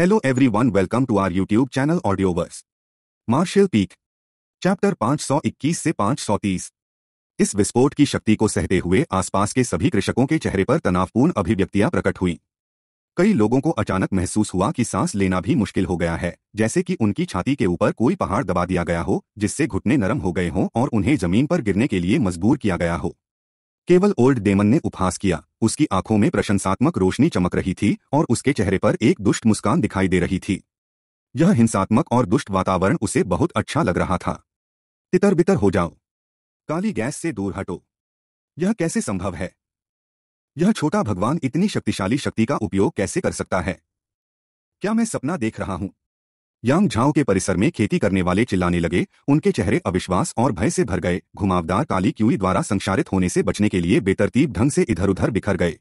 Hello everyone welcome to our YouTube channel Audioverse martial peak chapter 521 से 530 इस विस्फोट की शक्ति को सहते हुए आसपास के सभी कृषकों के चेहरे पर तनावपूर्ण अभिव्यक्तियां प्रकट हुई कई लोगों को अचानक महसूस हुआ कि सांस लेना भी मुश्किल हो गया है जैसे कि उनकी छाती के ऊपर कोई पहाड़ दबा दिया गया हो जिससे घुटने नरम हो गए हों और उन्हें जमीन पर गिरने के लिए मजबूर किया गया हो केवल ओल्ड डेमन ने उपहास किया उसकी आंखों में प्रशंसात्मक रोशनी चमक रही थी और उसके चेहरे पर एक दुष्ट मुस्कान दिखाई दे रही थी यह हिंसात्मक और दुष्ट वातावरण उसे बहुत अच्छा लग रहा था तितर बितर हो जाओ काली गैस से दूर हटो यह कैसे संभव है यह छोटा भगवान इतनी शक्तिशाली शक्ति का उपयोग कैसे कर सकता है क्या मैं सपना देख रहा हूं यांग झाओ के परिसर में खेती करने वाले चिल्लाने लगे उनके चेहरे अविश्वास और भय से भर गए घुमावदार काली क्यूई द्वारा संक्षारित होने से बचने के लिए बेतरतीब ढंग से इधर उधर बिखर गए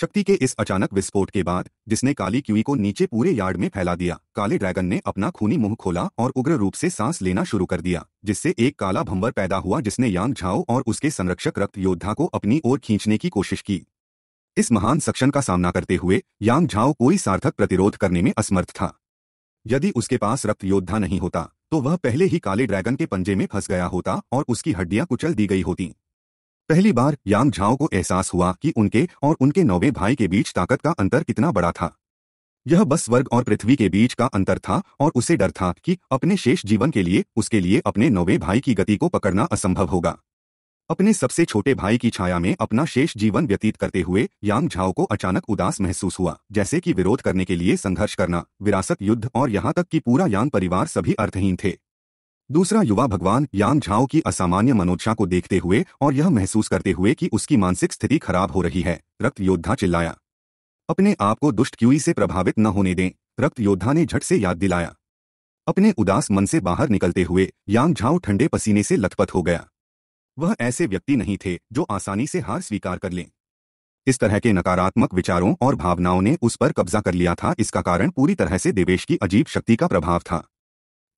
शक्ति के इस अचानक विस्फोट के बाद जिसने काली क्यूई को नीचे पूरे यार्ड में फैला दिया काले ड्रैगन ने अपना खूनी मुंह खोला और उग्र रूप से सांस लेना शुरू कर दिया जिससे एक काला भंबर पैदा हुआ जिसने यांग झाओ और उसके संरक्षक रक्त योद्धा को अपनी ओर खींचने की कोशिश की इस महान सक्षण का सामना करते हुए यांग झाओ कोई सार्थक प्रतिरोध करने में असमर्थ था यदि उसके पास रक्त योद्धा नहीं होता तो वह पहले ही काले ड्रैगन के पंजे में फंस गया होता और उसकी हड्डियां कुचल दी गई होती पहली बार यांग झाओ को एहसास हुआ कि उनके और उनके नौवे भाई के बीच ताकत का अंतर कितना बड़ा था यह बस वर्ग और पृथ्वी के बीच का अंतर था और उसे डर था कि अपने शेष जीवन के लिए उसके लिए अपने नौवे भाई की गति को पकड़ना असंभव होगा अपने सबसे छोटे भाई की छाया में अपना शेष जीवन व्यतीत करते हुए यांग झाओ को अचानक उदास महसूस हुआ जैसे कि विरोध करने के लिए संघर्ष करना विरासत युद्ध और यहाँ तक कि पूरा यांग परिवार सभी अर्थहीन थे दूसरा युवा भगवान यांग झाओ की असामान्य मनोक्षा को देखते हुए और यह महसूस करते हुए कि उसकी मानसिक स्थिति खराब हो रही है रक्त योद्धा चिल्लाया अपने आप को दुष्ट क्यूई से प्रभावित न होने दें रक्त योद्धा ने झट से याद दिलाया अपने उदास मन से बाहर निकलते हुए यांग झाओ ठंडे पसीने से लथपथ हो गया वह ऐसे व्यक्ति नहीं थे जो आसानी से हार स्वीकार कर लें इस तरह के नकारात्मक विचारों और भावनाओं ने उस पर कब्जा कर लिया था इसका कारण पूरी तरह से देवेश की अजीब शक्ति का प्रभाव था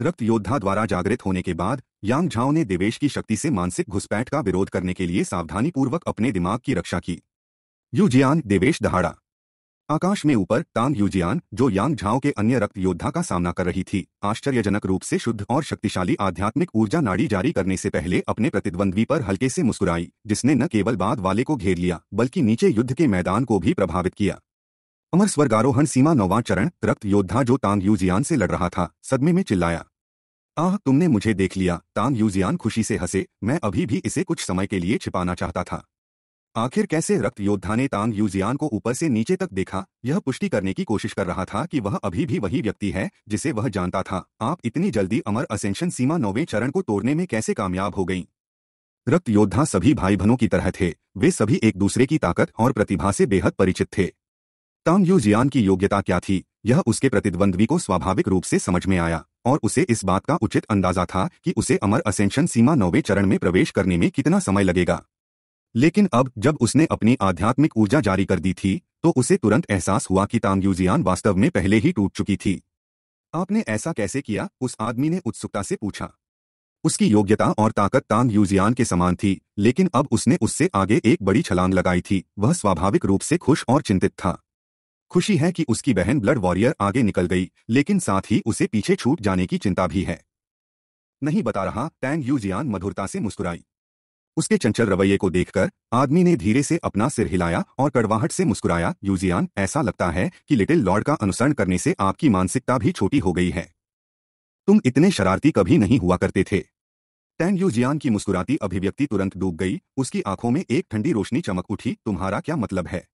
रक्त योद्धा द्वारा जागृत होने के बाद यांग झाओ ने देवेश की शक्ति से मानसिक घुसपैठ का विरोध करने के लिए सावधानीपूर्वक अपने दिमाग की रक्षा की युजियान देवेश दहाड़ा आकाश में ऊपर तांग यूजियान जो यांग झाओ के अन्य रक्त योद्धा का सामना कर रही थी आश्चर्यजनक रूप से शुद्ध और शक्तिशाली आध्यात्मिक ऊर्जा नाड़ी जारी करने से पहले अपने प्रतिद्वंद्वी पर हल्के से मुस्कुराई जिसने न केवल बाद वाले को घेर लिया बल्कि नीचे युद्ध के मैदान को भी प्रभावित किया अमर स्वर्गारोहण सीमा नौवा चरण रक्त योद्धा जो तांग युजियान से लड़ रहा था सदमे में चिल्लाया आह तुमने मुझे देख लिया तांग यूजियान खुशी से हंसे मैं अभी भी इसे कुछ समय के लिए छिपाना चाहता था आखिर कैसे रक्त योद्धा ने तांग यूजियान को ऊपर से नीचे तक देखा यह पुष्टि करने की कोशिश कर रहा था कि वह अभी भी वही व्यक्ति है जिसे वह जानता था आप इतनी जल्दी अमर असेंशन सीमा नौवें चरण को तोड़ने में कैसे कामयाब हो गई रक्त योद्धा सभी भाई बहनों की तरह थे वे सभी एक दूसरे की ताकत और प्रतिभा से बेहद परिचित थे तांग यूजियान की योग्यता क्या थी यह उसके प्रतिद्वंद्वी को स्वाभाविक रूप से समझ में आया और उसे इस बात का उचित अंदाजा था कि उसे अमर असेंशन सीमा नौवे चरण में प्रवेश करने में कितना समय लगेगा लेकिन अब जब उसने अपनी आध्यात्मिक ऊर्जा जारी कर दी थी तो उसे तुरंत एहसास हुआ कि तांग्यूजियान वास्तव में पहले ही टूट चुकी थी आपने ऐसा कैसे किया उस आदमी ने उत्सुकता से पूछा उसकी योग्यता और ताकत तांग यूजियान के समान थी लेकिन अब उसने उससे आगे एक बड़ी छलांग लगाई थी वह स्वाभाविक रूप से खुश और चिंतित था खुशी है कि उसकी बहन ब्लड वॉरियर आगे निकल गई लेकिन साथ ही उसे पीछे छूट जाने की चिंता भी है नहीं बता रहा तैंग यूजियान मधुरता से मुस्कुराई उसके चंचल रवैये को देखकर आदमी ने धीरे से अपना सिर हिलाया और कड़वाहट से मुस्कुराया यूजियान ऐसा लगता है कि लिटिल लॉर्ड का अनुसरण करने से आपकी मानसिकता भी छोटी हो गई है तुम इतने शरारती कभी नहीं हुआ करते थे टैंग यूजियान की मुस्कुराती अभिव्यक्ति तुरंत डूब गई उसकी आंखों में एक ठंडी रोशनी चमक उठी तुम्हारा क्या मतलब है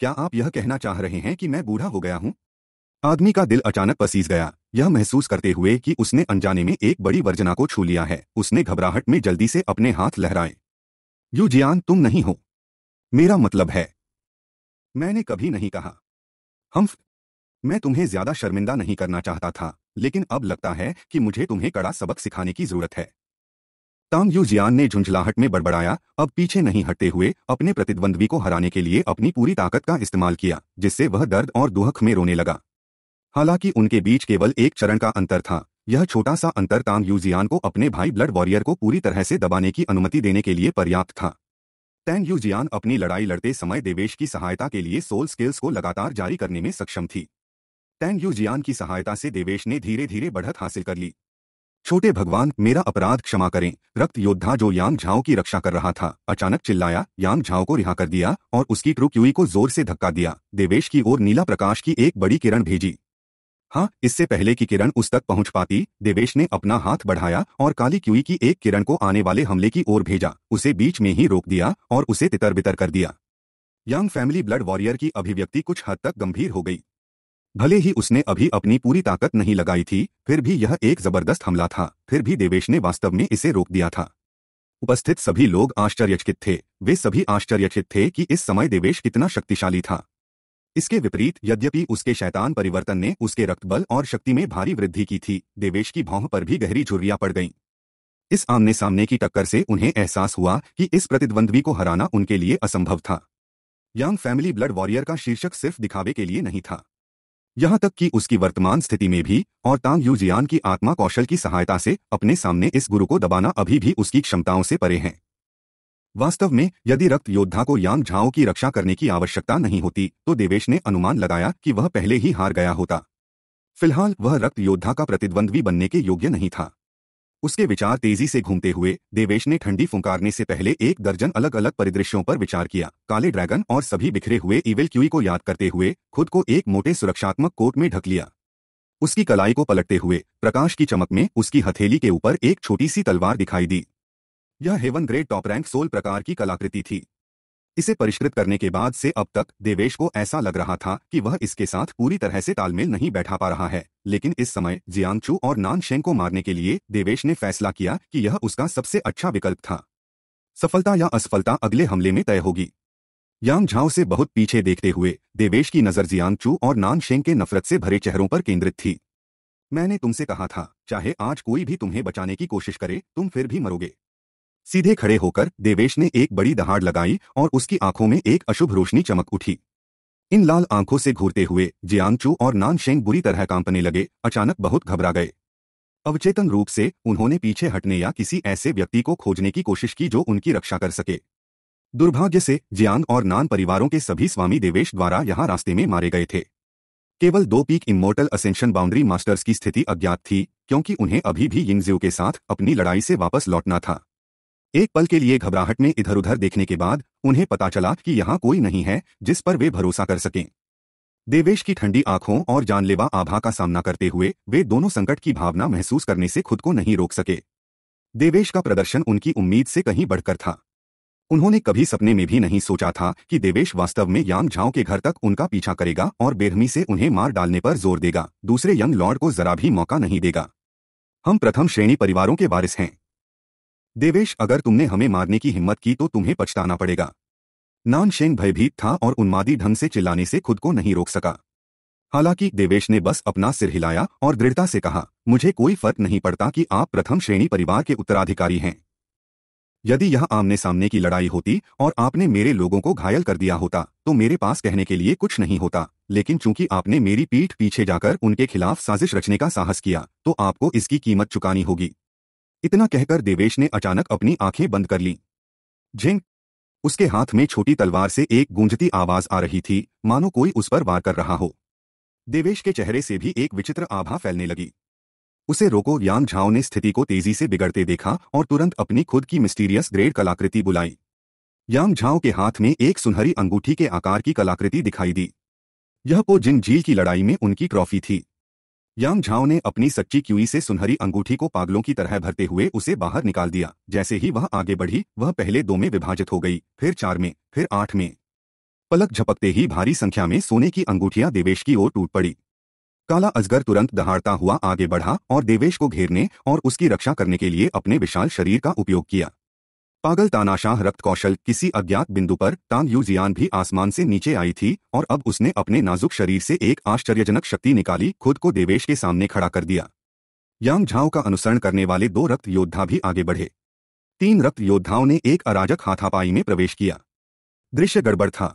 क्या आप यह कहना चाह रहे हैं कि मैं बूढ़ा हो गया हूं आदमी का दिल अचानक पसीज गया यह महसूस करते हुए कि उसने अनजाने में एक बड़ी वर्जना को छू लिया है उसने घबराहट में जल्दी से अपने हाथ लहराए यू जियान तुम नहीं हो मेरा मतलब है मैंने कभी नहीं कहा हम मैं तुम्हें ज्यादा शर्मिंदा नहीं करना चाहता था लेकिन अब लगता है कि मुझे तुम्हें कड़ा सबक सिखाने की जरूरत है तांग यू जियान ने झुंझलाहट में बड़बड़ाया अब पीछे नहीं हटते हुए अपने प्रतिद्वंद्वी को हराने के लिए अपनी पूरी ताकत का इस्तेमाल किया जिससे वह दर्द और दुहक में रोने लगा हालांकि उनके बीच केवल एक चरण का अंतर था यह छोटा सा अंतर तांग यूजियान को अपने भाई ब्लड वॉरियर को पूरी तरह से दबाने की अनुमति देने के लिए पर्याप्त था तैन यूजियान अपनी लड़ाई लड़ते समय देवेश की सहायता के लिए सोल स्किल्स को लगातार जारी करने में सक्षम थी तैन यूजियान की सहायता से देवेश ने धीरे धीरे बढ़त हासिल कर ली छोटे भगवान मेरा अपराध क्षमा करें रक्त योद्धा जो यांग झाओ की रक्षा कर रहा था अचानक चिल्लाया यांग झाओ को रिहा कर दिया और उसकी ट्रुक्यूई को जोर से धक्का दिया देवेश की ओर नीला प्रकाश की एक बड़ी किरण भेजी हाँ इससे पहले कि किरण उस तक पहुंच पाती देवेश ने अपना हाथ बढ़ाया और काली क्यूई की एक किरण को आने वाले हमले की ओर भेजा उसे बीच में ही रोक दिया और उसे तितर बितर कर दिया यंग फैमिली ब्लड वॉरियर की अभिव्यक्ति कुछ हद तक गंभीर हो गई भले ही उसने अभी अपनी पूरी ताकत नहीं लगाई थी फिर भी यह एक जबरदस्त हमला था फिर भी देवेश ने वास्तव में इसे रोक दिया था उपस्थित सभी लोग आश्चर्यचकित थे वे सभी आश्चर्यचित थे कि इस समय देवेश कितना शक्तिशाली था इसके विपरीत यद्यपि उसके शैतान परिवर्तन ने उसके रक्तबल और शक्ति में भारी वृद्धि की थी देवेश की भौह पर भी गहरी झुर्रियां पड़ गईं इस आमने सामने की टक्कर से उन्हें एहसास हुआ कि इस प्रतिद्वंद्वी को हराना उनके लिए असंभव था यंग फैमिली ब्लड वॉरियर का शीर्षक सिर्फ दिखावे के लिए नहीं था यहां तक कि उसकी वर्तमान स्थिति में भी और तांग यूजियान की आत्मा कौशल की सहायता से अपने सामने इस गुरु को दबाना अभी भी उसकी क्षमताओं से परे हैं वास्तव में यदि रक्त योद्धा को यांग झाओ की रक्षा करने की आवश्यकता नहीं होती तो देवेश ने अनुमान लगाया कि वह पहले ही हार गया होता फिलहाल वह रक्त योद्धा का प्रतिद्वंद्वी बनने के योग्य नहीं था उसके विचार तेजी से घूमते हुए देवेश ने ठंडी फुंकारने से पहले एक दर्जन अलग अलग परिदृश्यों पर विचार किया काले ड्रैगन और सभी बिखरे हुए इवेल क्यूई को याद करते हुए खुद को एक मोटे सुरक्षात्मक कोट में ढक लिया उसकी कलाई को पलटते हुए प्रकाश की चमक में उसकी हथेली के ऊपर एक छोटी सी तलवार दिखाई दी यह heaven grade top rank soul प्रकार की कलाकृति थी इसे परिष्कृत करने के बाद से अब तक देवेश को ऐसा लग रहा था कि वह इसके साथ पूरी तरह से तालमेल नहीं बैठा पा रहा है लेकिन इस समय जियांगचू और नान शेंग को मारने के लिए देवेश ने फैसला किया कि यह उसका सबसे अच्छा विकल्प था सफलता या असफलता अगले हमले में तय होगी यांग झाओ से बहुत पीछे देखते हुए देवेश की नज़र जियांगचू और नान शेंग के नफरत से भरे चेहरों पर केंद्रित थी मैंने तुमसे कहा था चाहे आज कोई भी तुम्हें बचाने की कोशिश करे तुम फिर भी मरोगे सीधे खड़े होकर देवेश ने एक बड़ी दहाड़ लगाई और उसकी आंखों में एक अशुभ रोशनी चमक उठी इन लाल आंखों से घूरते हुए जियांगचू और नानशेंग बुरी तरह कांपने लगे अचानक बहुत घबरा गए अवचेतन रूप से उन्होंने पीछे हटने या किसी ऐसे व्यक्ति को खोजने की कोशिश की जो उनकी रक्षा कर सके दुर्भाग्य से जियांग और नान परिवारों के सभी स्वामी देवेश द्वारा यहां रास्ते में मारे गए थे केवल दो peak immortal ascension boundary masters की स्थिति अज्ञात थी क्योंकि उन्हें अभी भी यिंगजियो के साथ अपनी लड़ाई से वापस लौटना था एक पल के लिए घबराहट में इधर उधर देखने के बाद उन्हें पता चला कि यहां कोई नहीं है जिस पर वे भरोसा कर सकें देवेश की ठंडी आंखों और जानलेवा आभा का सामना करते हुए वे दोनों संकट की भावना महसूस करने से खुद को नहीं रोक सके देवेश का प्रदर्शन उनकी उम्मीद से कहीं बढ़कर था उन्होंने कभी सपने में भी नहीं सोचा था कि देवेश वास्तव में यांग झाओ के घर तक उनका पीछा करेगा और बेरहमी से उन्हें मार डालने पर जोर देगा दूसरे यंग लॉर्ड को जरा भी मौका नहीं देगा हम प्रथम श्रेणी परिवारों के वारिस हैं देवेश अगर तुमने हमें मारने की हिम्मत की तो तुम्हें पछताना पड़ेगा नानशेन भयभीत था और उन्मादी ढंग से चिल्लाने से खुद को नहीं रोक सका हालांकि देवेश ने बस अपना सिर हिलाया और दृढ़ता से कहा मुझे कोई फर्क नहीं पड़ता कि आप प्रथम श्रेणी परिवार के उत्तराधिकारी हैं यदि यह आमने सामने की लड़ाई होती और आपने मेरे लोगों को घायल कर दिया होता तो मेरे पास कहने के लिए कुछ नहीं होता लेकिन चूंकि आपने मेरी पीठ पीछे जाकर उनके खिलाफ साजिश रचने का साहस किया तो आपको इसकी कीमत चुकानी होगी इतना कहकर देवेश ने अचानक अपनी आंखें बंद कर ली झिंग उसके हाथ में छोटी तलवार से एक गूंजती आवाज आ रही थी मानो कोई उस पर वार कर रहा हो देवेश के चेहरे से भी एक विचित्र आभा फैलने लगी उसे रोको यांग झाओ ने स्थिति को तेजी से बिगड़ते देखा और तुरंत अपनी खुद की मिस्टीरियस ग्रेड कलाकृति बुलाई यांग झाओ के हाथ में एक सुनहरी अंगूठी के आकार की कलाकृति दिखाई दी यह पो तो जिन झील की लड़ाई में उनकी ट्रॉफी थी यांग झाओ ने अपनी सच्ची क्यूई से सुनहरी अंगूठी को पागलों की तरह भरते हुए उसे बाहर निकाल दिया जैसे ही वह आगे बढ़ी वह पहले दो में विभाजित हो गई फिर चार में फिर आठ में पलक झपकते ही भारी संख्या में सोने की अंगूठियां देवेश की ओर टूट पड़ी काला अजगर तुरंत दहाड़ता हुआ आगे बढ़ा और देवेश को घेरने और उसकी रक्षा करने के लिए अपने विशाल शरीर का उपयोग किया पागल तानाशाह रक्त कौशल किसी अज्ञात बिंदु पर तांग यूजियान भी आसमान से नीचे आई थी और अब उसने अपने नाजुक शरीर से एक आश्चर्यजनक शक्ति निकाली खुद को देवेश के सामने खड़ा कर दिया यांग झाओ का अनुसरण करने वाले दो रक्त योद्धा भी आगे बढ़े तीन रक्त योद्धाओं ने एक अराजक हाथापाई में प्रवेश किया दृश्य गड़बड़ था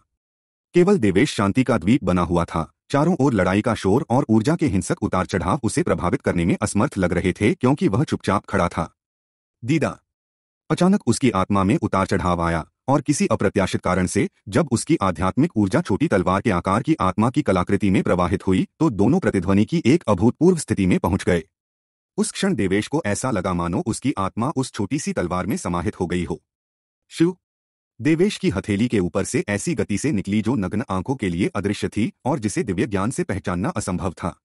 केवल देवेश शांति का द्वीप बना हुआ था चारों ओर लड़ाई का शोर और ऊर्जा के हिंसक उतार चढ़ाव उसे प्रभावित करने में असमर्थ लग रहे थे क्योंकि वह चुपचाप खड़ा था दीदा अचानक उसकी आत्मा में उतार चढ़ाव आया और किसी अप्रत्याशित कारण से जब उसकी आध्यात्मिक ऊर्जा छोटी तलवार के आकार की आत्मा की कलाकृति में प्रवाहित हुई तो दोनों प्रतिध्वनि की एक अभूतपूर्व स्थिति में पहुंच गए उस क्षण देवेश को ऐसा लगा मानो उसकी आत्मा उस छोटी सी तलवार में समाहित हो गई हो शिव देवेश की हथेली के ऊपर से ऐसी गति से निकली जो नग्न आंखों के लिए अदृश्य थी और जिसे दिव्य ज्ञान से पहचानना असंभव था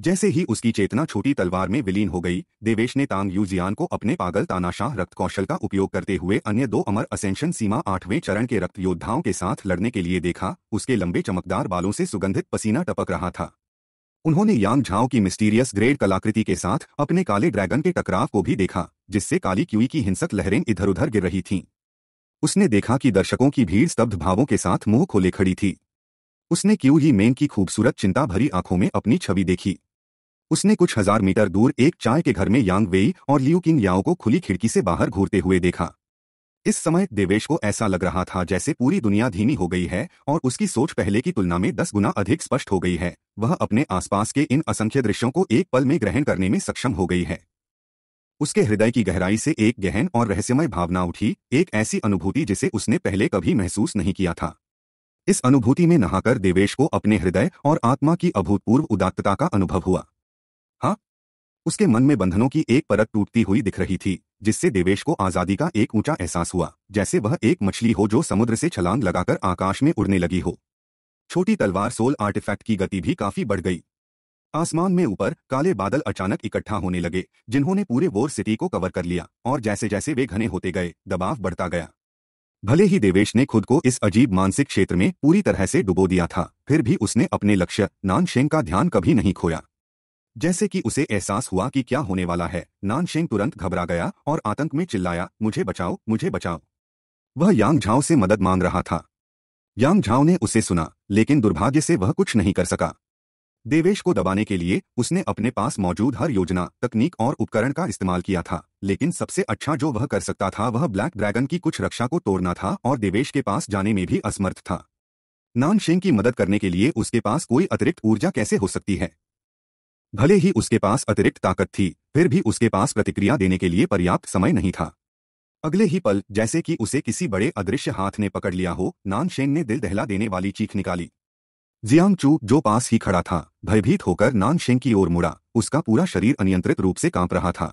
जैसे ही उसकी चेतना छोटी तलवार में विलीन हो गई देवेश ने तांग यूजियान को अपने पागल तानाशाह रक्त कौशल का उपयोग करते हुए अन्य दो अमर असेंशन सीमा आठवें चरण के रक्त योद्धाओं के साथ लड़ने के लिए देखा उसके लंबे चमकदार बालों से सुगंधित पसीना टपक रहा था उन्होंने यांग झाओ की मिस्टीरियस ग्रेड कलाकृति के साथ अपने काले ड्रैगन के टकराव को भी देखा जिससे काली क्यूई की हिंसक लहरें इधर उधर गिर रही थीं उसने देखा कि दर्शकों की भीड़ स्तब्ध भावों के साथ मुंह खोले खड़ी थी उसने क्यों ही मेन की खूबसूरत चिंता भरी आंखों में अपनी छवि देखी उसने कुछ हजार मीटर दूर एक चाय के घर में यांग वेई और लियू किंग याओ को खुली खिड़की से बाहर घूरते हुए देखा इस समय देवेश को ऐसा लग रहा था जैसे पूरी दुनिया धीमी हो गई है और उसकी सोच पहले की तुलना में दस गुना अधिक स्पष्ट हो गई है वह अपने आसपास के इन असंख्य दृश्यों को एक पल में ग्रहण करने में सक्षम हो गई है उसके हृदय की गहराई से एक गहन और रहस्यमय भावना उठी एक ऐसी अनुभूति जिसे उसने पहले कभी महसूस नहीं किया था इस अनुभूति में नहाकर देवेश को अपने हृदय और आत्मा की अभूतपूर्व उदात्तता का अनुभव हुआ हाँ उसके मन में बंधनों की एक परत टूटती हुई दिख रही थी जिससे देवेश को आजादी का एक ऊंचा एहसास हुआ जैसे वह एक मछली हो जो समुद्र से छलांग लगाकर आकाश में उड़ने लगी हो छोटी तलवार सोल आर्टिफैक्ट की गति भी काफी बढ़ गई आसमान में ऊपर काले बादल अचानक इकट्ठा होने लगे जिन्होंने पूरे वोर सिटी को कवर कर लिया और जैसे जैसे वे घने होते गए दबाव बढ़ता गया भले ही देवेश ने खुद को इस अजीब मानसिक क्षेत्र में पूरी तरह से डुबो दिया था फिर भी उसने अपने लक्ष्य नानशेंग का ध्यान कभी नहीं खोया जैसे कि उसे एहसास हुआ कि क्या होने वाला है नानशेंग तुरंत घबरा गया और आतंक में चिल्लाया मुझे बचाओ मुझे बचाओ वह यांग झाओ से मदद मांग रहा था यांग झाओ ने उसे सुना लेकिन दुर्भाग्य से वह कुछ नहीं कर सका देवेश को दबाने के लिए उसने अपने पास मौजूद हर योजना तकनीक और उपकरण का इस्तेमाल किया था लेकिन सबसे अच्छा जो वह कर सकता था वह ब्लैक ड्रैगन की कुछ रक्षा को तोड़ना था और देवेश के पास जाने में भी असमर्थ था नान की मदद करने के लिए उसके पास कोई अतिरिक्त ऊर्जा कैसे हो सकती है भले ही उसके पास अतिरिक्त ताकत थी फिर भी उसके पास प्रतिक्रिया देने के लिए पर्याप्त समय नहीं था अगले ही पल जैसे कि उसे किसी बड़े अदृश्य हाथ ने पकड़ लिया हो नान ने दिल दहला देने वाली चीख निकाली जियांग चू जो पास ही खड़ा था भयभीत होकर नान शेंग की ओर मुड़ा उसका पूरा शरीर अनियंत्रित रूप से कांप रहा था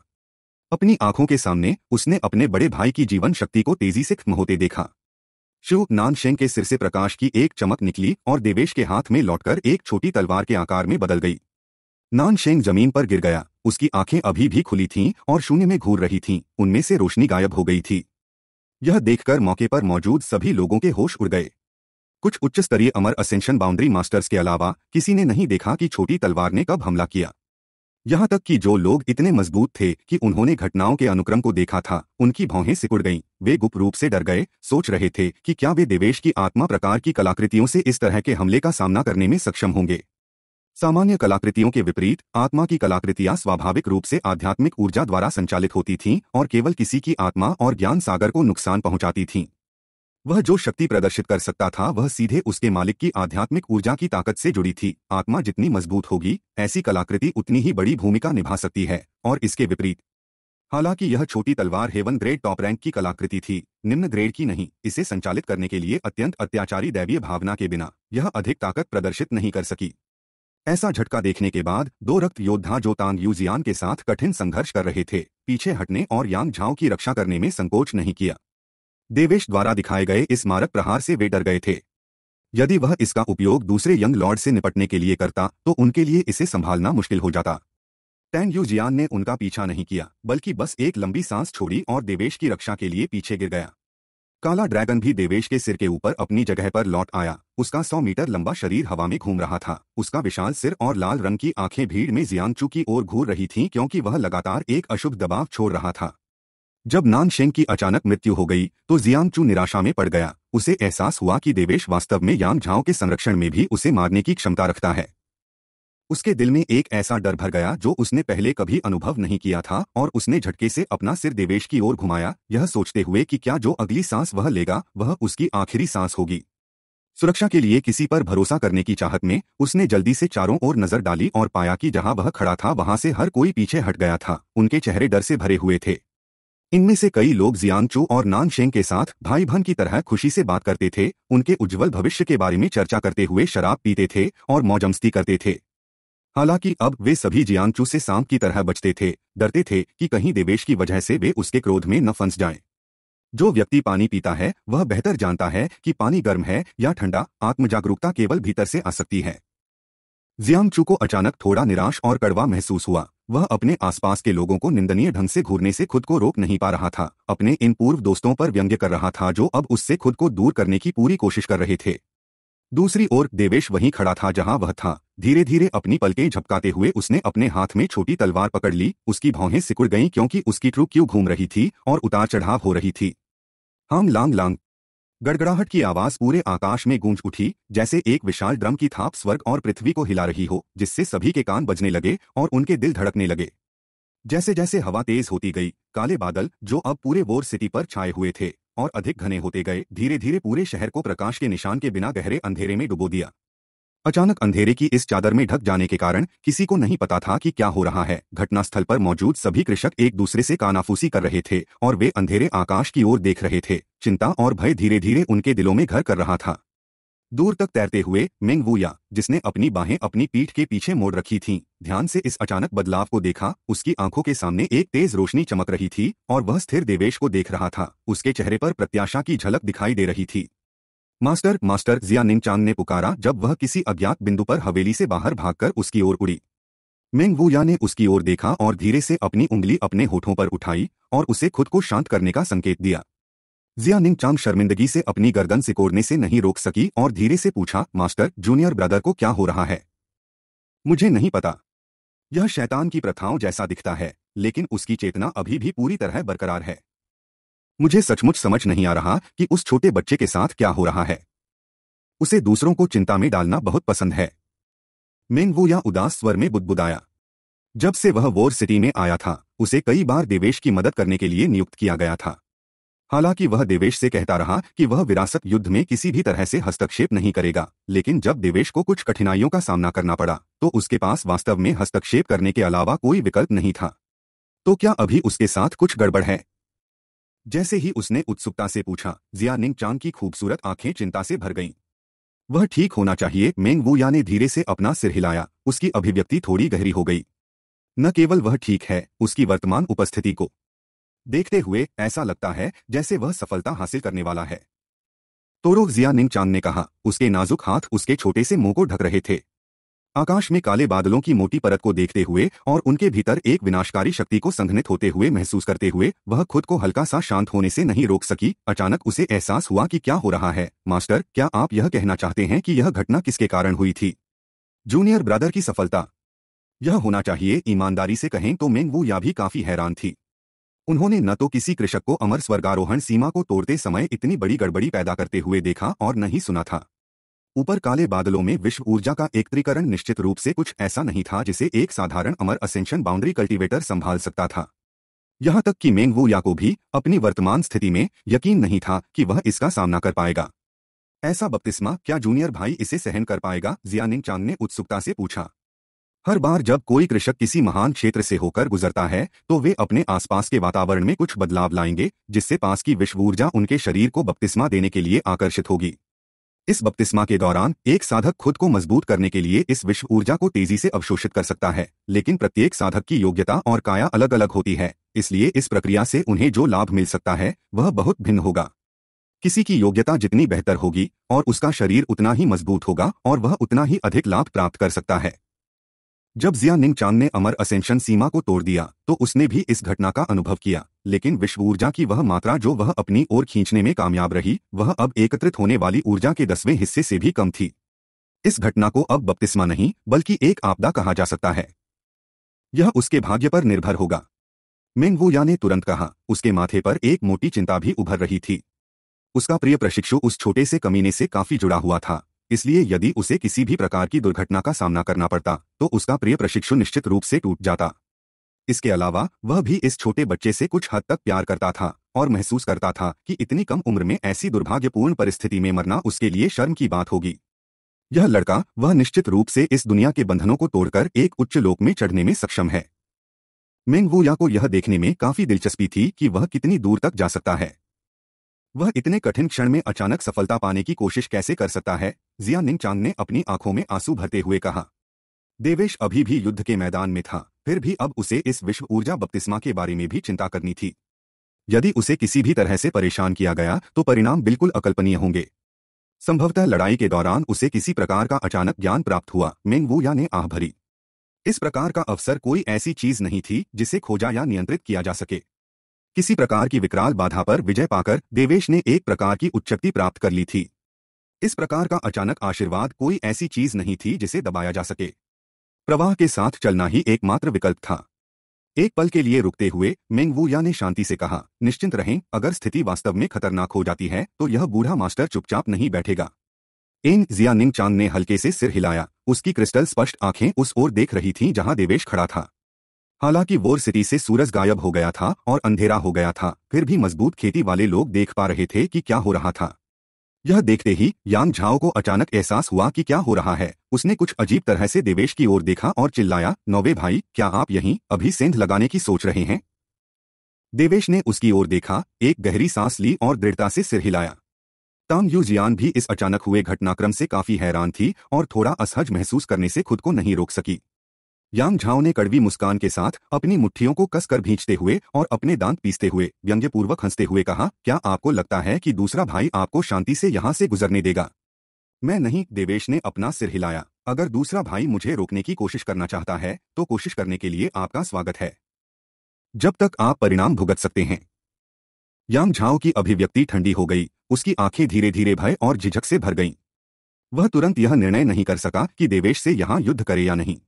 अपनी आंखों के सामने उसने अपने बड़े भाई की जीवन शक्ति को तेजी से खत्म होते देखा शिव नान शेंग के सिर से प्रकाश की एक चमक निकली और देवेश के हाथ में लौटकर एक छोटी तलवार के आकार में बदल गई नान शेंग जमीन पर गिर गया उसकी आंखें अभी भी खुली थीं और शून्य में घूर रही थीं उनमें से रोशनी गायब हो गई थी यह देखकर मौके पर मौजूद सभी लोगों के होश उड़ गए कुछ उच्च स्तरीय अमर असेंशन बाउंड्री मास्टर्स के अलावा किसी ने नहीं देखा कि छोटी तलवार ने कब हमला किया यहां तक कि जो लोग इतने मजबूत थे कि उन्होंने घटनाओं के अनुक्रम को देखा था उनकी भौहें सिकुड़ गईं वे गुप्त रूप से डर गए सोच रहे थे कि क्या वे देवेश की आत्मा प्रकार की कलाकृतियों से इस तरह के हमले का सामना करने में सक्षम होंगे सामान्य कलाकृतियों के विपरीत आत्मा की कलाकृतियां स्वाभाविक रूप से आध्यात्मिक ऊर्जा द्वारा संचालित होती थीं और केवल किसी की आत्मा और ज्ञान सागर को नुकसान पहुंचाती थीं वह जो शक्ति प्रदर्शित कर सकता था वह सीधे उसके मालिक की आध्यात्मिक ऊर्जा की ताकत से जुड़ी थी आत्मा जितनी मजबूत होगी ऐसी कलाकृति उतनी ही बड़ी भूमिका निभा सकती है और इसके विपरीत हालांकि यह छोटी तलवार हेवन ग्रेड टॉप रैंक की कलाकृति थी निम्न ग्रेड की नहीं इसे संचालित करने के लिए अत्यंत अत्याचारी दैवीय भावना के बिना यह अधिक ताकत प्रदर्शित नहीं कर सकी ऐसा झटका देखने के बाद दो रक्त योद्धा जो तांग यूजियान के साथ कठिन संघर्ष कर रहे थे पीछे हटने और यांग झाओ की रक्षा करने में संकोच नहीं किया देवेश द्वारा दिखाए गए इस मारक प्रहार से वे डर गए थे यदि वह इसका उपयोग दूसरे यंग लॉर्ड से निपटने के लिए करता तो उनके लिए इसे संभालना मुश्किल हो जाता टैंग यू जियान ने उनका पीछा नहीं किया बल्कि बस एक लंबी सांस छोड़ी और देवेश की रक्षा के लिए पीछे गिर गया काला ड्रैगन भी देवेश के सिर के ऊपर अपनी जगह पर लौट आया उसका सौ मीटर लंबा शरीर हवा में घूम रहा था उसका विशाल सिर और लाल रंग की आंखें भीड़ में जियांचू की ओर घूर रही थीं क्योंकि वह लगातार एक अशुभ दबाव छोड़ रहा था जब नानशेंग की अचानक मृत्यु हो गई तो जियांगचू निराशा में पड़ गया उसे एहसास हुआ कि देवेश वास्तव में यांग झाओ के संरक्षण में भी उसे मारने की क्षमता रखता है उसके दिल में एक ऐसा डर भर गया जो उसने पहले कभी अनुभव नहीं किया था और उसने झटके से अपना सिर देवेश की ओर घुमाया यह सोचते हुए कि क्या जो अगली सांस वह लेगा वह उसकी आखिरी सांस होगी सुरक्षा के लिए किसी पर भरोसा करने की चाहत में उसने जल्दी से चारों ओर नजर डाली और पाया कि जहां वह खड़ा था वहां से हर कोई पीछे हट गया था उनके चेहरे डर से भरे हुए थे इनमें से कई लोग जियांगचू और नानशेंग के साथ भाई बहन की तरह खुशी से बात करते थे उनके उज्जवल भविष्य के बारे में चर्चा करते हुए शराब पीते थे और मौजमस्ती करते थे हालांकि अब वे सभी जियांगचू से सांप की तरह बचते थे डरते थे कि कहीं देवेश की वजह से वे उसके क्रोध में न फंस जाएं। जो व्यक्ति पानी पीता है वह बेहतर जानता है कि पानी गर्म है या ठंडा जागरूकता केवल भीतर से आ सकती है जियांगचू को अचानक थोड़ा निराश और कड़वा महसूस हुआ वह अपने आसपास के लोगों को निंदनीय ढंग से घूरने से खुद को रोक नहीं पा रहा था अपने इन पूर्व दोस्तों पर व्यंग्य कर रहा था जो अब उससे खुद को दूर करने की पूरी कोशिश कर रहे थे दूसरी ओर देवेश वहीं खड़ा था जहां वह था धीरे धीरे अपनी पलकें झपकाते हुए उसने अपने हाथ में छोटी तलवार पकड़ ली उसकी भौहें सिकुड़ गईं क्योंकि उसकी ट्रू क्यों घूम रही थी और उतार चढ़ाव हो रही थी हांग लांग लांग गड़गड़ाहट की आवाज पूरे आकाश में गूंज उठी जैसे एक विशाल ड्रम की थाप स्वर्ग और पृथ्वी को हिला रही हो जिससे सभी के कान बजने लगे और उनके दिल धड़कने लगे जैसे जैसे हवा तेज होती गई काले बादल जो अब पूरे वोर सिटी पर छाए हुए थे और अधिक घने होते गए धीरे धीरे पूरे शहर को प्रकाश के निशान के बिना गहरे अंधेरे में डुबो दिया अचानक अंधेरे की इस चादर में ढक जाने के कारण किसी को नहीं पता था कि क्या हो रहा है घटनास्थल पर मौजूद सभी कृषक एक दूसरे से कानाफूसी कर रहे थे और वे अंधेरे आकाश की ओर देख रहे थे चिंता और भय धीरे धीरे उनके दिलों में घर कर रहा था दूर तक तैरते हुए मिंग वूया जिसने अपनी बाहें अपनी पीठ के पीछे मोड़ रखी थीं, ध्यान से इस अचानक बदलाव को देखा उसकी आंखों के सामने एक तेज रोशनी चमक रही थी और वह स्थिर देवेश को देख रहा था उसके चेहरे पर प्रत्याशा की झलक दिखाई दे रही थी मास्टर मास्टर निंग चांग ने पुकारा जब वह किसी अज्ञात बिंदु पर हवेली से बाहर भागकर उसकी ओर उड़ी मेंग वूया ने उसकी ओर देखा और धीरे से अपनी उंगली अपने होठों पर उठाई और उसे खुद को शांत करने का संकेत दिया निंग चांग शर्मिंदगी से अपनी गर्दन सिकोड़ने से नहीं रोक सकी और धीरे से पूछा मास्टर जूनियर ब्रदर को क्या हो रहा है मुझे नहीं पता यह शैतान की प्रथाओं जैसा दिखता है लेकिन उसकी चेतना अभी भी पूरी तरह बरकरार है मुझे सचमुच समझ नहीं आ रहा कि उस छोटे बच्चे के साथ क्या हो रहा है उसे दूसरों को चिंता में डालना बहुत पसंद है मेंगवो या उदास स्वर में बुदबुदाया जब से वह वोर सिटी में आया था उसे कई बार देवेश की मदद करने के लिए नियुक्त किया गया था हालांकि वह देवेश से कहता रहा कि वह विरासत युद्ध में किसी भी तरह से हस्तक्षेप नहीं करेगा लेकिन जब देवेश को कुछ कठिनाइयों का सामना करना पड़ा तो उसके पास वास्तव में हस्तक्षेप करने के अलावा कोई विकल्प नहीं था तो क्या अभी उसके साथ कुछ गड़बड़ है जैसे ही उसने उत्सुकता से पूछा जिया निंग चांग की खूबसूरत आंखें चिंता से भर गईं। वह ठीक होना चाहिए मेंग या ने धीरे से अपना सिर हिलाया उसकी अभिव्यक्ति थोड़ी गहरी हो गई न केवल वह ठीक है उसकी वर्तमान उपस्थिति को देखते हुए ऐसा लगता है जैसे वह सफलता हासिल करने वाला है तोरो जिया निंग चांद ने कहा उसके नाजुक हाथ उसके छोटे से मुंह को ढक रहे थे आकाश में काले बादलों की मोटी परत को देखते हुए और उनके भीतर एक विनाशकारी शक्ति को संघनित होते हुए महसूस करते हुए वह खुद को हल्का सा शांत होने से नहीं रोक सकी अचानक उसे एहसास हुआ कि क्या हो रहा है मास्टर क्या आप यह कहना चाहते हैं कि यह घटना किसके कारण हुई थी जूनियर ब्रदर की सफलता यह होना चाहिए ईमानदारी से कहें तो मैं वो या भी काफी हैरान थी उन्होंने न तो किसी कृषक को अमर स्वर्गारोहण सीमा को तोड़ते समय इतनी बड़ी गड़बड़ी पैदा करते हुए देखा और न ही सुना था ऊपर काले बादलों में विश्व ऊर्जा का एकत्रीकरण निश्चित रूप से कुछ ऐसा नहीं था जिसे एक साधारण अमर असेंशन बाउंड्री कल्टीवेटर संभाल सकता था यहां तक कि मेंगवू या को भी अपनी वर्तमान स्थिति में यकीन नहीं था कि वह इसका सामना कर पाएगा ऐसा बपतिस्मा क्या जूनियर भाई इसे सहन कर पाएगा जियानिंग चांग ने उत्सुकता से पूछा हर बार जब कोई कृषक किसी महान क्षेत्र से होकर गुजरता है तो वे अपने आसपास के वातावरण में कुछ बदलाव लाएंगे जिससे पास की विश्व ऊर्जा उनके शरीर को बपतिस्मा देने के लिए आकर्षित होगी इस बपतिस्मा के दौरान एक साधक खुद को मजबूत करने के लिए इस विश्व ऊर्जा को तेजी से अवशोषित कर सकता है लेकिन प्रत्येक साधक की योग्यता और काया अलग अलग होती है इसलिए इस प्रक्रिया से उन्हें जो लाभ मिल सकता है वह बहुत भिन्न होगा किसी की योग्यता जितनी बेहतर होगी और उसका शरीर उतना ही मजबूत होगा और वह उतना ही अधिक लाभ प्राप्त कर सकता है जब जिया निंगचांग ने अमर असेंशन सीमा को तोड़ दिया तो उसने भी इस घटना का अनुभव किया लेकिन विश्व ऊर्जा की वह मात्रा जो वह अपनी ओर खींचने में कामयाब रही वह अब एकत्रित होने वाली ऊर्जा के दसवें हिस्से से भी कम थी इस घटना को अब बपतिस्मा नहीं बल्कि एक आपदा कहा जा सकता है यह उसके भाग्य पर निर्भर होगा मेनवोया ने तुरंत कहा उसके माथे पर एक मोटी चिंता भी उभर रही थी उसका प्रिय प्रशिक्षु उस छोटे से कमीने से काफी जुड़ा हुआ था इसलिए यदि उसे किसी भी प्रकार की दुर्घटना का सामना करना पड़ता तो उसका प्रिय प्रशिक्षु निश्चित रूप से टूट जाता इसके अलावा वह भी इस छोटे बच्चे से कुछ हद तक प्यार करता था और महसूस करता था कि इतनी कम उम्र में ऐसी दुर्भाग्यपूर्ण परिस्थिति में मरना उसके लिए शर्म की बात होगी यह लड़का वह निश्चित रूप से इस दुनिया के बंधनों को तोड़कर एक उच्च लोक में चढ़ने में सक्षम है या को यह देखने में काफी दिलचस्पी थी कि वह कितनी दूर तक जा सकता है वह इतने कठिन क्षण में अचानक सफलता पाने की कोशिश कैसे कर सकता है जिया निंगचांग ने अपनी आंखों में आंसू भरते हुए कहा देवेश अभी भी युद्ध के मैदान में था फिर भी अब उसे इस विश्व ऊर्जा बपतिस्मा के बारे में भी चिंता करनी थी यदि उसे किसी भी तरह से परेशान किया गया तो परिणाम बिल्कुल अकल्पनीय होंगे संभवतः लड़ाई के दौरान उसे किसी प्रकार का अचानक ज्ञान प्राप्त हुआ वो या ने आह भरी इस प्रकार का अवसर कोई ऐसी चीज नहीं थी जिसे खोजा या नियंत्रित किया जा सके किसी प्रकार की विकराल बाधा पर विजय पाकर देवेश ने एक प्रकार की उच्चक्ति प्राप्त कर ली थी इस प्रकार का अचानक आशीर्वाद कोई ऐसी चीज नहीं थी जिसे दबाया जा सके प्रवाह के साथ चलना ही एकमात्र विकल्प था एक पल के लिए रुकते हुए मेंगवू या ने शांति से कहा निश्चिंत रहें अगर स्थिति वास्तव में खतरनाक हो जाती है तो यह बूढ़ा मास्टर चुपचाप नहीं बैठेगा एन जियानिंग चांद ने हल्के से सिर हिलाया उसकी क्रिस्टल स्पष्ट आंखें उस ओर देख रही थीं जहां देवेश खड़ा था हालांकि वोर सिटी से सूरज गायब हो गया था और अंधेरा हो गया था फिर भी मजबूत खेती वाले लोग देख पा रहे थे कि क्या हो रहा था यह देखते ही यांग झाओ को अचानक एहसास हुआ कि क्या हो रहा है उसने कुछ अजीब तरह से देवेश की ओर देखा और चिल्लाया नौवे भाई क्या आप यहीं अभी सेंध लगाने की सोच रहे हैं देवेश ने उसकी ओर देखा एक गहरी सांस ली और दृढ़ता से सिर हिलाया तांग यू जियान भी इस अचानक हुए घटनाक्रम से काफी हैरान थी और थोड़ा असहज महसूस करने से खुद को नहीं रोक सकी यांग झाओ ने कड़वी मुस्कान के साथ अपनी मुट्ठियों को कसकर भींचते हुए और अपने दांत पीसते हुए व्यंग्यपूर्वक हंसते हुए कहा क्या आपको लगता है कि दूसरा भाई आपको शांति से यहाँ से गुजरने देगा मैं नहीं देवेश ने अपना सिर हिलाया अगर दूसरा भाई मुझे रोकने की कोशिश करना चाहता है तो कोशिश करने के लिए आपका स्वागत है जब तक आप परिणाम भुगत सकते हैं यांग झाओ की अभिव्यक्ति ठंडी हो गई उसकी आंखें धीरे धीरे भय और झिझक से भर गईं वह तुरंत यह निर्णय नहीं कर सका कि देवेश से यहाँ युद्ध करे या नहीं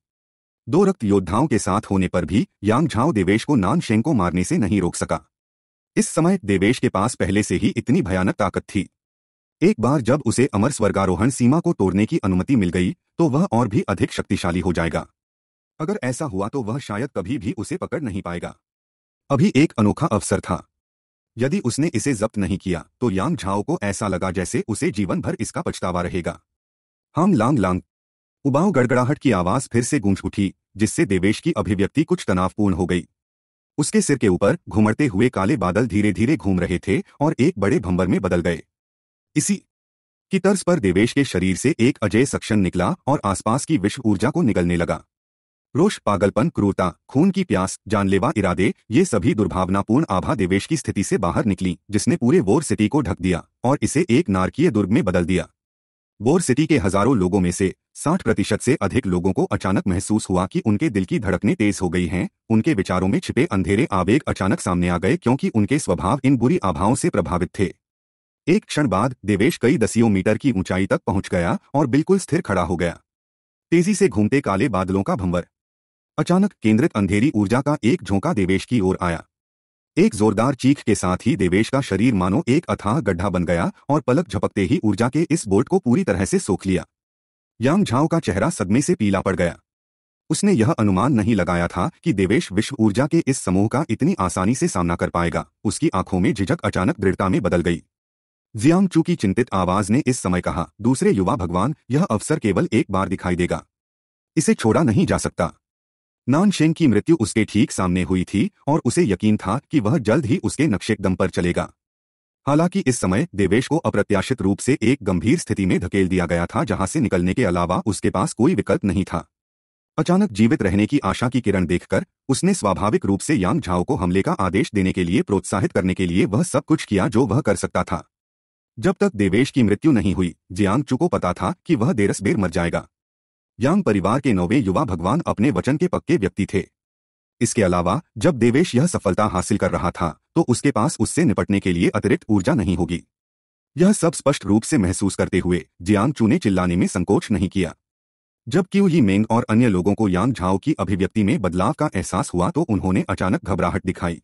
दो रक्त योद्धाओं के साथ होने पर भी यांग झाओ देवेश को नान शेंग को मारने से नहीं रोक सका इस समय देवेश के पास पहले से ही इतनी भयानक ताकत थी एक बार जब उसे अमर स्वर्गारोहण सीमा को तोड़ने की अनुमति मिल गई तो वह और भी अधिक शक्तिशाली हो जाएगा अगर ऐसा हुआ तो वह शायद कभी भी उसे पकड़ नहीं पाएगा अभी एक अनोखा अवसर था यदि उसने इसे जब्त नहीं किया तो यांग झाओ को ऐसा लगा जैसे उसे जीवन भर इसका पछतावा रहेगा हम लांग लांग उबाऊ गड़गड़ाहट की आवाज फिर से गूंज उठी जिससे देवेश की अभिव्यक्ति कुछ तनावपूर्ण हो गई उसके सिर के ऊपर घुमड़ते हुए काले बादल धीरे धीरे घूम रहे थे और एक बड़े भंबर में बदल गए इसी की तर्ज पर देवेश के शरीर से एक अजय सक्षण निकला और आसपास की विश्व ऊर्जा को निकलने लगा रोष पागलपन क्रूरता खून की प्यास जानलेवा इरादे ये सभी दुर्भावनापूर्ण आभा देवेश की स्थिति से बाहर निकली जिसने पूरे वोर सिटी को ढक दिया और इसे एक नारकीय दुर्ग में बदल दिया बोर सिटी के हजारों लोगों में से 60 प्रतिशत से अधिक लोगों को अचानक महसूस हुआ कि उनके दिल की धड़कने तेज हो गई हैं उनके विचारों में छिपे अंधेरे आवेग अचानक सामने आ गए क्योंकि उनके स्वभाव इन बुरी आभाओं से प्रभावित थे एक क्षण बाद देवेश कई दसियों मीटर की ऊंचाई तक पहुंच गया और बिल्कुल स्थिर खड़ा हो गया तेजी से घूमते काले बादलों का भंवर अचानक केंद्रित अंधेरी ऊर्जा का एक झोंका देवेश की ओर आया एक जोरदार चीख के साथ ही देवेश का शरीर मानो एक अथाह गड्ढा बन गया और पलक झपकते ही ऊर्जा के इस बोल्ट को पूरी तरह से सोख लिया यांग झाओ का चेहरा सदमे से पीला पड़ गया उसने यह अनुमान नहीं लगाया था कि देवेश विश्व ऊर्जा के इस समूह का इतनी आसानी से सामना कर पाएगा उसकी आंखों में झिझक अचानक दृढ़ता में बदल गई जियांग चू की चिंतित आवाज ने इस समय कहा दूसरे युवा भगवान यह अवसर केवल एक बार दिखाई देगा इसे छोड़ा नहीं जा सकता नानशेन की मृत्यु उसके ठीक सामने हुई थी और उसे यकीन था कि वह जल्द ही उसके नक्शे दम पर चलेगा हालांकि इस समय देवेश को अप्रत्याशित रूप से एक गंभीर स्थिति में धकेल दिया गया था जहां से निकलने के अलावा उसके पास कोई विकल्प नहीं था अचानक जीवित रहने की आशा की किरण देखकर उसने स्वाभाविक रूप से यांग झाओ को हमले का आदेश देने के लिए प्रोत्साहित करने के लिए वह सब कुछ किया जो वह कर सकता था जब तक देवेश की मृत्यु नहीं हुई जियांग चू को पता था कि वह देरस बेर मर जाएगा यांग परिवार के नौवे युवा भगवान अपने वचन के पक्के व्यक्ति थे इसके अलावा जब देवेश यह सफलता हासिल कर रहा था तो उसके पास उससे निपटने के लिए अतिरिक्त ऊर्जा नहीं होगी यह सब स्पष्ट रूप से महसूस करते हुए जियांग चू ने चिल्लाने में संकोच नहीं किया जब क्यू ही मेंग और अन्य लोगों को यांग झाओ की अभिव्यक्ति में बदलाव का एहसास हुआ तो उन्होंने अचानक घबराहट दिखाई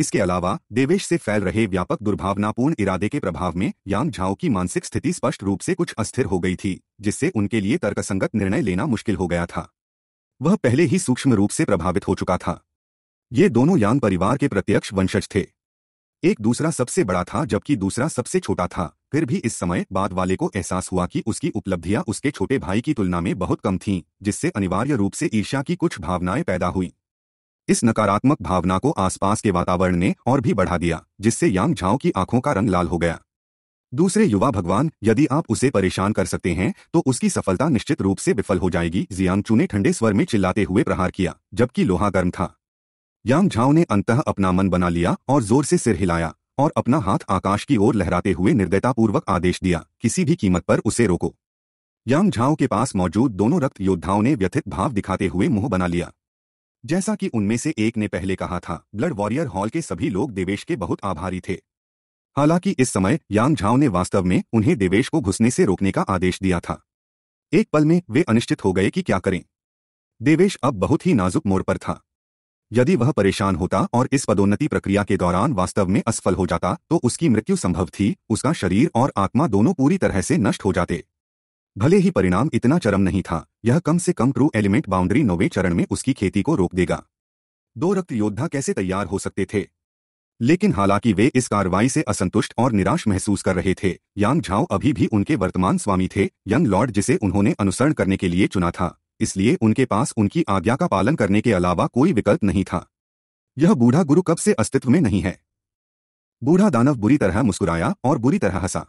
इसके अलावा देवेश से फैल रहे व्यापक दुर्भावनापूर्ण इरादे के प्रभाव में यांग झाओ की मानसिक स्थिति स्पष्ट रूप से कुछ अस्थिर हो गई थी जिससे उनके लिए तर्कसंगत निर्णय लेना मुश्किल हो गया था वह पहले ही सूक्ष्म रूप से प्रभावित हो चुका था ये दोनों यांग परिवार के प्रत्यक्ष वंशज थे एक दूसरा सबसे बड़ा था जबकि दूसरा सबसे छोटा था फिर भी इस समय बाद वाले को एहसास हुआ कि उसकी उपलब्धियां उसके छोटे भाई की तुलना में बहुत कम थीं, जिससे अनिवार्य रूप से ईर्ष्या की कुछ भावनाएं पैदा हुईं इस नकारात्मक भावना को आसपास के वातावरण ने और भी बढ़ा दिया जिससे यांग झाओ की आंखों का रंग लाल हो गया दूसरे युवा भगवान यदि आप उसे परेशान कर सकते हैं तो उसकी सफलता निश्चित रूप से विफल हो जाएगी जियांगचू ने ठंडे स्वर में चिल्लाते हुए प्रहार किया जबकि लोहा गर्म था यांग झाओ ने अंतः अपना मन बना लिया और जोर से सिर हिलाया और अपना हाथ आकाश की ओर लहराते हुए निर्दयतापूर्वक आदेश दिया किसी भी कीमत पर उसे रोको यांग झाओ के पास मौजूद दोनों रक्त योद्धाओं ने व्यथित भाव दिखाते हुए मुंह बना लिया जैसा कि उनमें से एक ने पहले कहा था ब्लड वॉरियर हॉल के सभी लोग देवेश के बहुत आभारी थे हालांकि इस समय यांग झाओ ने वास्तव में उन्हें देवेश को घुसने से रोकने का आदेश दिया था एक पल में वे अनिश्चित हो गए कि क्या करें देवेश अब बहुत ही नाजुक मोड़ पर था यदि वह परेशान होता और इस पदोन्नति प्रक्रिया के दौरान वास्तव में असफल हो जाता तो उसकी मृत्यु संभव थी उसका शरीर और आत्मा दोनों पूरी तरह से नष्ट हो जाते भले ही परिणाम इतना चरम नहीं था यह कम से कम ट्रू एलिमेंट बाउंड्री नौवे चरण में उसकी खेती को रोक देगा दो रक्त योद्धा कैसे तैयार हो सकते थे लेकिन हालांकि वे इस कार्रवाई से असंतुष्ट और निराश महसूस कर रहे थे यांग झाओ अभी भी उनके वर्तमान स्वामी थे यंग लॉर्ड जिसे उन्होंने अनुसरण करने के लिए चुना था इसलिए उनके पास उनकी आज्ञा का पालन करने के अलावा कोई विकल्प नहीं था यह बूढ़ा गुरु कब से अस्तित्व में नहीं है बूढ़ा दानव बुरी तरह मुस्कुराया और बुरी तरह हंसा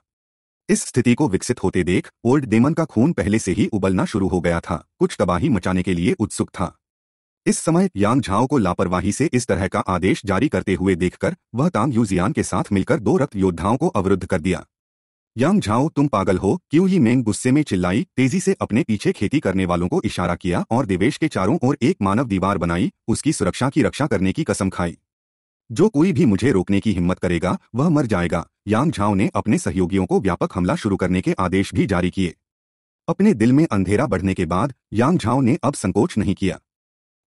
इस स्थिति को विकसित होते देख ओल्ड डेमन का खून पहले से ही उबलना शुरू हो गया था कुछ तबाही मचाने के लिए उत्सुक था इस समय यांग झाओ को लापरवाही से इस तरह का आदेश जारी करते हुए देखकर वह तांग यूजियान के साथ मिलकर दो रक्त योद्धाओं को अवरुद्ध कर दिया यांग झाओ तुम पागल हो क्यों ही मेंग गुस्से में चिल्लाई तेजी से अपने पीछे खेती करने वालों को इशारा किया और देवेश के चारों ओर एक मानव दीवार बनाई उसकी सुरक्षा की रक्षा करने की कसम खाई जो कोई भी मुझे रोकने की हिम्मत करेगा वह मर जाएगा यांग झाओ ने अपने सहयोगियों को व्यापक हमला शुरू करने के आदेश भी जारी किए अपने दिल में अंधेरा बढ़ने के बाद यांग झाओ ने अब संकोच नहीं किया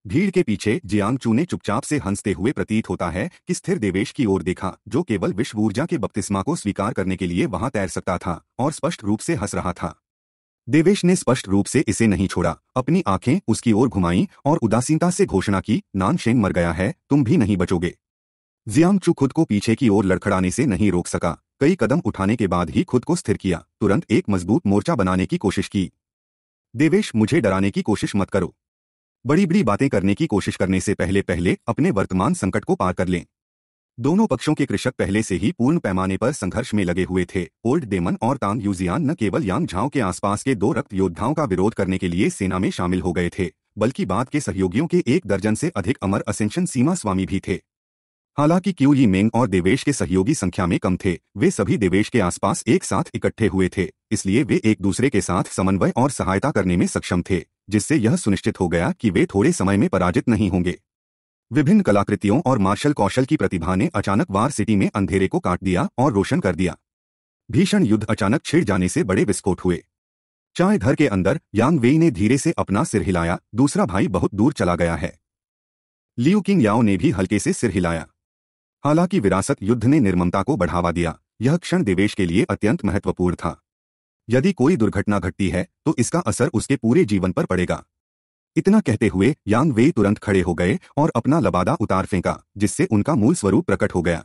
भीड़ के पीछे जियांग चू ने चुपचाप से हंसते हुए प्रतीत होता है कि स्थिर देवेश की ओर देखा जो केवल विश्व ऊर्जा के बपतिस्मा को स्वीकार करने के लिए वहां तैर सकता था और स्पष्ट रूप से हंस रहा था देवेश ने स्पष्ट रूप से इसे नहीं छोड़ा अपनी आंखें उसकी ओर घुमाई और उदासीनता से घोषणा की नान मर गया है तुम भी नहीं बचोगे जियांगचू खुद को पीछे की ओर लड़खड़ाने से नहीं रोक सका कई कदम उठाने के बाद ही खुद को स्थिर किया तुरंत एक मजबूत मोर्चा बनाने की कोशिश की देवेश मुझे डराने की कोशिश मत करो बड़ी बड़ी बातें करने की कोशिश करने से पहले पहले अपने वर्तमान संकट को पार कर लें दोनों पक्षों के कृषक पहले से ही पूर्ण पैमाने पर संघर्ष में लगे हुए थे ओल्ड डेमन और तांग यूजियान न केवल यांग झाओ के आसपास के दो रक्त योद्धाओं का विरोध करने के लिए सेना में शामिल हो गए थे बल्कि बाद के सहयोगियों के एक दर्जन से अधिक अमर असेंशन सीमा स्वामी भी थे हालांकि क्यू यी मेंग और देवेश के सहयोगी संख्या में कम थे वे सभी देवेश के आसपास एक साथ इकट्ठे हुए थे इसलिए वे एक दूसरे के साथ समन्वय और सहायता करने में सक्षम थे जिससे यह सुनिश्चित हो गया कि वे थोड़े समय में पराजित नहीं होंगे विभिन्न कलाकृतियों और मार्शल कौशल की प्रतिभा ने अचानक वार सिटी में अंधेरे को काट दिया और रोशन कर दिया भीषण युद्ध अचानक छिड़ जाने से बड़े विस्फोट हुए चाय घर के अंदर यांग वेई ने धीरे से अपना सिर हिलाया दूसरा भाई बहुत दूर चला गया है लियू किंग याओ ने भी हल्के से सिर हिलाया हालांकि विरासत युद्ध ने निर्ममता को बढ़ावा दिया यह क्षण देवेश के लिए अत्यंत महत्वपूर्ण था यदि कोई दुर्घटना घटती है तो इसका असर उसके पूरे जीवन पर पड़ेगा इतना कहते हुए यांग वे तुरंत खड़े हो गए और अपना लबादा उतार फेंका जिससे उनका मूल स्वरूप प्रकट हो गया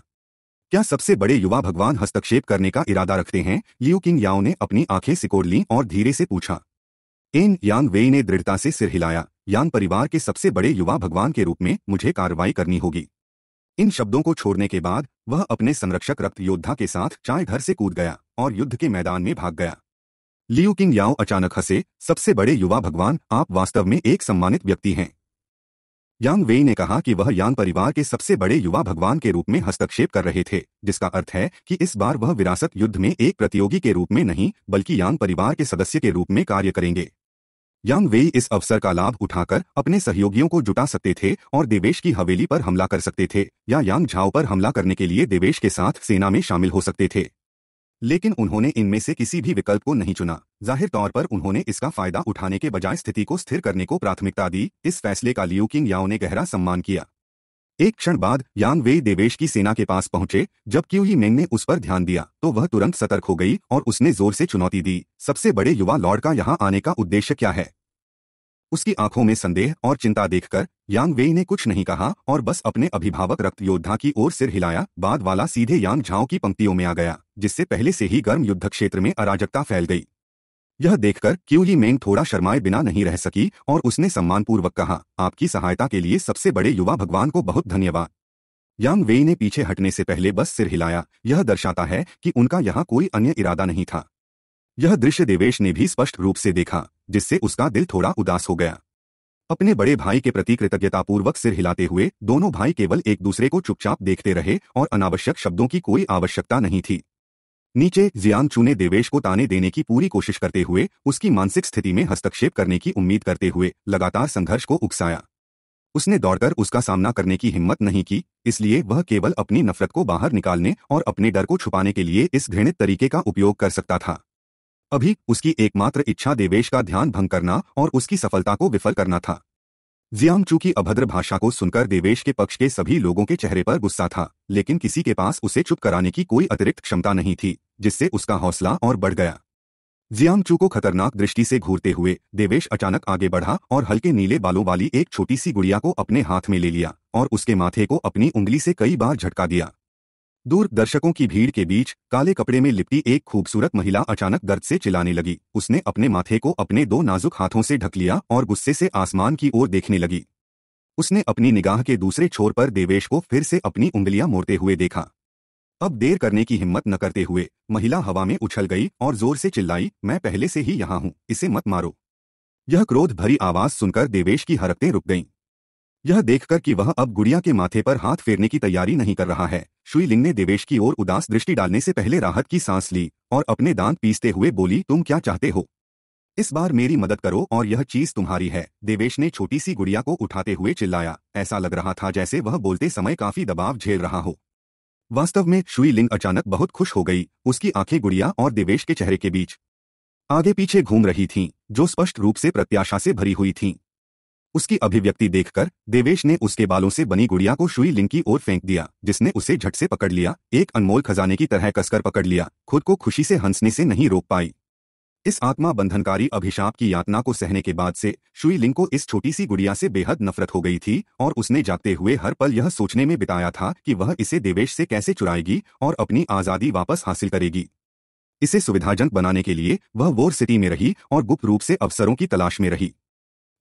क्या सबसे बड़े युवा भगवान हस्तक्षेप करने का इरादा रखते हैं यू किंग याओ ने अपनी आंखें सिकोड़ ली और धीरे से पूछा एन यांग वेई ने दृढ़ता से सिर हिलाया यांग परिवार के सबसे बड़े युवा भगवान के रूप में मुझे कार्रवाई करनी होगी इन शब्दों को छोड़ने के बाद वह अपने संरक्षक रक्त योद्धा के साथ चाय घर से कूद गया और युद्ध के मैदान में भाग गया लियू किंग याओ अचानक हंसे सबसे बड़े युवा भगवान आप वास्तव में एक सम्मानित व्यक्ति हैं यांग वेई ने कहा कि वह यांग परिवार के सबसे बड़े युवा भगवान के रूप में हस्तक्षेप कर रहे थे जिसका अर्थ है कि इस बार वह विरासत युद्ध में एक प्रतियोगी के रूप में नहीं बल्कि यांग परिवार के सदस्य के रूप में कार्य करेंगे यांग वे इस अवसर का लाभ उठाकर अपने सहयोगियों को जुटा सकते थे और देवेश की हवेली पर हमला कर सकते थे या यांग झाओ पर हमला करने के लिए देवेश के साथ सेना में शामिल हो सकते थे लेकिन उन्होंने इनमें से किसी भी विकल्प को नहीं चुना जाहिर तौर पर उन्होंने इसका फायदा उठाने के बजाय स्थिति को स्थिर करने को प्राथमिकता दी इस फैसले का लियू किंग याओ ने गहरा सम्मान किया एक क्षण बाद यांग वे देवेश की सेना के पास पहुंचे जब क्यूई मेंग ने उस पर ध्यान दिया तो वह तुरंत सतर्क हो गई और उसने जोर से चुनौती दी सबसे बड़े युवा लॉर्ड का यहाँ आने का उद्देश्य क्या है उसकी आंखों में संदेह और चिंता देखकर यांग वेई ने कुछ नहीं कहा और बस अपने अभिभावक रक्त योद्धा की ओर सिर हिलाया बाद वाला सीधे यांग झाओ की पंक्तियों में आ गया जिससे पहले से ही गर्म युद्ध क्षेत्र में अराजकता फैल गई यह देखकर क्यू ही मेंग थोड़ा शर्माए बिना नहीं रह सकी और उसने सम्मानपूर्वक कहा आपकी सहायता के लिए सबसे बड़े युवा भगवान को बहुत धन्यवाद यांग वेई ने पीछे हटने से पहले बस सिर हिलाया यह दर्शाता है कि उनका यहाँ कोई अन्य इरादा नहीं था यह दृश्य देवेश ने भी स्पष्ट रूप से देखा जिससे उसका दिल थोड़ा उदास हो गया अपने बड़े भाई के प्रति कृतज्ञतापूर्वक सिर हिलाते हुए दोनों भाई केवल एक दूसरे को चुपचाप देखते रहे और अनावश्यक शब्दों की कोई आवश्यकता नहीं थी नीचे जियान चू ने देवेश को ताने देने की पूरी कोशिश करते हुए उसकी मानसिक स्थिति में हस्तक्षेप करने की उम्मीद करते हुए लगातार संघर्ष को उकसाया उसने दौड़कर उसका सामना करने की हिम्मत नहीं की इसलिए वह केवल अपनी नफरत को बाहर निकालने और अपने डर को छुपाने के लिए इस घृणित तरीके का उपयोग कर सकता था अभी उसकी एकमात्र इच्छा देवेश का ध्यान भंग करना और उसकी सफलता को विफल करना था जियांगचू की अभद्र भाषा को सुनकर देवेश के पक्ष के सभी लोगों के चेहरे पर गुस्सा था लेकिन किसी के पास उसे चुप कराने की कोई अतिरिक्त क्षमता नहीं थी जिससे उसका हौसला और बढ़ गया जियांगचू को खतरनाक दृष्टि से घूरते हुए देवेश अचानक आगे बढ़ा और हल्के नीले बालों वाली एक छोटी सी गुड़िया को अपने हाथ में ले लिया और उसके माथे को अपनी उंगली से कई बार झटका दिया दूर दर्शकों की भीड़ के बीच काले कपड़े में लिपटी एक खूबसूरत महिला अचानक दर्द से चिल्लाने लगी उसने अपने माथे को अपने दो नाजुक हाथों से ढक लिया और गुस्से से आसमान की ओर देखने लगी उसने अपनी निगाह के दूसरे छोर पर देवेश को फिर से अपनी उंगलियां मोड़ते हुए देखा अब देर करने की हिम्मत न करते हुए महिला हवा में उछल गई और जोर से चिल्लाई मैं पहले से ही यहां हूं इसे मत मारो यह क्रोध भरी आवाज सुनकर देवेश की हरकतें रुक गईं यह देखकर कि वह अब गुड़िया के माथे पर हाथ फेरने की तैयारी नहीं कर रहा है श्रीलिंग ने देवेश की ओर उदास दृष्टि डालने से पहले राहत की सांस ली और अपने दांत पीसते हुए बोली तुम क्या चाहते हो इस बार मेरी मदद करो और यह चीज तुम्हारी है देवेश ने छोटी सी गुड़िया को उठाते हुए चिल्लाया ऐसा लग रहा था जैसे वह बोलते समय काफी दबाव झेल रहा हो वास्तव में शुई लिंग अचानक बहुत खुश हो गई उसकी आंखें गुड़िया और देवेश के चेहरे के बीच आगे पीछे घूम रही थीं, जो स्पष्ट रूप से प्रत्याशा से भरी हुई थीं। उसकी अभिव्यक्ति देखकर देवेश ने उसके बालों से बनी गुड़िया को शुई लिंग की ओर फेंक दिया जिसने उसे झट से पकड़ लिया एक अनमोल खजाने की तरह कसकर पकड़ लिया खुद को खुशी से हंसने से नहीं रोक पाई इस आत्मा बंधनकारी अभिशाप की यातना को सहने के बाद से शुई लिंग को इस छोटी सी गुड़िया से बेहद नफरत हो गई थी और उसने जागते हुए हर पल यह सोचने में बिताया था कि वह इसे देवेश से कैसे चुराएगी और अपनी आज़ादी वापस हासिल करेगी इसे सुविधाजनक बनाने के लिए वह वोर सिटी में रही और गुप्त रूप से अवसरों की तलाश में रही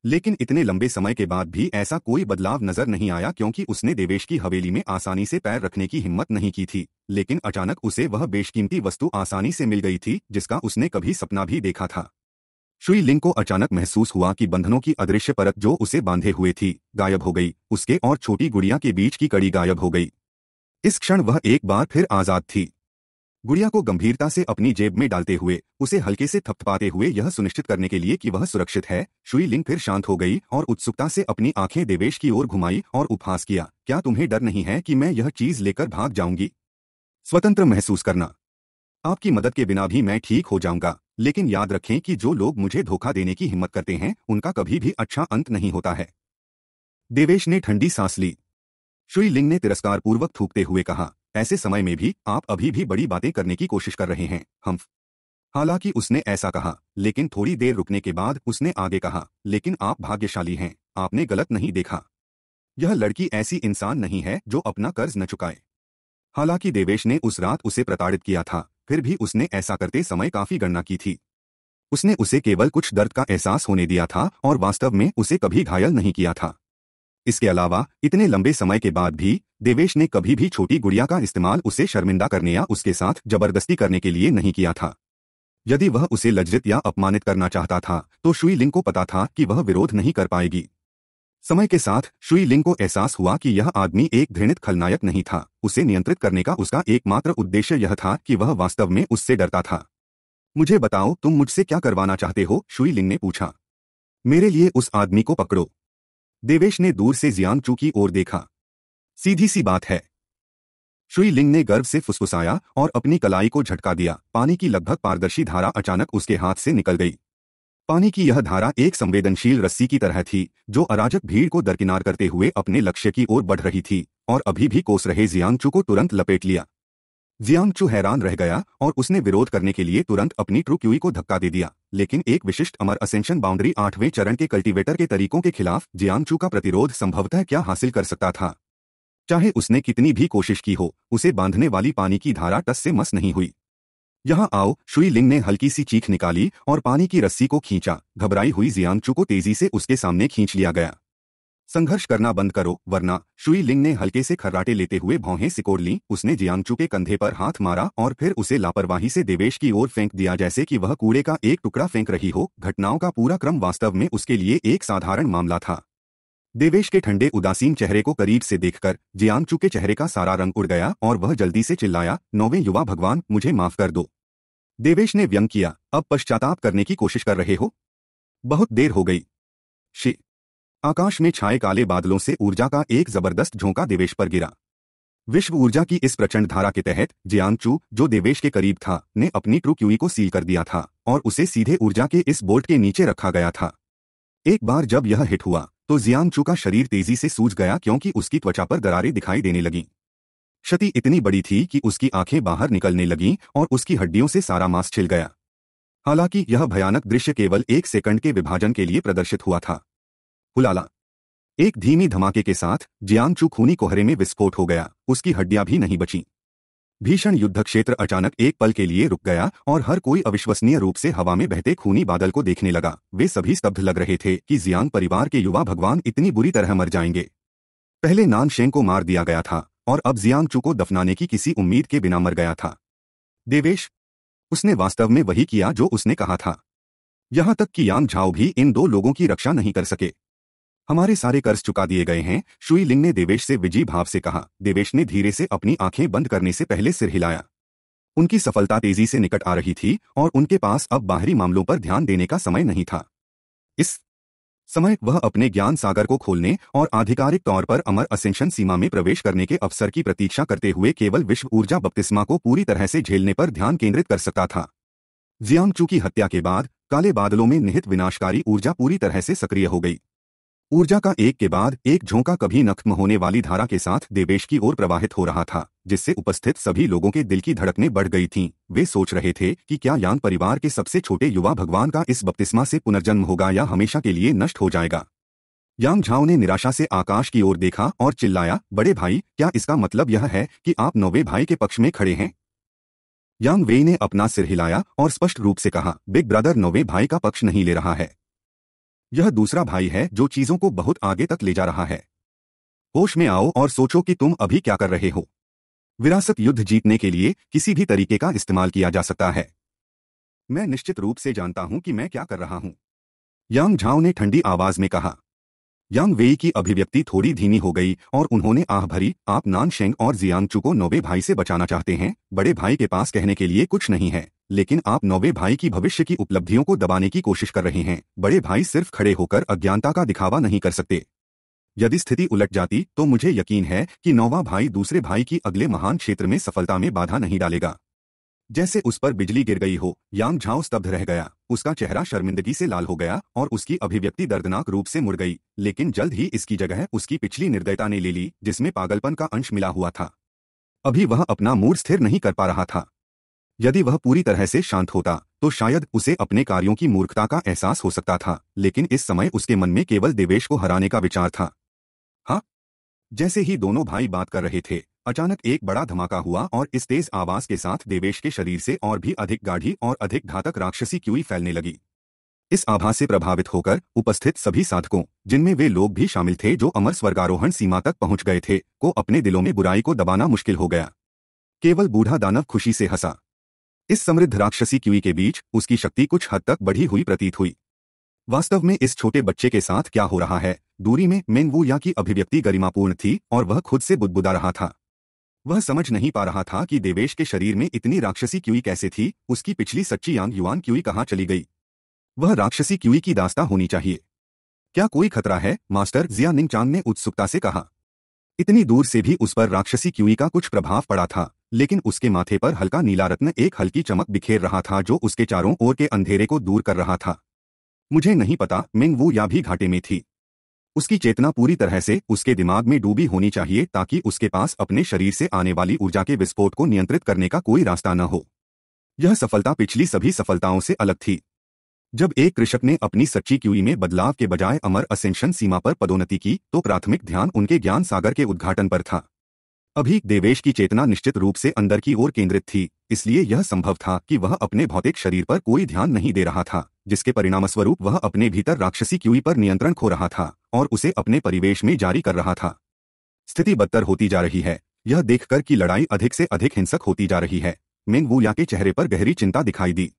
लेकिन इतने लंबे समय के बाद भी ऐसा कोई बदलाव नजर नहीं आया क्योंकि उसने देवेश की हवेली में आसानी से पैर रखने की हिम्मत नहीं की थी लेकिन अचानक उसे वह बेशकीमती वस्तु आसानी से मिल गई थी जिसका उसने कभी सपना भी देखा था श्री लिंग को अचानक महसूस हुआ कि बंधनों की अदृश्य परत जो उसे बांधे हुए थी गायब हो गई उसके और छोटी गुड़िया के बीच की कड़ी गायब हो गई इस क्षण वह एक बार फिर आजाद थी गुड़िया को गंभीरता से अपनी जेब में डालते हुए उसे हल्के से थपथपाते हुए यह सुनिश्चित करने के लिए कि वह सुरक्षित है शुई लिंग फिर शांत हो गई और उत्सुकता से अपनी आंखें देवेश की ओर घुमाई और उपहास किया क्या तुम्हें डर नहीं है कि मैं यह चीज लेकर भाग जाऊंगी स्वतंत्र महसूस करना आपकी मदद के बिना भी मैं ठीक हो जाऊंगा लेकिन याद रखें कि जो लोग मुझे धोखा देने की हिम्मत करते हैं उनका कभी भी अच्छा अंत नहीं होता है देवेश ने ठंडी सांस ली शुई लिंग ने तिरस्कार पूर्वक थूकते हुए कहा ऐसे समय में भी आप अभी भी बड़ी बातें करने की कोशिश कर रहे हैं हम हालांकि उसने ऐसा कहा लेकिन थोड़ी देर रुकने के बाद उसने आगे कहा लेकिन आप भाग्यशाली हैं आपने गलत नहीं देखा यह लड़की ऐसी इंसान नहीं है जो अपना कर्ज न चुकाए हालांकि देवेश ने उस रात उसे प्रताड़ित किया था फिर भी उसने ऐसा करते समय काफी गणना की थी उसने उसे केवल कुछ दर्द का एहसास होने दिया था और वास्तव में उसे कभी घायल नहीं किया था इसके अलावा इतने लंबे समय के बाद भी देवेश ने कभी भी छोटी गुड़िया का इस्तेमाल उसे शर्मिंदा करने या उसके साथ जबरदस्ती करने के लिए नहीं किया था यदि वह उसे लज्जित या अपमानित करना चाहता था तो शुई लिंग को पता था कि वह विरोध नहीं कर पाएगी समय के साथ शुई लिंग को एहसास हुआ कि यह आदमी एक घृणित खलनायक नहीं था उसे नियंत्रित करने का उसका एकमात्र उद्देश्य यह था कि वह वास्तव में उससे डरता था मुझे बताओ तुम मुझसे क्या करवाना चाहते हो शुई लिंग ने पूछा मेरे लिए उस आदमी को पकड़ो देवेश ने दूर से जियांग चू की ओर देखा सीधी सी बात है श्री लिंग ने गर्व से फुसफुसाया और अपनी कलाई को झटका दिया पानी की लगभग पारदर्शी धारा अचानक उसके हाथ से निकल गई पानी की यह धारा एक संवेदनशील रस्सी की तरह थी जो अराजक भीड़ को दरकिनार करते हुए अपने लक्ष्य की ओर बढ़ रही थी और अभी भी कोस रहे जियांगचू को तुरंत लपेट लिया जियांगचू हैरान रह गया और उसने विरोध करने के लिए तुरंत अपनी ट्रू क्यूई को धक्का दे दिया लेकिन एक विशिष्ट अमर असेंशन बाउंड्री आठवें चरण के कल्टीवेटर के तरीकों के खिलाफ जियांगचू का प्रतिरोध संभवतः क्या हासिल कर सकता था चाहे उसने कितनी भी कोशिश की हो उसे बांधने वाली पानी की धारा टस से मस नहीं हुई यहां आओ शुई लिंग ने हल्की सी चीख निकाली और पानी की रस्सी को खींचा घबराई हुई जियांगचू को तेजी से उसके सामने खींच लिया गया संघर्ष करना बंद करो वरना शुई लिंग ने हल्के से खर्राटे लेते हुए भौहें सिकोड़ ली उसने जियांगचू के कंधे पर हाथ मारा और फिर उसे लापरवाही से देवेश की ओर फेंक दिया जैसे कि वह कूड़े का एक टुकड़ा फेंक रही हो घटनाओं का पूरा क्रम वास्तव में उसके लिए एक साधारण मामला था देवेश के ठंडे उदासीन चेहरे को करीब से देखकर जियांगचू के चेहरे का सारा रंग उड़ गया और वह जल्दी से चिल्लाया नौवे युवा भगवान मुझे माफ कर दो देवेश ने व्यंग किया अब पश्चाताप करने की कोशिश कर रहे हो बहुत देर हो गई शी आकाश में छाए काले बादलों से ऊर्जा का एक जबरदस्त झोंका देवेश पर गिरा विश्व ऊर्जा की इस प्रचंड धारा के तहत जियांगचू जो देवेश के करीब था ने अपनी ट्रू क्यूई को सील कर दिया था और उसे सीधे ऊर्जा के इस बोल्ट के नीचे रखा गया था एक बार जब यह हिट हुआ तो जियांगचू का शरीर तेजी से सूज गया क्योंकि उसकी त्वचा पर दरारें दिखाई देने लगीं क्षति इतनी बड़ी थी कि उसकी आंखें बाहर निकलने लगीं और उसकी हड्डियों से सारा मांस छिल गया हालांकि यह भयानक दृश्य केवल एक सेकंड के विभाजन के लिए प्रदर्शित हुआ था हुलाला एक धीमी धमाके के साथ जियांगचू खूनी कोहरे में विस्फोट हो गया उसकी हड्डियां भी नहीं बची भीषण युद्ध क्षेत्र अचानक एक पल के लिए रुक गया और हर कोई अविश्वसनीय रूप से हवा में बहते खूनी बादल को देखने लगा वे सभी स्तब्ध लग रहे थे कि जियांग परिवार के युवा भगवान इतनी बुरी तरह मर जाएंगे पहले नान शेंग को मार दिया गया था और अब जियांगचू को दफनाने की किसी उम्मीद के बिना मर गया था देवेश उसने वास्तव में वही किया जो उसने कहा था यहां तक कि यांग झाओ भी इन दो लोगों की रक्षा नहीं कर सके हमारे सारे कर्ज चुका दिए गए हैं शुई लिंग ने देवेश से विजयी भाव से कहा देवेश ने धीरे से अपनी आंखें बंद करने से पहले सिर हिलाया उनकी सफलता तेजी से निकट आ रही थी और उनके पास अब बाहरी मामलों पर ध्यान देने का समय नहीं था इस समय वह अपने ज्ञान सागर को खोलने और आधिकारिक तौर पर अमर असेंशन सीमा में प्रवेश करने के अवसर की प्रतीक्षा करते हुए केवल विश्व ऊर्जा बपतिस्मा को पूरी तरह से झेलने पर ध्यान केंद्रित कर सकता था जियांगचू की हत्या के बाद काले बादलों में निहित विनाशकारी ऊर्जा पूरी तरह से सक्रिय हो गई ऊर्जा का एक के बाद एक झोंका कभी नख्म होने वाली धारा के साथ देवेश की ओर प्रवाहित हो रहा था जिससे उपस्थित सभी लोगों के दिल की धड़कने बढ़ गई थीं। वे सोच रहे थे कि क्या यान परिवार के सबसे छोटे युवा भगवान का इस बपतिस्मा से पुनर्जन्म होगा या हमेशा के लिए नष्ट हो जाएगा यांग झाओ ने निराशा से आकाश की ओर देखा और चिल्लाया बड़े भाई क्या इसका मतलब यह है कि आप नौवे भाई के पक्ष में खड़े हैं यांग वे ने अपना सिर हिलाया और स्पष्ट रूप से कहा बिग ब्रदर नौवे भाई का पक्ष नहीं ले रहा है यह दूसरा भाई है जो चीजों को बहुत आगे तक ले जा रहा है होश में आओ और सोचो कि तुम अभी क्या कर रहे हो विरासत युद्ध जीतने के लिए किसी भी तरीके का इस्तेमाल किया जा सकता है मैं निश्चित रूप से जानता हूं कि मैं क्या कर रहा हूं यांग झाओ ने ठंडी आवाज में कहा यांग वेई की अभिव्यक्ति थोड़ी धीमी हो गई और उन्होंने आह भरी आप नान शेंग और जियांगचू को नोबे भाई से बचाना चाहते हैं बड़े भाई के पास कहने के लिए कुछ नहीं है लेकिन आप नौवे भाई की भविष्य की उपलब्धियों को दबाने की कोशिश कर रहे हैं बड़े भाई सिर्फ खड़े होकर अज्ञानता का दिखावा नहीं कर सकते यदि स्थिति उलट जाती तो मुझे यकीन है कि नौवा भाई दूसरे भाई की अगले महान क्षेत्र में सफलता में बाधा नहीं डालेगा जैसे उस पर बिजली गिर गई हो यांग झाओ स्तब्ध रह गया उसका चेहरा शर्मिंदगी से लाल हो गया और उसकी अभिव्यक्ति दर्दनाक रूप से मुड़ गई लेकिन जल्द ही इसकी जगह उसकी पिछली निर्दयता ने ले ली जिसमें पागलपन का अंश मिला हुआ था अभी वह अपना मूड स्थिर नहीं कर पा रहा था यदि वह पूरी तरह से शांत होता तो शायद उसे अपने कार्यों की मूर्खता का एहसास हो सकता था लेकिन इस समय उसके मन में केवल देवेश को हराने का विचार था हाँ जैसे ही दोनों भाई बात कर रहे थे अचानक एक बड़ा धमाका हुआ और इस तेज आवाज के साथ देवेश के शरीर से और भी अधिक गाढ़ी और अधिक घातक राक्षसी क्यूई फैलने लगी इस आभा से प्रभावित होकर उपस्थित सभी साधकों जिनमें वे लोग भी शामिल थे जो अमर स्वर्गारोहण सीमा तक पहुंच गए थे को अपने दिलों में बुराई को दबाना मुश्किल हो गया केवल बूढ़ा दानव खुशी से हंसा इस समृद्ध राक्षसी क्यूई के बीच उसकी शक्ति कुछ हद तक बढ़ी हुई प्रतीत हुई वास्तव में इस छोटे बच्चे के साथ क्या हो रहा है दूरी में मेंगवू या की अभिव्यक्ति गरिमापूर्ण थी और वह खुद से बुदबुदा रहा था वह समझ नहीं पा रहा था कि देवेश के शरीर में इतनी राक्षसी क्यूई कैसे थी उसकी पिछली सच्ची यांग युवान क्यूई कहाँ चली गई वह राक्षसी क्यूई की दास्ता होनी चाहिए क्या कोई खतरा है मास्टर जिया निंग चांग ने उत्सुकता से कहा इतनी दूर से भी उस पर राक्षसी क्यूई का कुछ प्रभाव पड़ा था लेकिन उसके माथे पर हल्का नीला रत्न एक हल्की चमक बिखेर रहा था जो उसके चारों ओर के अंधेरे को दूर कर रहा था मुझे नहीं पता मिंग वो या भी घाटे में थी उसकी चेतना पूरी तरह से उसके दिमाग में डूबी होनी चाहिए ताकि उसके पास अपने शरीर से आने वाली ऊर्जा के विस्फोट को नियंत्रित करने का कोई रास्ता न हो यह सफलता पिछली सभी सफलताओं से अलग थी जब एक कृषक ने अपनी सच्ची क्यूई में बदलाव के बजाय अमर असेंशन सीमा पर पदोन्नति की तो प्राथमिक ध्यान उनके ज्ञान सागर के उद्घाटन पर था अभी देवेश की चेतना निश्चित रूप से अंदर की ओर केंद्रित थी इसलिए यह संभव था कि वह अपने भौतिक शरीर पर कोई ध्यान नहीं दे रहा था जिसके परिणामस्वरूप वह अपने भीतर राक्षसी क्यूई पर नियंत्रण खो रहा था और उसे अपने परिवेश में जारी कर रहा था स्थिति बदतर होती जा रही है यह देखकर कि लड़ाई अधिक से अधिक हिंसक होती जा रही है मेंग वूया के चेहरे पर गहरी चिंता दिखाई दी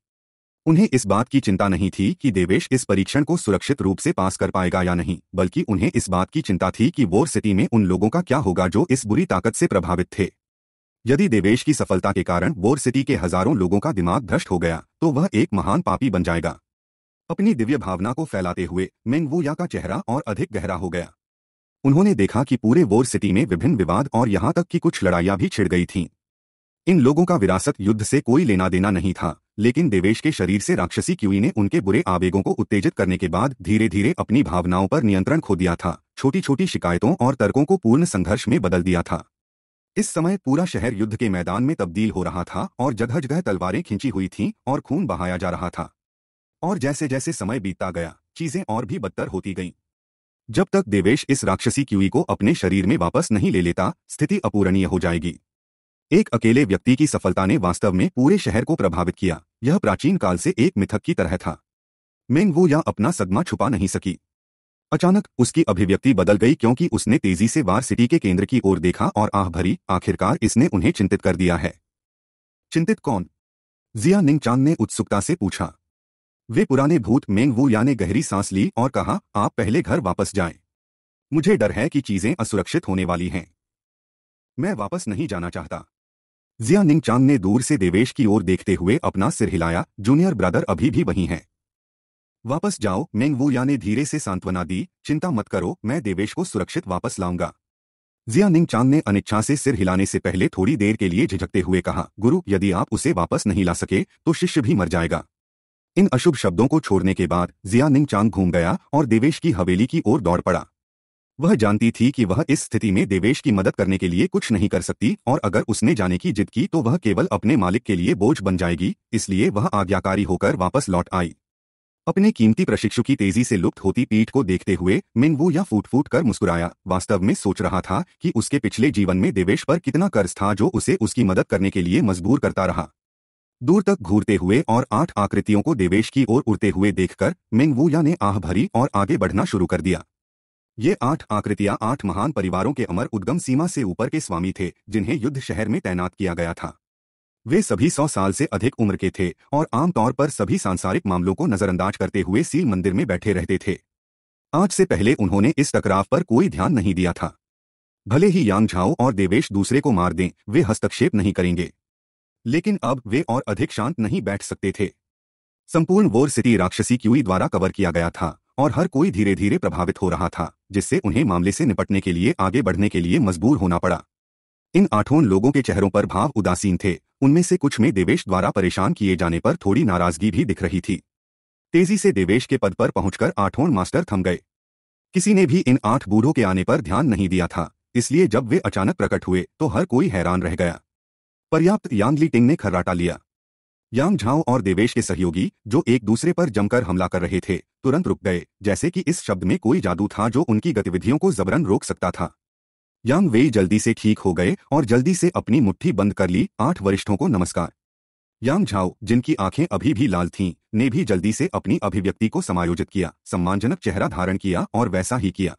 उन्हें इस बात की चिंता नहीं थी कि देवेश इस परीक्षण को सुरक्षित रूप से पास कर पाएगा या नहीं बल्कि उन्हें इस बात की चिंता थी कि वोर सिटी में उन लोगों का क्या होगा जो इस बुरी ताकत से प्रभावित थे यदि देवेश की सफलता के कारण वोर सिटी के हजारों लोगों का दिमाग भ्रष्ट हो गया तो वह एक महान पापी बन जाएगा अपनी दिव्य भावना को फैलाते हुए मेंगवोया का चेहरा और अधिक गहरा हो गया उन्होंने देखा कि पूरे वोर सिटी में विभिन्न विवाद और यहां तक कि कुछ लड़ाइयां भी छिड़ गई थीं इन लोगों का विरासत युद्ध से कोई लेना देना नहीं था लेकिन देवेश के शरीर से राक्षसी क्यूई ने उनके बुरे आवेगों को उत्तेजित करने के बाद धीरे धीरे अपनी भावनाओं पर नियंत्रण खो दिया था छोटी छोटी शिकायतों और तर्कों को पूर्ण संघर्ष में बदल दिया था इस समय पूरा शहर युद्ध के मैदान में तब्दील हो रहा था और जगह जगह तलवारें खींची हुई थीं और खून बहाया जा रहा था और जैसे जैसे समय बीतता गया चीजें और भी बदतर होती गईं जब तक देवेश इस राक्षसी क्यूई को अपने शरीर में वापस नहीं ले लेता स्थिति अपूरणीय हो जाएगी एक अकेले व्यक्ति की सफलता ने वास्तव में पूरे शहर को प्रभावित किया यह प्राचीन काल से एक मिथक की तरह था मेंग वो या अपना सदमा छुपा नहीं सकी अचानक उसकी अभिव्यक्ति बदल गई क्योंकि उसने तेजी से वार सिटी के केंद्र की ओर देखा और आह भरी आखिरकार इसने उन्हें चिंतित कर दिया है चिंतित कौन जिया निंग चांद ने उत्सुकता से पूछा वे पुराने भूत मेंग वो या ने गहरी सांस ली और कहा आप पहले घर वापस जाएं। मुझे डर है कि चीजें असुरक्षित होने वाली हैं मैं वापस नहीं जाना चाहता जिया निंग चांग ने दूर से देवेश की ओर देखते हुए अपना सिर हिलाया जूनियर ब्रदर अभी भी वहीं हैं वापस जाओ मेंग वूया ने धीरे से सांत्वना दी चिंता मत करो मैं देवेश को सुरक्षित वापस लाऊंगा जिया निंग चांग ने अनिच्छा से सिर हिलाने से पहले थोड़ी देर के लिए झिझकते हुए कहा गुरु यदि आप उसे वापस नहीं ला सके तो शिष्य भी मर जाएगा इन अशुभ शब्दों को छोड़ने के बाद जिया निंग चांग घूम गया और देवेश की हवेली की ओर दौड़ पड़ा वह जानती थी कि वह इस स्थिति में देवेश की मदद करने के लिए कुछ नहीं कर सकती और अगर उसने जाने की जिद की तो वह केवल अपने मालिक के लिए बोझ बन जाएगी इसलिए वह आज्ञाकारी होकर वापस लौट आई अपने कीमती प्रशिक्षु की तेजी से लुप्त होती पीठ को देखते हुए मिनवू या फूट फूट कर मुस्कुराया वास्तव में सोच रहा था कि उसके पिछले जीवन में देवेश पर कितना कर्ज था जो उसे उसकी मदद करने के लिए मजबूर करता रहा दूर तक घूरते हुए और आठ आकृतियों को देवेश की ओर उड़ते हुए देखकर या ने आह भरी और आगे बढ़ना शुरू कर दिया ये आठ आकृतियां आठ महान परिवारों के अमर उद्गम सीमा से ऊपर के स्वामी थे जिन्हें युद्ध शहर में तैनात किया गया था वे सभी सौ साल से अधिक उम्र के थे और आमतौर पर सभी सांसारिक मामलों को नजरअंदाज करते हुए सील मंदिर में बैठे रहते थे आज से पहले उन्होंने इस टकराव पर कोई ध्यान नहीं दिया था भले ही यांग झाओ और देवेश दूसरे को मार दें वे हस्तक्षेप नहीं करेंगे लेकिन अब वे और अधिक शांत नहीं बैठ सकते थे संपूर्ण वोर सिटी राक्षसी क्यूई द्वारा कवर किया गया था और हर कोई धीरे धीरे प्रभावित हो रहा था जिससे उन्हें मामले से निपटने के लिए आगे बढ़ने के लिए मजबूर होना पड़ा इन आठों लोगों के चेहरों पर भाव उदासीन थे उनमें से कुछ में देवेश द्वारा परेशान किए जाने पर थोड़ी नाराजगी भी दिख रही थी तेजी से देवेश के पद पर पहुंचकर आठों मास्टर थम गए किसी ने भी इन आठ बूढ़ों के आने पर ध्यान नहीं दिया था इसलिए जब वे अचानक प्रकट हुए तो हर कोई हैरान रह गया पर्याप्त यांगली टिंग ने खर्राटा लिया यांग झाओ और देवेश के सहयोगी जो एक दूसरे पर जमकर हमला कर रहे थे तुरंत रुक गए जैसे कि इस शब्द में कोई जादू था जो उनकी गतिविधियों को जबरन रोक सकता था यांग वे जल्दी से ठीक हो गए और जल्दी से अपनी मुट्ठी बंद कर ली आठ वरिष्ठों को नमस्कार यांग झाओ जिनकी आंखें अभी भी लाल थीं, ने भी जल्दी से अपनी अभिव्यक्ति को समायोजित किया सम्मानजनक चेहरा धारण किया और वैसा ही किया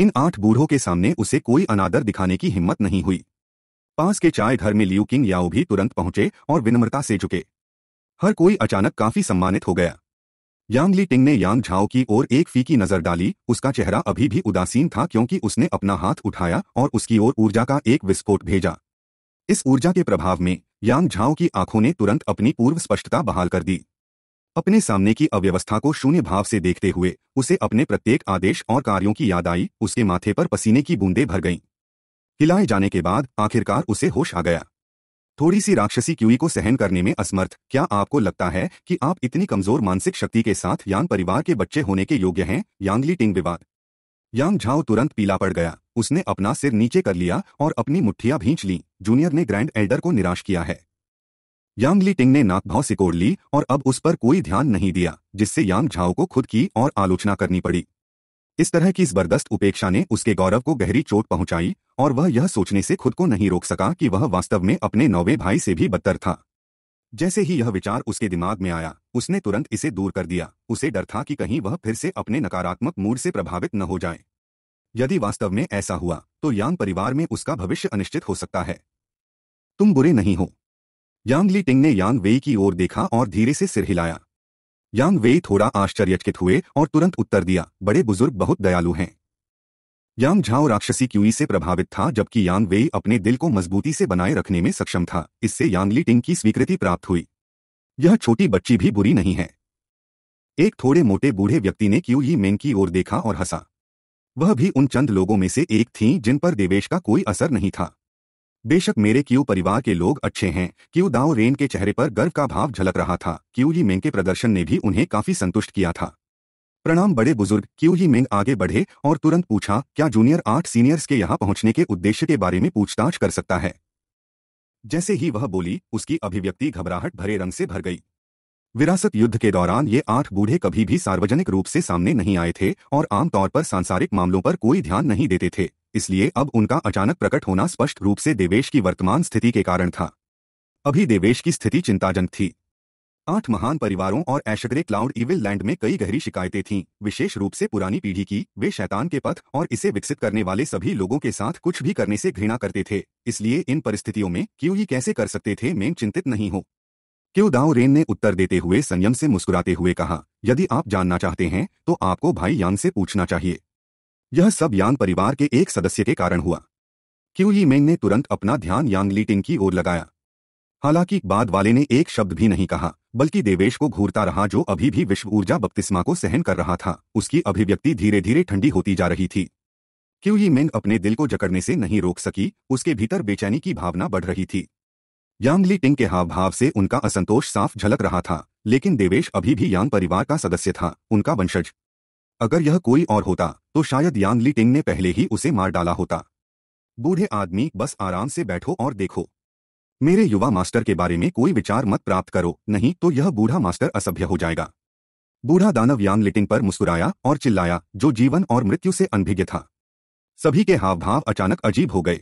इन आठ बूढ़ों के सामने उसे कोई अनादर दिखाने की हिम्मत नहीं हुई पास के चाय घर में लियू किंग याओ भी तुरंत पहुंचे और विनम्रता से झुके हर कोई अचानक काफी सम्मानित हो गया यांग ली टिंग ने यांग झाओ की ओर एक फीकी नजर डाली उसका चेहरा अभी भी उदासीन था क्योंकि उसने अपना हाथ उठाया और उसकी ओर ऊर्जा का एक विस्फोट भेजा इस ऊर्जा के प्रभाव में यांग झाओ की आंखों ने तुरंत अपनी पूर्व स्पष्टता बहाल कर दी अपने सामने की अव्यवस्था को शून्य भाव से देखते हुए उसे अपने प्रत्येक आदेश और कार्यों की याद आई उसके माथे पर पसीने की बूंदें भर गईं हिलाए जाने के बाद आखिरकार उसे होश आ गया थोड़ी सी राक्षसी क्यूई को सहन करने में असमर्थ क्या आपको लगता है कि आप इतनी कमजोर मानसिक शक्ति के साथ यांग परिवार के बच्चे होने के योग्य हैं यांगली टिंग विवाद यांग झाओ तुरंत पीला पड़ गया उसने अपना सिर नीचे कर लिया और अपनी मुठ्ठियां भींच ली जूनियर ने ग्रैंड एल्डर को निराश किया है यांगली टिंग ने नाकभाव सिकोड़ ली और अब उस पर कोई ध्यान नहीं दिया जिससे यांग झाओ को खुद की और आलोचना करनी पड़ी इस तरह की जबरदस्त उपेक्षा ने उसके गौरव को गहरी चोट पहुंचाई और वह यह सोचने से खुद को नहीं रोक सका कि वह वास्तव में अपने नौवे भाई से भी बदतर था जैसे ही यह विचार उसके दिमाग में आया उसने तुरंत इसे दूर कर दिया उसे डर था कि कहीं वह फिर से अपने नकारात्मक मूड से प्रभावित न हो जाए यदि वास्तव में ऐसा हुआ तो यांग परिवार में उसका भविष्य अनिश्चित हो सकता है तुम बुरे नहीं हो यांग ली टिंग ने यांग वेई की ओर देखा और धीरे से सिर हिलाया यांग वे थोड़ा आश्चर्यचकित हुए और तुरंत उत्तर दिया बड़े बुजुर्ग बहुत दयालु हैं यांग झाओ राक्षसी क्यूई से प्रभावित था जबकि यांग वे अपने दिल को मजबूती से बनाए रखने में सक्षम था इससे यांगली टिंग की स्वीकृति प्राप्त हुई यह छोटी बच्ची भी बुरी नहीं है एक थोड़े मोटे बूढ़े व्यक्ति ने क्यू ही मेन की ओर देखा और हंसा वह भी उन चंद लोगों में से एक थी जिन पर देवेश का कोई असर नहीं था बेशक मेरे क्यू परिवार के लोग अच्छे हैं क्यू दाओ रेन के चेहरे पर गर्व का भाव झलक रहा था क्यू ही मेंग के प्रदर्शन ने भी उन्हें काफी संतुष्ट किया था प्रणाम बड़े बुजुर्ग क्यू ही मेंग आगे बढ़े और तुरंत पूछा क्या जूनियर आठ सीनियर्स के यहाँ पहुंचने के उद्देश्य के बारे में पूछताछ कर सकता है जैसे ही वह बोली उसकी अभिव्यक्ति घबराहट भरे रंग से भर गई विरासत युद्ध के दौरान ये आठ बूढ़े कभी भी सार्वजनिक रूप से सामने नहीं आए थे और आमतौर पर सांसारिक मामलों पर कोई ध्यान नहीं देते थे इसलिए अब उनका अचानक प्रकट होना स्पष्ट रूप से देवेश की वर्तमान स्थिति के कारण था अभी देवेश की स्थिति चिंताजनक थी आठ महान परिवारों और ऐशग्रे क्लाउड इविल लैंड में कई गहरी शिकायतें थीं विशेष रूप से पुरानी पीढ़ी की वे शैतान के पथ और इसे विकसित करने वाले सभी लोगों के साथ कुछ भी करने से घृणा करते थे इसलिए इन परिस्थितियों में क्यों ही कैसे कर सकते थे मेन चिंतित नहीं हो क्यों रेन ने उत्तर देते हुए संयम से मुस्कुराते हुए कहा यदि आप जानना चाहते हैं तो आपको भाई यांग से पूछना चाहिए यह सब यांग परिवार के एक सदस्य के कारण हुआ क्यों ही मेंग ने तुरंत अपना ध्यान यांग लीटिंग की ओर लगाया हालांकि बाद वाले ने एक शब्द भी नहीं कहा बल्कि देवेश को घूरता रहा जो अभी भी विश्व ऊर्जा बपतिस्मा को सहन कर रहा था उसकी अभिव्यक्ति धीरे धीरे ठंडी होती जा रही थी क्यों ही मेंग अपने दिल को जकड़ने से नहीं रोक सकी उसके भीतर बेचैनी की भावना बढ़ रही थी यांगली टिंग के हाव भाव से उनका असंतोष साफ झलक रहा था लेकिन देवेश अभी भी यांग परिवार का सदस्य था उनका वंशज अगर यह कोई और होता तो शायद यांगली टिंग ने पहले ही उसे मार डाला होता बूढ़े आदमी बस आराम से बैठो और देखो मेरे युवा मास्टर के बारे में कोई विचार मत प्राप्त करो नहीं तो यह बूढ़ा मास्टर असभ्य हो जाएगा बूढ़ा दानव यांग लिटिंग पर मुस्कुराया और चिल्लाया जो जीवन और मृत्यु से अनभिज्ञ था सभी के हाव भाव अचानक अजीब हो गए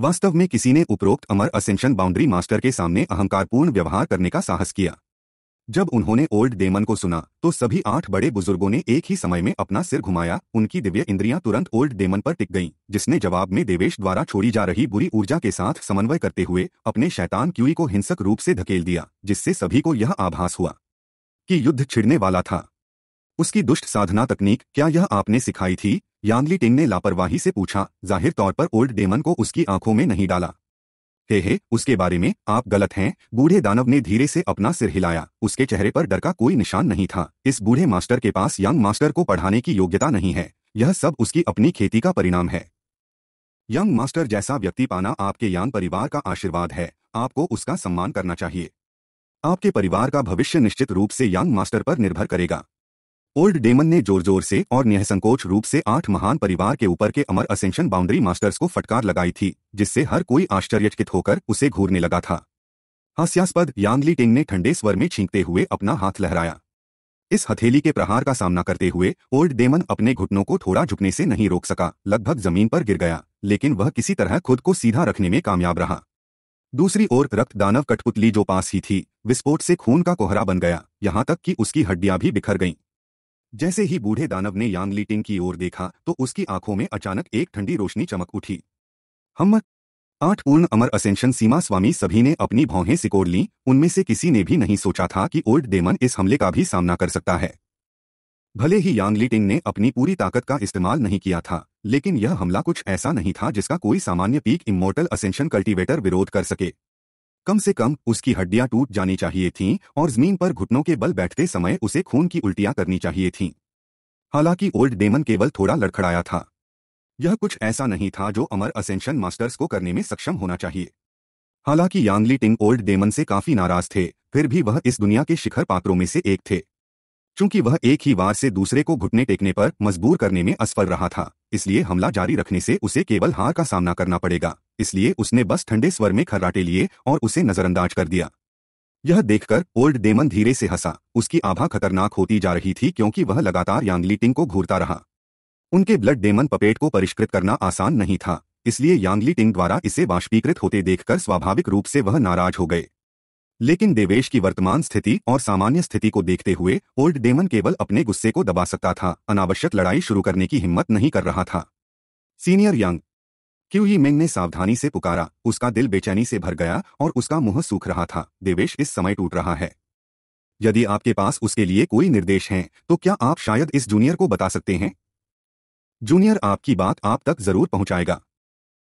वास्तव में किसी ने उपरोक्त अमर असेंशन बाउंड्री मास्टर के सामने अहंकारपूर्ण व्यवहार करने का साहस किया जब उन्होंने ओल्ड डेमन को सुना तो सभी आठ बड़े बुजुर्गों ने एक ही समय में अपना सिर घुमाया उनकी दिव्य इंद्रियां तुरंत ओल्ड डेमन पर टिक गईं, जिसने जवाब में देवेश द्वारा छोड़ी जा रही बुरी ऊर्जा के साथ समन्वय करते हुए अपने शैतान क्यूई को हिंसक रूप से धकेल दिया जिससे सभी को यह आभास हुआ कि युद्ध छिड़ने वाला था उसकी दुष्ट साधना तकनीक क्या यह आपने सिखाई थी यांगली टिंग ने लापरवाही से पूछा जाहिर तौर पर ओल्ड डेमन को उसकी आंखों में नहीं डाला हे हे उसके बारे में आप गलत हैं बूढ़े दानव ने धीरे से अपना सिर हिलाया उसके चेहरे पर डर का कोई निशान नहीं था इस बूढ़े मास्टर के पास यंग मास्टर को पढ़ाने की योग्यता नहीं है यह सब उसकी अपनी खेती का परिणाम है यंग मास्टर जैसा व्यक्ति पाना आपके यांग परिवार का आशीर्वाद है आपको उसका सम्मान करना चाहिए आपके परिवार का भविष्य निश्चित रूप से यंग मास्टर पर निर्भर करेगा ओल्ड डेमन ने जोर जोर से और निहसंकोच रूप से आठ महान परिवार के ऊपर के अमर असेंशन बाउंड्री मास्टर्स को फटकार लगाई थी जिससे हर कोई आश्चर्यचकित होकर उसे घूरने लगा था हास्यास्पद यांगली टिंग ने ठंडे स्वर में छींकते हुए अपना हाथ लहराया इस हथेली के प्रहार का सामना करते हुए ओल्ड डेमन अपने घुटनों को थोड़ा झुकने से नहीं रोक सका लगभग जमीन पर गिर गया लेकिन वह किसी तरह खुद को सीधा रखने में कामयाब रहा दूसरी ओर रक्त दानव कठपुतली जो पास ही थी विस्फोट से खून का कोहरा बन गया यहां तक कि उसकी हड्डियां भी बिखर गईं जैसे ही बूढ़े दानव ने यांग लीटिंग की ओर देखा तो उसकी आंखों में अचानक एक ठंडी रोशनी चमक उठी हम आठ पूर्ण अमर असेंशन सीमा स्वामी सभी ने अपनी भौहें सिकोड़ ली उनमें से किसी ने भी नहीं सोचा था कि ओल्ड डेमन इस हमले का भी सामना कर सकता है भले ही यांग लीटिंग ने अपनी पूरी ताकत का इस्तेमाल नहीं किया था लेकिन यह हमला कुछ ऐसा नहीं था जिसका कोई सामान्य पीक इमोटल असेंशन कल्टीवेटर विरोध कर सके कम से कम उसकी हड्डियां टूट जानी चाहिए थीं और जमीन पर घुटनों के बल बैठते समय उसे खून की उल्टियां करनी चाहिए थीं हालांकि ओल्ड डेमन केवल थोड़ा लड़खड़ाया था यह कुछ ऐसा नहीं था जो अमर असेंशन मास्टर्स को करने में सक्षम होना चाहिए हालांकि यांगली टिंग ओल्ड डेमन से काफी नाराज थे फिर भी वह इस दुनिया के शिखर पात्रों में से एक थे चूंकि वह एक ही बार से दूसरे को घुटने टेकने पर मजबूर करने में असफल रहा था इसलिए हमला जारी रखने से उसे केवल हार का सामना करना पड़ेगा इसलिए उसने बस ठंडे स्वर में खर्राटे लिए और उसे नजरअंदाज कर दिया यह देखकर ओल्ड डेमन धीरे से हंसा उसकी आभा खतरनाक होती जा रही थी क्योंकि वह लगातार यांगली टिंग को घूरता रहा उनके ब्लड डेमन पपेट को परिष्कृत करना आसान नहीं था इसलिए यांगली टिंग द्वारा इसे बाष्पीकृत होते देखकर स्वाभाविक रूप से वह नाराज हो गए लेकिन देवेश की वर्तमान स्थिति और सामान्य स्थिति को देखते हुए ओल्ड डेमन केवल अपने गुस्से को दबा सकता था अनावश्यक लड़ाई शुरू करने की हिम्मत नहीं कर रहा था सीनियर यांग क्यों ही मेंग ने सावधानी से पुकारा उसका दिल बेचैनी से भर गया और उसका मुंह सूख रहा था देवेश इस समय टूट रहा है यदि आपके पास उसके लिए कोई निर्देश हैं तो क्या आप शायद इस जूनियर को बता सकते हैं जूनियर आपकी बात आप तक जरूर पहुंचाएगा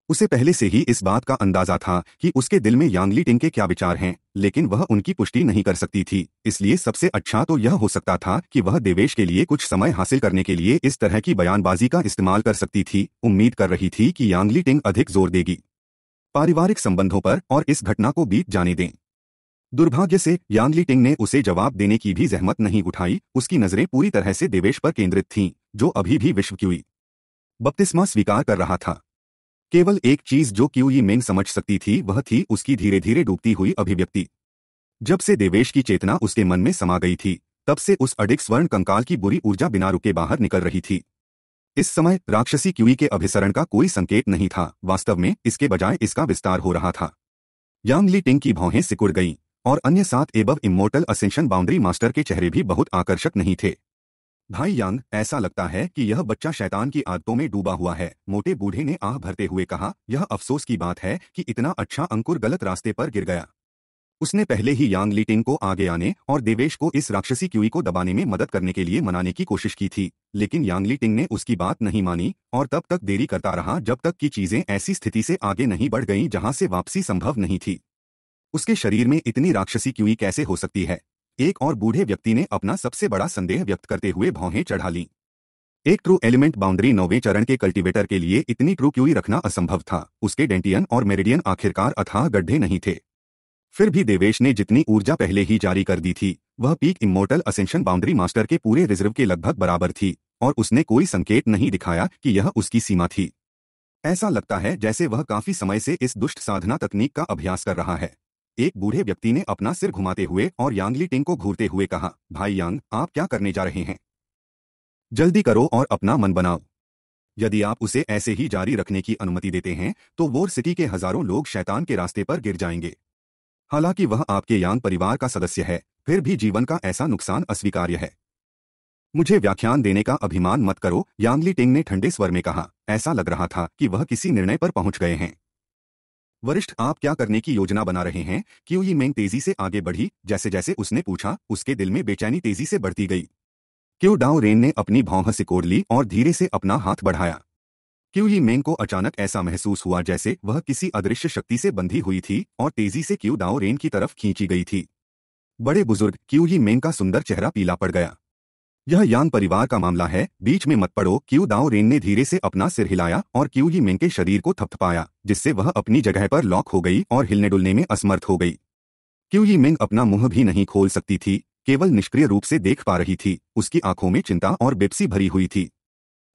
उसे पहले से ही इस बात का अंदाजा था कि उसके दिल में यांगली टिंग के क्या विचार हैं लेकिन वह उनकी पुष्टि नहीं कर सकती थी इसलिए सबसे अच्छा तो यह हो सकता था कि वह देवेश के लिए कुछ समय हासिल करने के लिए इस तरह की बयानबाजी का इस्तेमाल कर सकती थी उम्मीद कर रही थी कि यांगली टिंग अधिक जोर देगी पारिवारिक संबंधों पर और इस घटना को बीत जाने दें दुर्भाग्य से यांगली टिंग ने उसे जवाब देने की भी जहमत नहीं उठाई उसकी नजरें पूरी तरह से देवेश पर केंद्रित थीं जो अभी भी विश्व की हुई बपतिस्मा स्वीकार कर रहा था केवल एक चीज जो क्यू यी मेन समझ सकती थी वह थी उसकी धीरे धीरे डूबती हुई अभिव्यक्ति जब से देवेश की चेतना उसके मन में समा गई थी तब से उस अडिक स्वर्ण कंकाल की बुरी ऊर्जा बिना रुके बाहर निकल रही थी इस समय राक्षसी क्यूई के अभिसरण का कोई संकेत नहीं था वास्तव में इसके बजाय इसका विस्तार हो रहा था यांगली टिंग की भौहें सिकुड़ गईं और अन्य सात above immortal ascension boundary master के चेहरे भी बहुत आकर्षक नहीं थे भाई यांग ऐसा लगता है कि यह बच्चा शैतान की आदतों में डूबा हुआ है मोटे बूढ़े ने आह भरते हुए कहा यह अफसोस की बात है कि इतना अच्छा अंकुर गलत रास्ते पर गिर गया उसने पहले ही यांग लीटिंग को आगे आने और देवेश को इस राक्षसी क्यूई को दबाने में मदद करने के लिए मनाने की कोशिश की थी लेकिन यांग लीटिंग ने उसकी बात नहीं मानी और तब तक देरी करता रहा जब तक कि चीजें ऐसी स्थिति से आगे नहीं बढ़ गईं जहां से वापसी संभव नहीं थी उसके शरीर में इतनी राक्षसी क्यूई कैसे हो सकती है एक और बूढ़े व्यक्ति ने अपना सबसे बड़ा संदेह व्यक्त करते हुए भौहें चढ़ा ली एक ट्रू एलिमेंट बाउंड्री नौवें चरण के कल्टीवेटर के लिए इतनी ट्रू क्यूई रखना असंभव था उसके डेंटियन और मेरिडियन आखिरकार अथाह गड्ढे नहीं थे फिर भी देवेश ने जितनी ऊर्जा पहले ही जारी कर दी थी वह peak immortal ascension boundary master के पूरे रिजर्व के लगभग बराबर थी और उसने कोई संकेत नहीं दिखाया कि यह उसकी सीमा थी ऐसा लगता है जैसे वह काफी समय से इस दुष्ट साधना तकनीक का अभ्यास कर रहा है एक बूढ़े व्यक्ति ने अपना सिर घुमाते हुए और यांगली टिंग को घूरते हुए कहा भाई यांग आप क्या करने जा रहे हैं जल्दी करो और अपना मन बनाओ यदि आप उसे ऐसे ही जारी रखने की अनुमति देते हैं तो वोर सिटी के हजारों लोग शैतान के रास्ते पर गिर जाएंगे हालांकि वह आपके यांग परिवार का सदस्य है फिर भी जीवन का ऐसा नुकसान अस्वीकार्य है मुझे व्याख्यान देने का अभिमान मत करो यांगली टिंग ने ठंडे स्वर में कहा ऐसा लग रहा था कि वह किसी निर्णय पर पहुंच गए हैं वरिष्ठ आप क्या करने की योजना बना रहे हैं क्यों ये मैंग तेजी से आगे बढ़ी जैसे जैसे उसने पूछा उसके दिल में बेचैनी तेजी से बढ़ती गई क्यों डाओ रेन ने अपनी भौह सिकोड़ ली और धीरे से अपना हाथ बढ़ाया क्यों ही मेंग को अचानक ऐसा महसूस हुआ जैसे वह किसी अदृश्य शक्ति से बंधी हुई थी और तेजी से क्यों डाओ रेन की तरफ खींची गई थी बड़े बुजुर्ग क्यों ही मेंग का सुंदर चेहरा पीला पड़ गया यह यान परिवार का मामला है बीच में मत पड़ो क्यू दाओ रेन ने धीरे से अपना सिर हिलाया और क्यू ही मेंग के शरीर को थपथपाया जिससे वह अपनी जगह पर लॉक हो गई और हिलने डुलने में असमर्थ हो गई क्यू ही मेंग अपना मुंह भी नहीं खोल सकती थी केवल निष्क्रिय रूप से देख पा रही थी उसकी आंखों में चिंता और बेपसी भरी हुई थी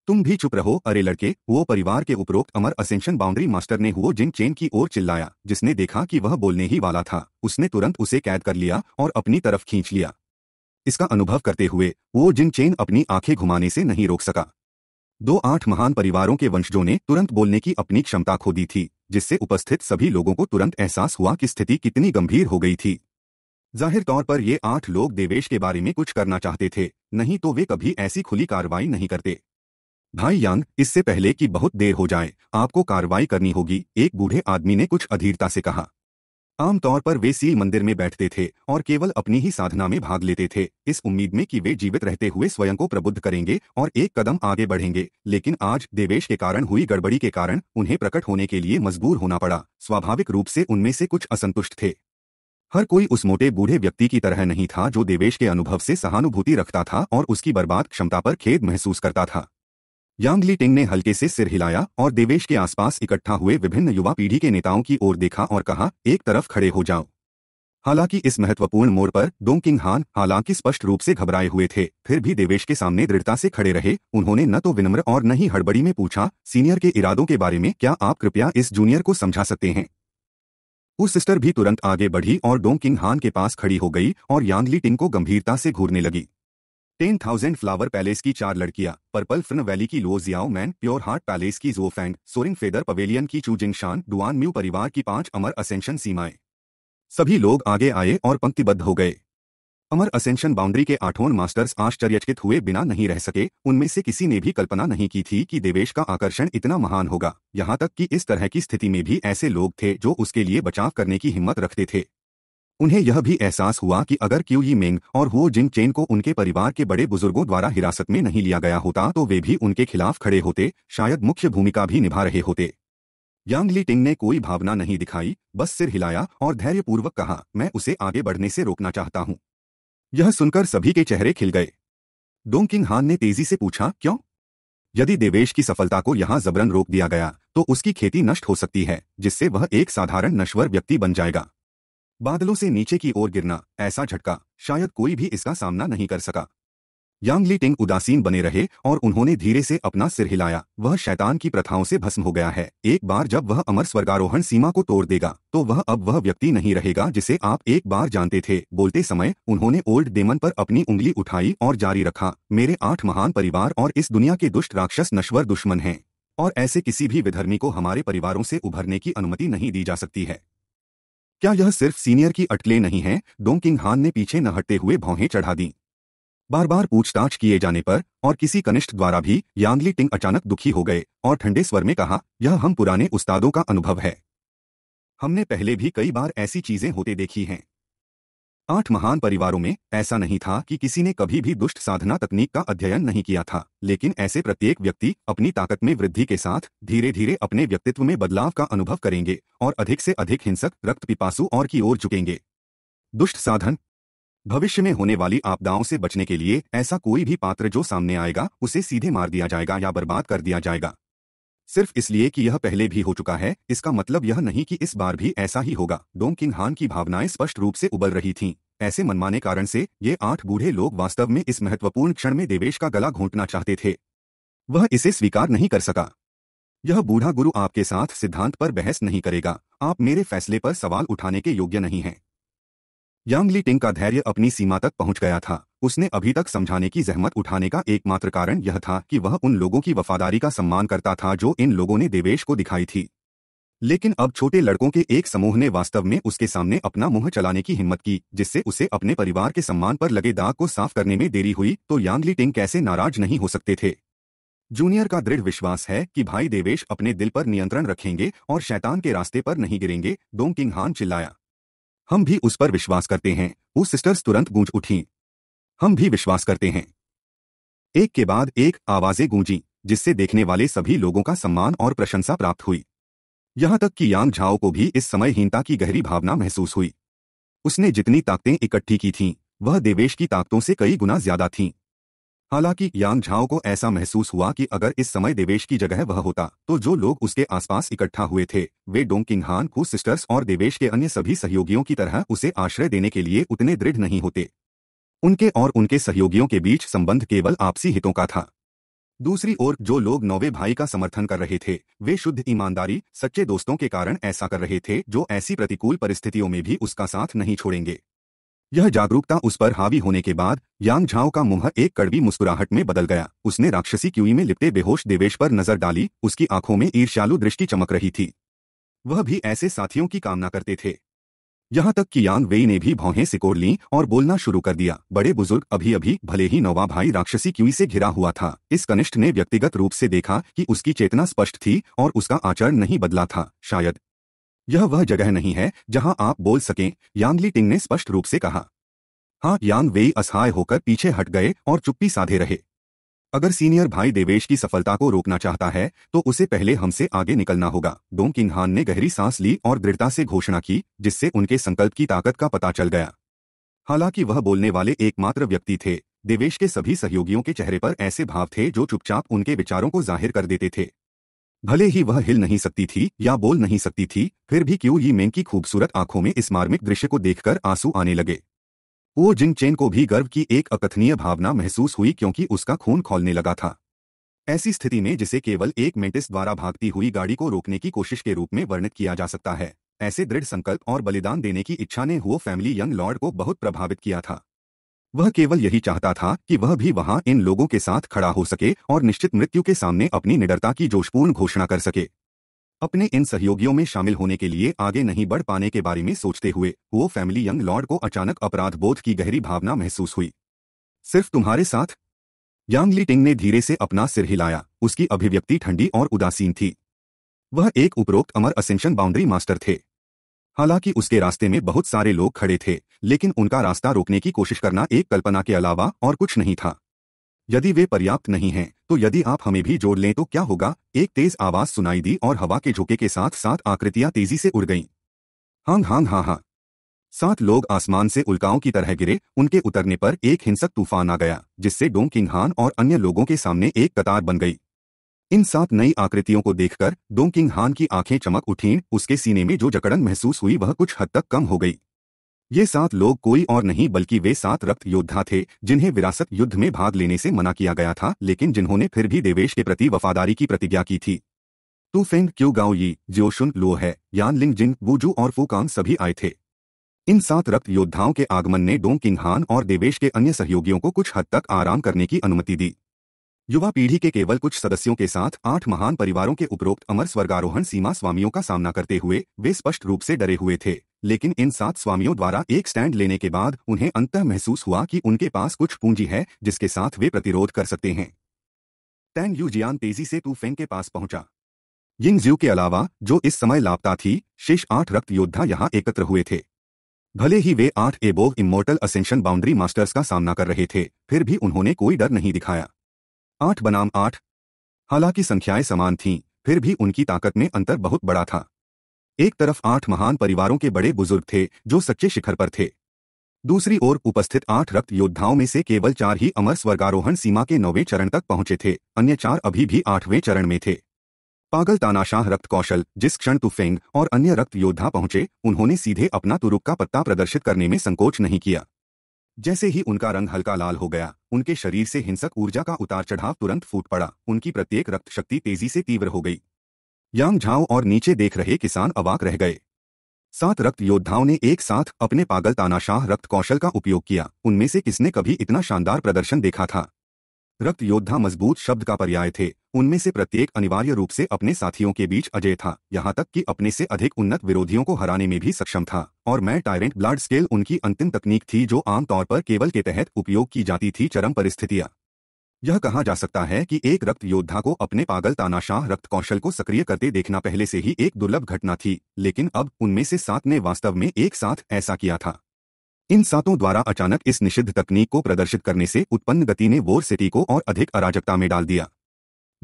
तुम भी चुप रहो अरे लड़के वो परिवार के उपरोक्त अमर असेंशन बाउंड्री मास्टर ने हुओ जिन चेन की ओर चिल्लाया जिसने देखा कि वह बोलने ही वाला था उसने तुरंत उसे कैद कर लिया और अपनी तरफ खींच लिया इसका अनुभव करते हुए वो जिन चेन अपनी आंखें घुमाने से नहीं रोक सका दो आठ महान परिवारों के वंशजों ने तुरंत बोलने की अपनी क्षमता खो दी थी जिससे उपस्थित सभी लोगों को तुरंत एहसास हुआ कि स्थिति कितनी गंभीर हो गई थी जाहिर तौर पर ये आठ लोग देवेश के बारे में कुछ करना चाहते थे नहीं तो वे कभी ऐसी खुली कार्रवाई नहीं करते भाई यांग इससे पहले कि बहुत देर हो जाए आपको कार्रवाई करनी होगी एक बूढ़े आदमी ने कुछ अधीरता से कहा आमतौर पर वे सील मंदिर में बैठते थे और केवल अपनी ही साधना में भाग लेते थे इस उम्मीद में कि वे जीवित रहते हुए स्वयं को प्रबुद्ध करेंगे और एक कदम आगे बढ़ेंगे लेकिन आज देवेश के कारण हुई गड़बड़ी के कारण उन्हें प्रकट होने के लिए मजबूर होना पड़ा स्वाभाविक रूप से उनमें से कुछ असंतुष्ट थे हर कोई उस मोटे बूढ़े व्यक्ति की तरह नहीं था जो देवेश के अनुभव से सहानुभूति रखता था और उसकी बर्बाद क्षमता पर खेद महसूस करता था यांगली टिंग ने हल्के से सिर हिलाया और देवेश के आसपास इकट्ठा हुए विभिन्न युवा पीढ़ी के नेताओं की ओर देखा और कहा एक तरफ खड़े हो जाओ हालांकि इस महत्वपूर्ण मोड़ पर डोंकिंग हान हालांकि स्पष्ट रूप से घबराए हुए थे फिर भी देवेश के सामने दृढ़ता से खड़े रहे उन्होंने न तो विनम्र और न ही हड़बड़ी में पूछा सीनियर के इरादों के बारे में क्या आप कृपया इस जूनियर को समझा सकते हैं उस सिस्टर भी तुरंत आगे बढ़ी और डोंकिंग हान के पास खड़ी हो गई और यांगली टिंग को गंभीरता से घूरने लगी टेन थाउजेंड फ्लावर पैलेस की चार लड़कियां पर्पल फ्रन वैली की लोजियाओ मैन प्योर हार्ट पैलेस की जोफैंड सोरिंग फेदर पवेलियन की चूजिंगशान डुआन म्यू परिवार की पांच अमर असेंशन सीमाएं सभी लोग आगे आए और पंक्तिबद्ध हो गए अमर असेंशन बाउंड्री के आठों मास्टर्स आश्चर्यचकित हुए बिना नहीं रह सके उनमें से किसी ने भी कल्पना नहीं की थी कि देवेश का आकर्षण इतना महान होगा यहां तक कि इस तरह की स्थिति में भी ऐसे लोग थे जो उसके लिए बचाव करने की हिम्मत रखते थे उन्हें यह भी एहसास हुआ कि अगर क्यू यी मेंग और हो जिन चेन को उनके परिवार के बड़े बुजुर्गों द्वारा हिरासत में नहीं लिया गया होता तो वे भी उनके खिलाफ खड़े होते शायद मुख्य भूमिका भी निभा रहे होते यांग ली टिंग ने कोई भावना नहीं दिखाई बस सिर हिलाया और धैर्यपूर्वक कहा मैं उसे आगे बढ़ने से रोकना चाहता हूं यह सुनकर सभी के चेहरे खिल गए डोंग किंग हान ने तेजी से पूछा क्यों यदि देवेश की सफलता को यहां जबरन रोक दिया गया तो उसकी खेती नष्ट हो सकती है जिससे वह एक साधारण नश्वर व्यक्ति बन जाएगा बादलों से नीचे की ओर गिरना ऐसा झटका शायद कोई भी इसका सामना नहीं कर सका यांगली टिंग उदासीन बने रहे और उन्होंने धीरे से अपना सिर हिलाया वह शैतान की प्रथाओं से भस्म हो गया है एक बार जब वह अमर स्वर्गारोहण सीमा को तोड़ देगा तो वह अब वह व्यक्ति नहीं रहेगा जिसे आप एक बार जानते थे बोलते समय उन्होंने ओल्ड डेमन पर अपनी उंगली उठाई और जारी रखा मेरे आठ महान परिवार और इस दुनिया के दुष्ट राक्षस नश्वर दुश्मन हैं और ऐसे किसी भी विधर्मी को हमारे परिवारों से उभरने की अनुमति नहीं दी जा सकती है क्या यह सिर्फ सीनियर की अटकलें नहीं है डोंग किंग हान ने पीछे न हटते हुए भौहें चढ़ा दी बार बार पूछताछ किए जाने पर और किसी कनिष्ठ द्वारा भी यांगली टिंग अचानक दुखी हो गए और ठंडे स्वर में कहा यह हम पुराने उस्तादों का अनुभव है हमने पहले भी कई बार ऐसी चीजें होते देखी हैं आठ महान परिवारों में ऐसा नहीं था कि किसी ने कभी भी दुष्ट साधना तकनीक का अध्ययन नहीं किया था लेकिन ऐसे प्रत्येक व्यक्ति अपनी ताकत में वृद्धि के साथ धीरे धीरे अपने व्यक्तित्व में बदलाव का अनुभव करेंगे और अधिक से अधिक हिंसक रक्त पिपासु और की ओर झुकेंगे दुष्ट साधन भविष्य में होने वाली आपदाओं से बचने के लिए ऐसा कोई भी पात्र जो सामने आएगा उसे सीधे मार दिया जाएगा या बर्बाद कर दिया जाएगा सिर्फ इसलिए कि यह पहले भी हो चुका है इसका मतलब यह नहीं कि इस बार भी ऐसा ही होगा डोंग किंग हान की भावनाएं स्पष्ट रूप से उबल रही थीं। ऐसे मनमाने कारण से ये आठ बूढ़े लोग वास्तव में इस महत्वपूर्ण क्षण में देवेश का गला घोंटना चाहते थे वह इसे स्वीकार नहीं कर सका यह बूढ़ा गुरु आपके साथ सिद्धांत पर बहस नहीं करेगा आप मेरे फैसले पर सवाल उठाने के योग्य नहीं हैं यांग ली टिंग का धैर्य अपनी सीमा तक पहुंच गया था उसने अभी तक समझाने की जहमत उठाने का एकमात्र कारण यह था कि वह उन लोगों की वफादारी का सम्मान करता था जो इन लोगों ने देवेश को दिखाई थी लेकिन अब छोटे लड़कों के एक समूह ने वास्तव में उसके सामने अपना मुंह चलाने की हिम्मत की जिससे उसे अपने परिवार के सम्मान पर लगे दाग को साफ करने में देरी हुई तो यांगली टिंग कैसे नाराज नहीं हो सकते थे जूनियर का दृढ़ विश्वास है कि भाई देवेश अपने दिल पर नियंत्रण रखेंगे और शैतान के रास्ते पर नहीं गिरेंगे दोंग किंग हान चिल्लाया हम भी उस पर विश्वास करते हैं वो सिस्टर्स तुरंत गूंज उठी हम भी विश्वास करते हैं एक के बाद एक आवाजें गूंजी जिससे देखने वाले सभी लोगों का सम्मान और प्रशंसा प्राप्त हुई यहां तक कि यांग झाओ को भी इस समयहीनता की गहरी भावना महसूस हुई उसने जितनी ताकतें इकट्ठी की थीं वह देवेश की ताकतों से कई गुना ज्यादा थीं हालांकि यांग झाओ को ऐसा महसूस हुआ कि अगर इस समय देवेश की जगह वह होता तो जो लोग उसके आसपास इकट्ठा हुए थे वे डोंग किंगहान को सिस्टर्स और देवेश के अन्य सभी सहयोगियों की तरह उसे आश्रय देने के लिए उतने दृढ़ नहीं होते उनके और उनके सहयोगियों के बीच संबंध केवल आपसी हितों का था दूसरी ओर जो लोग नौवे भाई का समर्थन कर रहे थे वे शुद्ध ईमानदारी सच्चे दोस्तों के कारण ऐसा कर रहे थे जो ऐसी प्रतिकूल परिस्थितियों में भी उसका साथ नहीं छोड़ेंगे यह जागरूकता उस पर हावी होने के बाद यांग झाओ का मुंह एक कड़वी मुस्कुराहट में बदल गया उसने राक्षसी क्यूई में लिपटे बेहोश देवेश पर नजर डाली उसकी आंखों में ईर्ष्यालु दृष्टि चमक रही थी वह भी ऐसे साथियों की कामना करते थे यहां तक कि यांग वेई ने भी भौहें सिकोड़ ली और बोलना शुरू कर दिया बड़े बुजुर्ग अभी अभी भले ही नौवा भाई राक्षसी क्यूई से घिरा हुआ था इस कनिष्ठ ने व्यक्तिगत रूप से देखा कि उसकी चेतना स्पष्ट थी और उसका आचरण नहीं बदला था शायद यह वह जगह नहीं है जहां आप बोल सकें यांगली टिंग ने स्पष्ट रूप से कहा हां यांग वेई असहाय होकर पीछे हट गए और चुप्पी साधे रहे अगर सीनियर भाई देवेश की सफलता को रोकना चाहता है तो उसे पहले हमसे आगे निकलना होगा डोंग किन्हान ने गहरी सांस ली और दृढ़ता से घोषणा की जिससे उनके संकल्प की ताकत का पता चल गया हालांकि वह बोलने वाले एकमात्र व्यक्ति थे देवेश के सभी सहयोगियों के चेहरे पर ऐसे भाव थे जो चुपचाप उनके विचारों को जाहिर कर देते थे भले ही वह हिल नहीं सकती थी या बोल नहीं सकती थी फिर भी क्यू यी मेन की खूबसूरत आंखों में इस मार्मिक दृश्य को देखकर आंसू आने लगे वो जिन चेन को भी गर्व की एक अकथनीय भावना महसूस हुई क्योंकि उसका खून खोलने लगा था ऐसी स्थिति में जिसे केवल एक मेंटिस द्वारा भागती हुई गाड़ी को रोकने की कोशिश के रूप में वर्णित किया जा सकता है ऐसे दृढ़ संकल्प और बलिदान देने की इच्छा ने हुआ फैमिली यंग लॉर्ड को बहुत प्रभावित किया था वह केवल यही चाहता था कि वह भी वहां इन लोगों के साथ खड़ा हो सके और निश्चित मृत्यु के सामने अपनी निडरता की जोशपूर्ण घोषणा कर सके अपने इन सहयोगियों में शामिल होने के लिए आगे नहीं बढ़ पाने के बारे में सोचते हुए वो फैमिली यंग लॉर्ड को अचानक अपराध बोध की गहरी भावना महसूस हुई सिर्फ तुम्हारे साथ यांग ली टिंग ने धीरे से अपना सिर हिलाया उसकी अभिव्यक्ति ठंडी और उदासीन थी वह एक उपरोक्त अमर असेंशन बाउंड्री मास्टर थे हालांकि उसके रास्ते में बहुत सारे लोग खड़े थे लेकिन उनका रास्ता रोकने की कोशिश करना एक कल्पना के अलावा और कुछ नहीं था यदि वे पर्याप्त नहीं हैं तो यदि आप हमें भी जोड़ लें तो क्या होगा एक तेज आवाज सुनाई दी और हवा के झोंके के साथ साथ आकृतियां तेजी से उड़ गईं हांग हांग हाँ हाँ सात लोग आसमान से उल्काओं की तरह गिरे उनके उतरने पर एक हिंसक तूफान आ गया जिससे डोंग हान और अन्य लोगों के सामने एक कतार बन गई इन सात नई आकृतियों को देखकर डोंग हान की आंखें चमक उठीं उसके सीने में जो जकड़न महसूस हुई वह कुछ हद तक कम हो गई ये सात लोग कोई और नहीं बल्कि वे सात रक्त योद्धा थे जिन्हें विरासत युद्ध में भाग लेने से मना किया गया था लेकिन जिन्होंने फिर भी देवेश के प्रति वफादारी की प्रतिज्ञा की थी तू फेंग क्यू गाओ यी ज्योशुन लो है यान लिंग जिन बुजू और फूकांग सभी आए थे इन सात रक्त योद्धाओं के आगमन ने डोंग किंगहान और देवेश के अन्य सहयोगियों को कुछ हद तक आराम करने की अनुमति दी युवा पीढ़ी के केवल कुछ सदस्यों के साथ आठ महान परिवारों के उपरोक्त अमर स्वर्गारोहण सीमा स्वामियों का सामना करते हुए वे स्पष्ट रूप से डरे हुए थे लेकिन इन सात स्वामियों द्वारा एक स्टैंड लेने के बाद उन्हें अंत महसूस हुआ कि उनके पास कुछ पूंजी है जिसके साथ वे प्रतिरोध कर सकते हैं टैन यू जियान तेजी से फेंग के पास पहुंचा यिंग ज्यू के अलावा जो इस समय लापता थी शेष आठ रक्त योद्धा यहां एकत्र हुए थे भले ही वे आठ above immortal ascension boundary masters का सामना कर रहे थे फिर भी उन्होंने कोई डर नहीं दिखाया आठ बनाम आठ हालांकि संख्याएं समान थीं फिर भी उनकी ताकत में अंतर बहुत बड़ा था एक तरफ आठ महान परिवारों के बड़े बुजुर्ग थे जो सच्चे शिखर पर थे दूसरी ओर उपस्थित आठ रक्त योद्धाओं में से केवल चार ही अमर स्वर्गारोहण सीमा के नौवें चरण तक पहुंचे थे अन्य चार अभी भी आठवें चरण में थे पागल तानाशाह रक्त कौशल जिस क्षण तुफेंग और अन्य रक्त योद्धा पहुंचे उन्होंने सीधे अपना तुरुक का पत्ता प्रदर्शित करने में संकोच नहीं किया जैसे ही उनका रंग हल्का लाल हो गया उनके शरीर से हिंसक ऊर्जा का उतार चढ़ाव तुरंत फूट पड़ा उनकी प्रत्येक रक्त शक्ति तेजी से तीव्र हो गई यांग झाओ और नीचे देख रहे किसान अवाक रह गए सात रक्त योद्धाओं ने एक साथ अपने पागल तानाशाह रक्त कौशल का उपयोग किया उनमें से किसने कभी इतना शानदार प्रदर्शन देखा था रक्त योद्धा मजबूत शब्द का पर्याय थे उनमें से प्रत्येक अनिवार्य रूप से अपने साथियों के बीच अजय था यहाँ तक कि अपने से अधिक उन्नत विरोधियों को हराने में भी सक्षम था और मैं टायरेंट ब्लड स्केल उनकी अंतिम तकनीक थी जो आमतौर पर केवल के तहत उपयोग की जाती थी चरम परिस्थितियाँ यह कहा जा सकता है कि एक रक्त योद्धा को अपने पागल तानाशाह रक्त कौशल को सक्रिय करते देखना पहले से ही एक दुर्लभ घटना थी लेकिन अब उनमें से सात ने वास्तव में एक साथ ऐसा किया था इन सातों द्वारा अचानक इस निषिद्ध तकनीक को प्रदर्शित करने से उत्पन्न गति ने वोर सिटी को और अधिक अराजकता में डाल दिया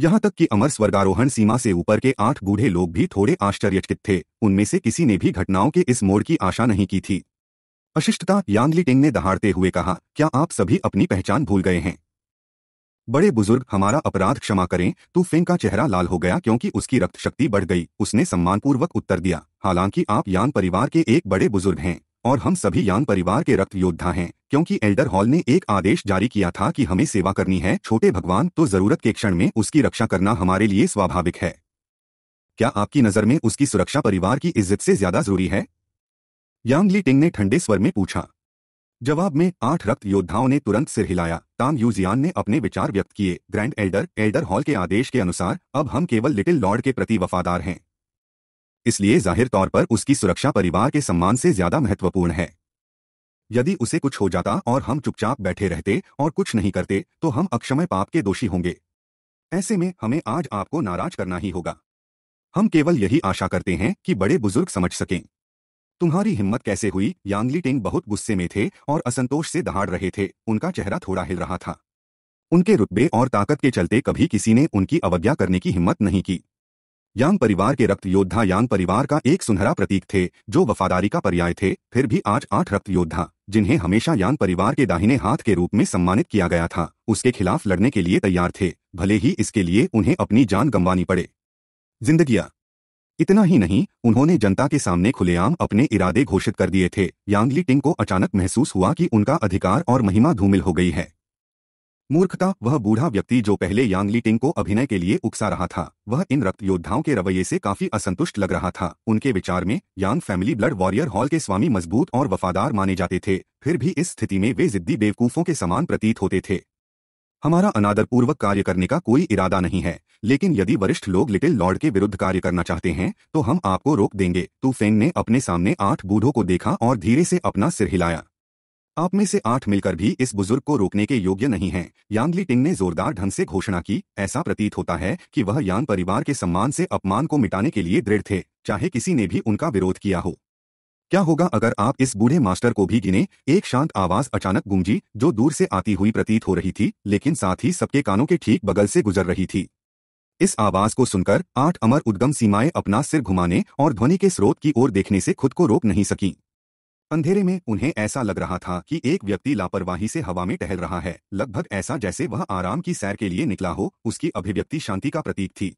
यहां तक कि अमर स्वर्गारोहण सीमा से ऊपर के आठ बूढ़े लोग भी थोड़े आश्चर्यचकित थे उनमें से किसी ने भी घटनाओं के इस मोड़ की आशा नहीं की थी अशिष्टता यांगली टिंग ने दहाड़ते हुए कहा क्या आप सभी अपनी पहचान भूल गए हैं बड़े बुजुर्ग हमारा अपराध क्षमा करें फिंग का चेहरा लाल हो गया क्योंकि उसकी रक्त शक्ति बढ़ गई उसने सम्मानपूर्वक उत्तर दिया हालांकि आप यान परिवार के एक बड़े बुजुर्ग हैं और हम सभी यान परिवार के रक्त योद्धा हैं क्योंकि एल्डर हॉल ने एक आदेश जारी किया था कि हमें सेवा करनी है छोटे भगवान तो जरूरत के क्षण में उसकी रक्षा करना हमारे लिए स्वाभाविक है क्या आपकी नज़र में उसकी सुरक्षा परिवार की इज्जत से ज्यादा जरूरी है यांगली टिंग ने ठंडे स्वर में पूछा जवाब में आठ रक्त योद्धाओं ने तुरंत सिर हिलाया ताम यूजियान ने अपने विचार व्यक्त किए ग्रैंड एल्डर एल्डर हॉल के आदेश के अनुसार अब हम केवल लिटिल लॉर्ड के प्रति वफादार हैं इसलिए जाहिर तौर पर उसकी सुरक्षा परिवार के सम्मान से ज्यादा महत्वपूर्ण है यदि उसे कुछ हो जाता और हम चुपचाप बैठे रहते और कुछ नहीं करते तो हम अक्षमय पाप के दोषी होंगे ऐसे में हमें आज आपको नाराज करना ही होगा हम केवल यही आशा करते हैं कि बड़े बुजुर्ग समझ सकें तुम्हारी हिम्मत कैसे हुई यांगली टेंग बहुत गुस्से में थे और असंतोष से दहाड़ रहे थे उनका चेहरा थोड़ा हिल रहा था उनके रुतबे और ताकत के चलते कभी किसी ने उनकी अवज्ञा करने की हिम्मत नहीं की यांग परिवार के रक्त योद्धा यांग परिवार का एक सुनहरा प्रतीक थे जो वफादारी का पर्याय थे फिर भी आज आठ रक्त योद्धा जिन्हें हमेशा यांग परिवार के दाहिने हाथ के रूप में सम्मानित किया गया था उसके खिलाफ लड़ने के लिए तैयार थे भले ही इसके लिए उन्हें अपनी जान गंवानी पड़े जिंदगी इतना ही नहीं उन्होंने जनता के सामने खुलेआम अपने इरादे घोषित कर दिए थे यांगली टिंग को अचानक महसूस हुआ कि उनका अधिकार और महिमा धूमिल हो गई है मूर्खता वह बूढ़ा व्यक्ति जो पहले यांगली टिंग को अभिनय के लिए उकसा रहा था वह इन रक्त योद्धाओं के रवैये से काफी असंतुष्ट लग रहा था उनके विचार में Yang family blood warrior hall के स्वामी मजबूत और वफादार माने जाते थे फिर भी इस स्थिति में वे जिद्दी बेवकूफों के समान प्रतीत होते थे हमारा अनादरपूर्वक कार्य करने का कोई इरादा नहीं है लेकिन यदि वरिष्ठ लोग लिटिल लॉर्ड के विरुद्ध कार्य करना चाहते हैं तो हम आपको रोक देंगे तूफेंग फेंग ने अपने सामने आठ बूढ़ों को देखा और धीरे से अपना सिर हिलाया आप में से आठ मिलकर भी इस बुजुर्ग को रोकने के योग्य नहीं हैं। यांगली टिंग ने जोरदार ढंग से घोषणा की ऐसा प्रतीत होता है कि वह यांग परिवार के सम्मान से अपमान को मिटाने के लिए दृढ़ थे चाहे किसी ने भी उनका विरोध किया हो क्या होगा अगर आप इस बूढ़े मास्टर को भी गिने एक शांत आवाज अचानक गुंजी जो दूर से आती हुई प्रतीत हो रही थी लेकिन साथ ही सबके कानों के ठीक बगल से गुजर रही थी इस आवाज को सुनकर आठ अमर उद्गम सीमाएं अपना सिर घुमाने और ध्वनि के स्रोत की ओर देखने से खुद को रोक नहीं सकी अंधेरे में उन्हें ऐसा लग रहा था कि एक व्यक्ति लापरवाही से हवा में टहल रहा है लगभग ऐसा जैसे वह आराम की सैर के लिए निकला हो उसकी अभिव्यक्ति शांति का प्रतीक थी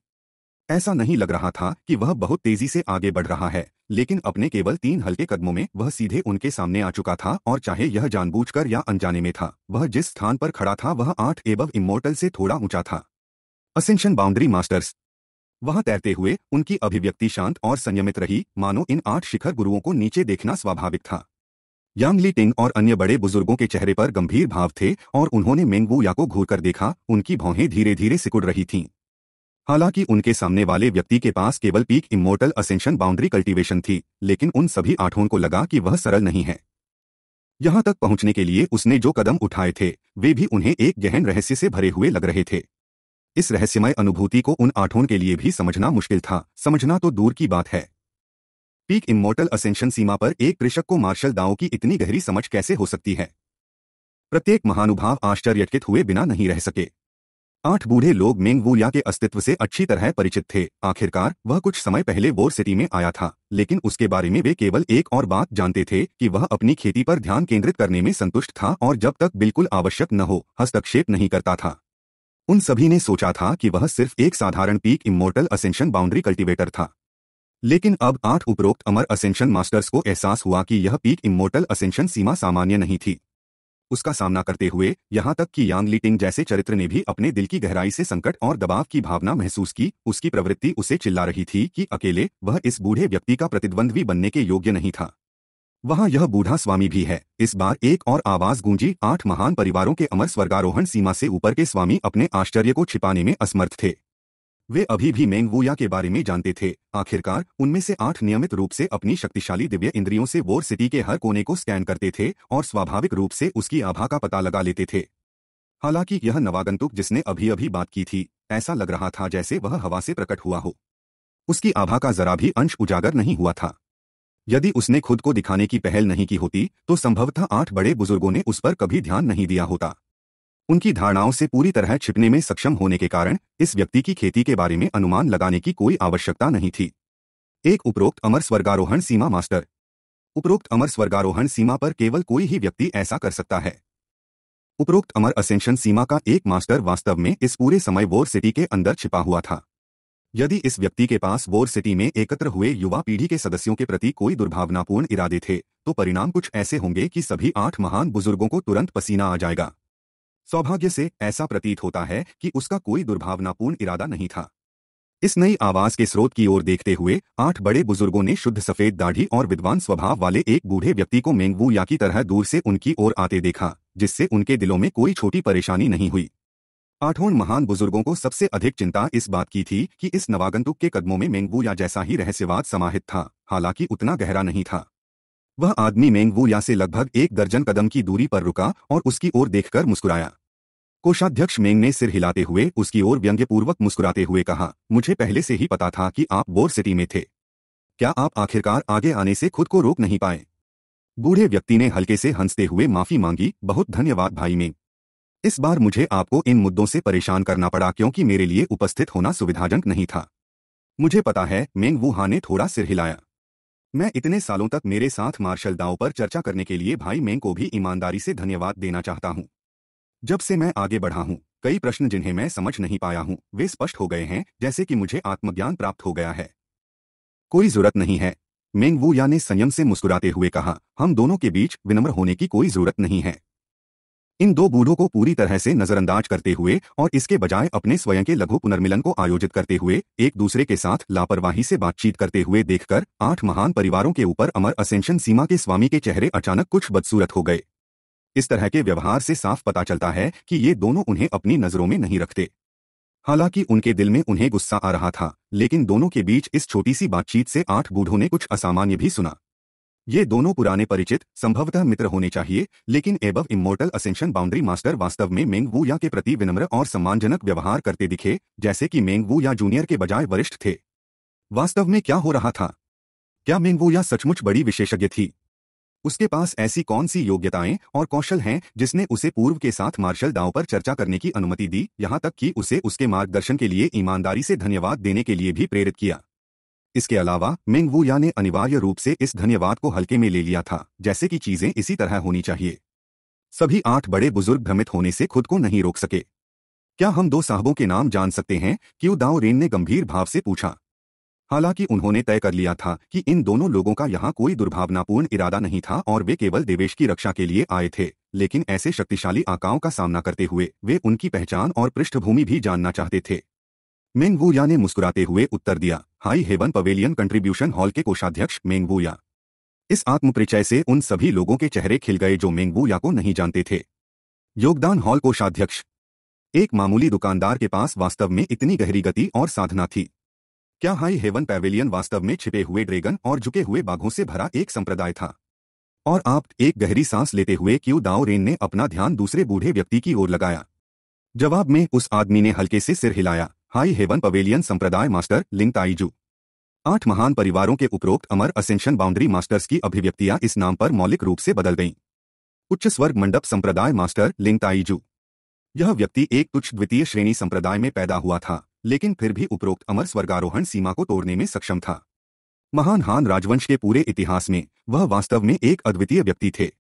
ऐसा नहीं लग रहा था कि वह बहुत तेजी से आगे बढ़ रहा है लेकिन अपने केवल तीन हल्के कदमों में वह सीधे उनके सामने आ चुका था और चाहे यह जानबूझकर या अनजाने में था वह जिस स्थान पर खड़ा था वह आठ एबव इमोर्टल से थोड़ा ऊंचा था असेंशन बाउंड्री मास्टर्स वहां तैरते हुए उनकी अभिव्यक्ति शांत और संयमित रही मानो इन आठ शिखर गुरुओं को नीचे देखना स्वाभाविक था यांगली टिंग और अन्य बड़े बुजुर्गों के चेहरे पर गंभीर भाव थे और उन्होंने मेंगवू या को घूर कर देखा उनकी भौहें धीरे धीरे सिकुड़ रही थीं हालांकि उनके सामने वाले व्यक्ति के पास केवल peak immortal ascension boundary cultivation थी लेकिन उन सभी आठों को लगा कि वह सरल नहीं है यहां तक पहुंचने के लिए उसने जो कदम उठाए थे वे भी उन्हें एक गहन रहस्य से भरे हुए लग रहे थे इस रहस्यमय अनुभूति को उन आठों के लिए भी समझना मुश्किल था समझना तो दूर की बात है पीक इमोटल असेंशन सीमा पर एक कृषक को मार्शल दाओ की इतनी गहरी समझ कैसे हो सकती है प्रत्येक महानुभाव आश्चर्यचकित हुए बिना नहीं रह सके आठ बूढ़े लोग मेंग वूलिया के अस्तित्व से अच्छी तरह परिचित थे आखिरकार वह कुछ समय पहले वोर सिटी में आया था लेकिन उसके बारे में वे केवल एक और बात जानते थे कि वह अपनी खेती पर ध्यान केंद्रित करने में संतुष्ट था और जब तक बिल्कुल आवश्यक न हो हस्तक्षेप नहीं करता था उन सभी ने सोचा था कि वह सिर्फ एक साधारण peak immortal ascension boundary cultivator था लेकिन अब आठ उपरोक्त अमर असेंशन मास्टर्स को एहसास हुआ कि यह पीक इमोर्टल असेंशन सीमा सामान्य नहीं थी उसका सामना करते हुए यहां तक कि यांग लीटिंग जैसे चरित्र ने भी अपने दिल की गहराई से संकट और दबाव की भावना महसूस की उसकी प्रवृत्ति उसे चिल्ला रही थी कि अकेले वह इस बूढ़े व्यक्ति का प्रतिद्वंद्वी बनने के योग्य नहीं था वहाँ यह बूढ़ा स्वामी भी है इस बार एक और आवाज गूंजी आठ महान परिवारों के अमर स्वर्गारोहण सीमा से ऊपर के स्वामी अपने आश्चर्य को छिपाने में असमर्थ थे वे अभी भी मेंगवुया के बारे में जानते थे आखिरकार उनमें से आठ नियमित रूप से अपनी शक्तिशाली दिव्य इंद्रियों से वोर सिटी के हर कोने को स्कैन करते थे और स्वाभाविक रूप से उसकी आभा का पता लगा लेते थे हालांकि यह नवागंतुक जिसने अभी अभी बात की थी ऐसा लग रहा था जैसे वह हवा से प्रकट हुआ हो उसकी आभा का जरा भी अंश उजागर नहीं हुआ था यदि उसने खुद को दिखाने की पहल नहीं की होती तो संभवतः आठ बड़े बुजुर्गों ने उस पर कभी ध्यान नहीं दिया होता उनकी धारणाओं से पूरी तरह छिपने में सक्षम होने के कारण इस व्यक्ति की खेती के बारे में अनुमान लगाने की कोई आवश्यकता नहीं थी एक उपरोक्त अमर स्वर्गारोहण सीमा मास्टर उपरोक्त अमर स्वर्गारोहण सीमा पर केवल कोई ही व्यक्ति ऐसा कर सकता है उपरोक्त अमर असेंशन सीमा का एक मास्टर वास्तव में इस पूरे समय वोर सिटी के अंदर छिपा हुआ था यदि इस व्यक्ति के पास वोर सिटी में एकत्र हुए युवा पीढ़ी के सदस्यों के प्रति कोई दुर्भावनापूर्ण इरादे थे तो परिणाम कुछ ऐसे होंगे कि सभी आठ महान बुजुर्गों को तुरंत पसीना आ जाएगा सौभाग्य से ऐसा प्रतीत होता है कि उसका कोई दुर्भावनापूर्ण इरादा नहीं था इस नई आवाज के स्रोत की ओर देखते हुए आठ बड़े बुजुर्गों ने शुद्ध सफेद दाढ़ी और विद्वान स्वभाव वाले एक बूढ़े व्यक्ति को मेंगवू या की तरह दूर से उनकी ओर आते देखा जिससे उनके दिलों में कोई छोटी परेशानी नहीं हुई आठों महान बुजुर्गों को सबसे अधिक चिंता इस बात की थी कि इस नवागंतुक के कदमों में मेंगबू या जैसा ही रहस्यवाद समाहित था हालांकि उतना गहरा नहीं था वह आदमी मेंगवू या से लगभग एक दर्जन कदम की दूरी पर रुका और उसकी ओर देखकर मुस्कुराया कोषाध्यक्ष मेंग ने सिर हिलाते हुए उसकी ओर व्यंग्यपूर्वक मुस्कुराते हुए कहा मुझे पहले से ही पता था कि आप बोर सिटी में थे क्या आप आखिरकार आगे आने से खुद को रोक नहीं पाए बूढ़े व्यक्ति ने हल्के से हंसते हुए माफी मांगी बहुत धन्यवाद भाई मेंग इस बार मुझे आपको इन मुद्दों से परेशान करना पड़ा क्योंकि मेरे लिए उपस्थित होना सुविधाजनक नहीं था मुझे पता है मेंग वुहा ने थोड़ा सिर हिलाया मैं इतने सालों तक मेरे साथ मार्शल दाओ पर चर्चा करने के लिए भाई मेंग को भी ईमानदारी से धन्यवाद देना चाहता हूँ जब से मैं आगे बढ़ा हूँ कई प्रश्न जिन्हें मैं समझ नहीं पाया हूँ वे स्पष्ट हो गए हैं जैसे कि मुझे आत्मज्ञान प्राप्त हो गया है कोई जरूरत नहीं है मेंग वू या ने संयम से मुस्कुराते हुए कहा हम दोनों के बीच विनम्र होने की कोई जरूरत नहीं है इन दो बूढ़ों को पूरी तरह से नजरअंदाज करते हुए और इसके बजाय अपने स्वयं के लघु पुनर्मिलन को आयोजित करते हुए एक दूसरे के साथ लापरवाही से बातचीत करते हुए देखकर आठ महान परिवारों के ऊपर अमर असेंशन सीमा के स्वामी के चेहरे अचानक कुछ बदसूरत हो गए इस तरह के व्यवहार से साफ पता चलता है कि ये दोनों उन्हें अपनी नजरों में नहीं रखते हालांकि उनके दिल में उन्हें गुस्सा आ रहा था लेकिन दोनों के बीच इस छोटी सी बातचीत से आठ बूढ़ों ने कुछ असामान्य भी सुना ये दोनों पुराने परिचित संभवतः मित्र होने चाहिए लेकिन above immortal ascension boundary master वास्तव में मेंग वू या के प्रति विनम्र और सम्मानजनक व्यवहार करते दिखे जैसे कि मेंग वू या जूनियर के बजाय वरिष्ठ थे वास्तव में क्या हो रहा था क्या मेंग वू या सचमुच बड़ी विशेषज्ञ थी उसके पास ऐसी कौन सी योग्यताएं और कौशल हैं जिसने उसे पूर्व के साथ मार्शल दांव पर चर्चा करने की अनुमति दी यहां तक कि उसे उसके मार्गदर्शन के लिए ईमानदारी से धन्यवाद देने के लिए भी प्रेरित किया इसके अलावा मिंग वू या ने अनिवार्य रूप से इस धन्यवाद को हल्के में ले लिया था जैसे कि चीजें इसी तरह होनी चाहिए सभी आठ बड़े बुजुर्ग भ्रमित होने से खुद को नहीं रोक सके क्या हम दो साहबों के नाम जान सकते हैं कि उदाओ रेन ने गंभीर भाव से पूछा हालांकि उन्होंने तय कर लिया था कि इन दोनों लोगों का यहाँ कोई दुर्भावनापूर्ण इरादा नहीं था और वे केवल देवेश की रक्षा के लिए आए थे लेकिन ऐसे शक्तिशाली आकाओं का सामना करते हुए वे उनकी पहचान और पृष्ठभूमि भी जानना चाहते थे मेंगबूया ने मुस्कुराते हुए उत्तर दिया high heaven pavilion contribution hall के कोषाध्यक्ष मेंगबूया इस आत्मपरिचय से उन सभी लोगों के चेहरे खिल गए जो मेंगबूया को नहीं जानते थे योगदान हॉल कोषाध्यक्ष एक मामूली दुकानदार के पास वास्तव में इतनी गहरी गति और साधना थी क्या हाई हेवन पैवेलियन वास्तव में छिपे हुए ड्रैगन और झुके हुए बाघों से भरा एक संप्रदाय था और आप एक गहरी सांस लेते हुए क्यू दाओ रेन ने अपना ध्यान दूसरे बूढ़े व्यक्ति की ओर लगाया जवाब में उस आदमी ने हल्के से सिर हिलाया हाई हेवन पवेलियन संप्रदाय मास्टर लिंग ताइजू आठ महान परिवारों के उपरोक्त अमर असेंशन बाउंड्री मास्टर्स की अभिव्यक्तियां इस नाम पर मौलिक रूप से बदल गईं उच्च स्वर्ग मंडप संप्रदाय मास्टर लिंग ताइजू यह व्यक्ति एक तुच्छ द्वितीय श्रेणी संप्रदाय में पैदा हुआ था लेकिन फिर भी उपरोक्त अमर स्वर्गारोहण सीमा को तोड़ने में सक्षम था महान हान राजवंश के पूरे इतिहास में वह वास्तव में एक अद्वितीय व्यक्ति थे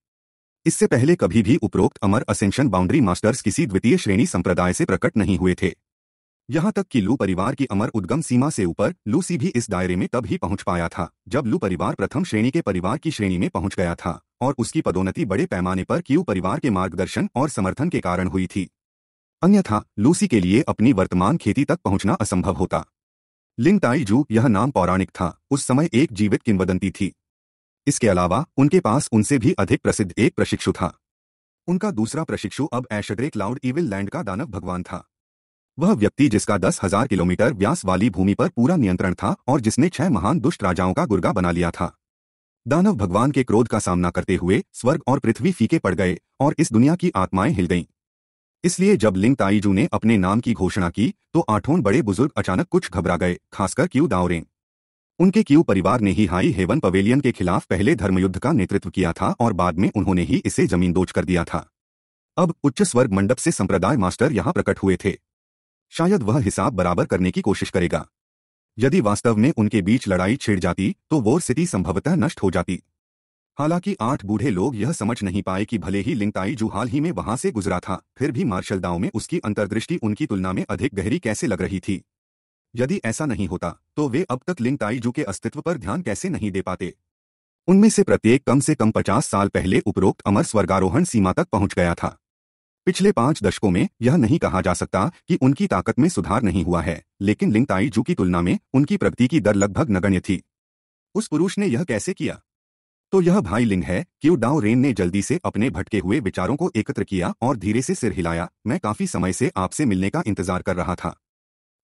इससे पहले कभी भी उपरोक्त अमर असेंशन बाउंड्री मास्टर्स किसी द्वितीय श्रेणी संप्रदाय से प्रकट नहीं हुए थे यहाँ तक कि लू परिवार की अमर उद्गम सीमा से ऊपर लूसी भी इस दायरे में तब ही पहुंच पाया था जब लू परिवार प्रथम श्रेणी के परिवार की श्रेणी में पहुंच गया था और उसकी पदोन्नति बड़े पैमाने पर क्यू परिवार के मार्गदर्शन और समर्थन के कारण हुई थी अन्यथा लूसी के लिए अपनी वर्तमान खेती तक पहुंचना असंभव होता लिंगताई जू यह नाम पौराणिक था उस समय एक जीवित किंवदंती थी इसके अलावा उनके पास उनसे भी अधिक प्रसिद्ध एक प्रशिक्षु था उनका दूसरा प्रशिक्षु अब ऐशड्रेक क्लाउड इविल लैंड का दानव भगवान था वह व्यक्ति जिसका दस हजार किलोमीटर व्यास वाली भूमि पर पूरा नियंत्रण था और जिसने छह महान दुष्ट राजाओं का गुर्गा बना लिया था दानव भगवान के क्रोध का सामना करते हुए स्वर्ग और पृथ्वी फीके पड़ गए और इस दुनिया की आत्माएं हिल गईं इसलिए जब लिंग ताईजू ने अपने नाम की घोषणा की तो आठों बड़े बुजुर्ग अचानक कुछ घबरा गए खासकर क्यू दावरें उनके क्यू परिवार ने ही हाई हेवन पवेलियन के खिलाफ पहले धर्मयुद्ध का नेतृत्व किया था और बाद में उन्होंने ही इसे जमीन कर दिया था अब उच्च स्वर्ग मंडप से संप्रदाय मास्टर यहां प्रकट हुए थे शायद वह हिसाब बराबर करने की कोशिश करेगा यदि वास्तव में उनके बीच लड़ाई छिड़ जाती तो वो स्थिति संभवतः नष्ट हो जाती हालांकि आठ बूढ़े लोग यह समझ नहीं पाए कि भले ही लिंगताई जो हाल ही में वहां से गुजरा था फिर भी मार्शल दाव में उसकी अंतर्दृष्टि उनकी तुलना में अधिक गहरी कैसे लग रही थी यदि ऐसा नहीं होता तो वे अब तक लिंगताई जू के अस्तित्व पर ध्यान कैसे नहीं दे पाते उनमें से प्रत्येक कम से कम पचास साल पहले उपरोक्त अमर स्वर्गारोहण सीमा तक पहुंच गया था पिछले पांच दशकों में यह नहीं कहा जा सकता कि उनकी ताकत में सुधार नहीं हुआ है लेकिन लिंगताई जू की तुलना में उनकी प्रगति की दर लगभग नगण्य थी उस पुरुष ने यह कैसे किया तो यह भाई लिंग है कि डाओ रेन ने जल्दी से अपने भटके हुए विचारों को एकत्र किया और धीरे से सिर हिलाया मैं काफी समय से आपसे मिलने का इंतजार कर रहा था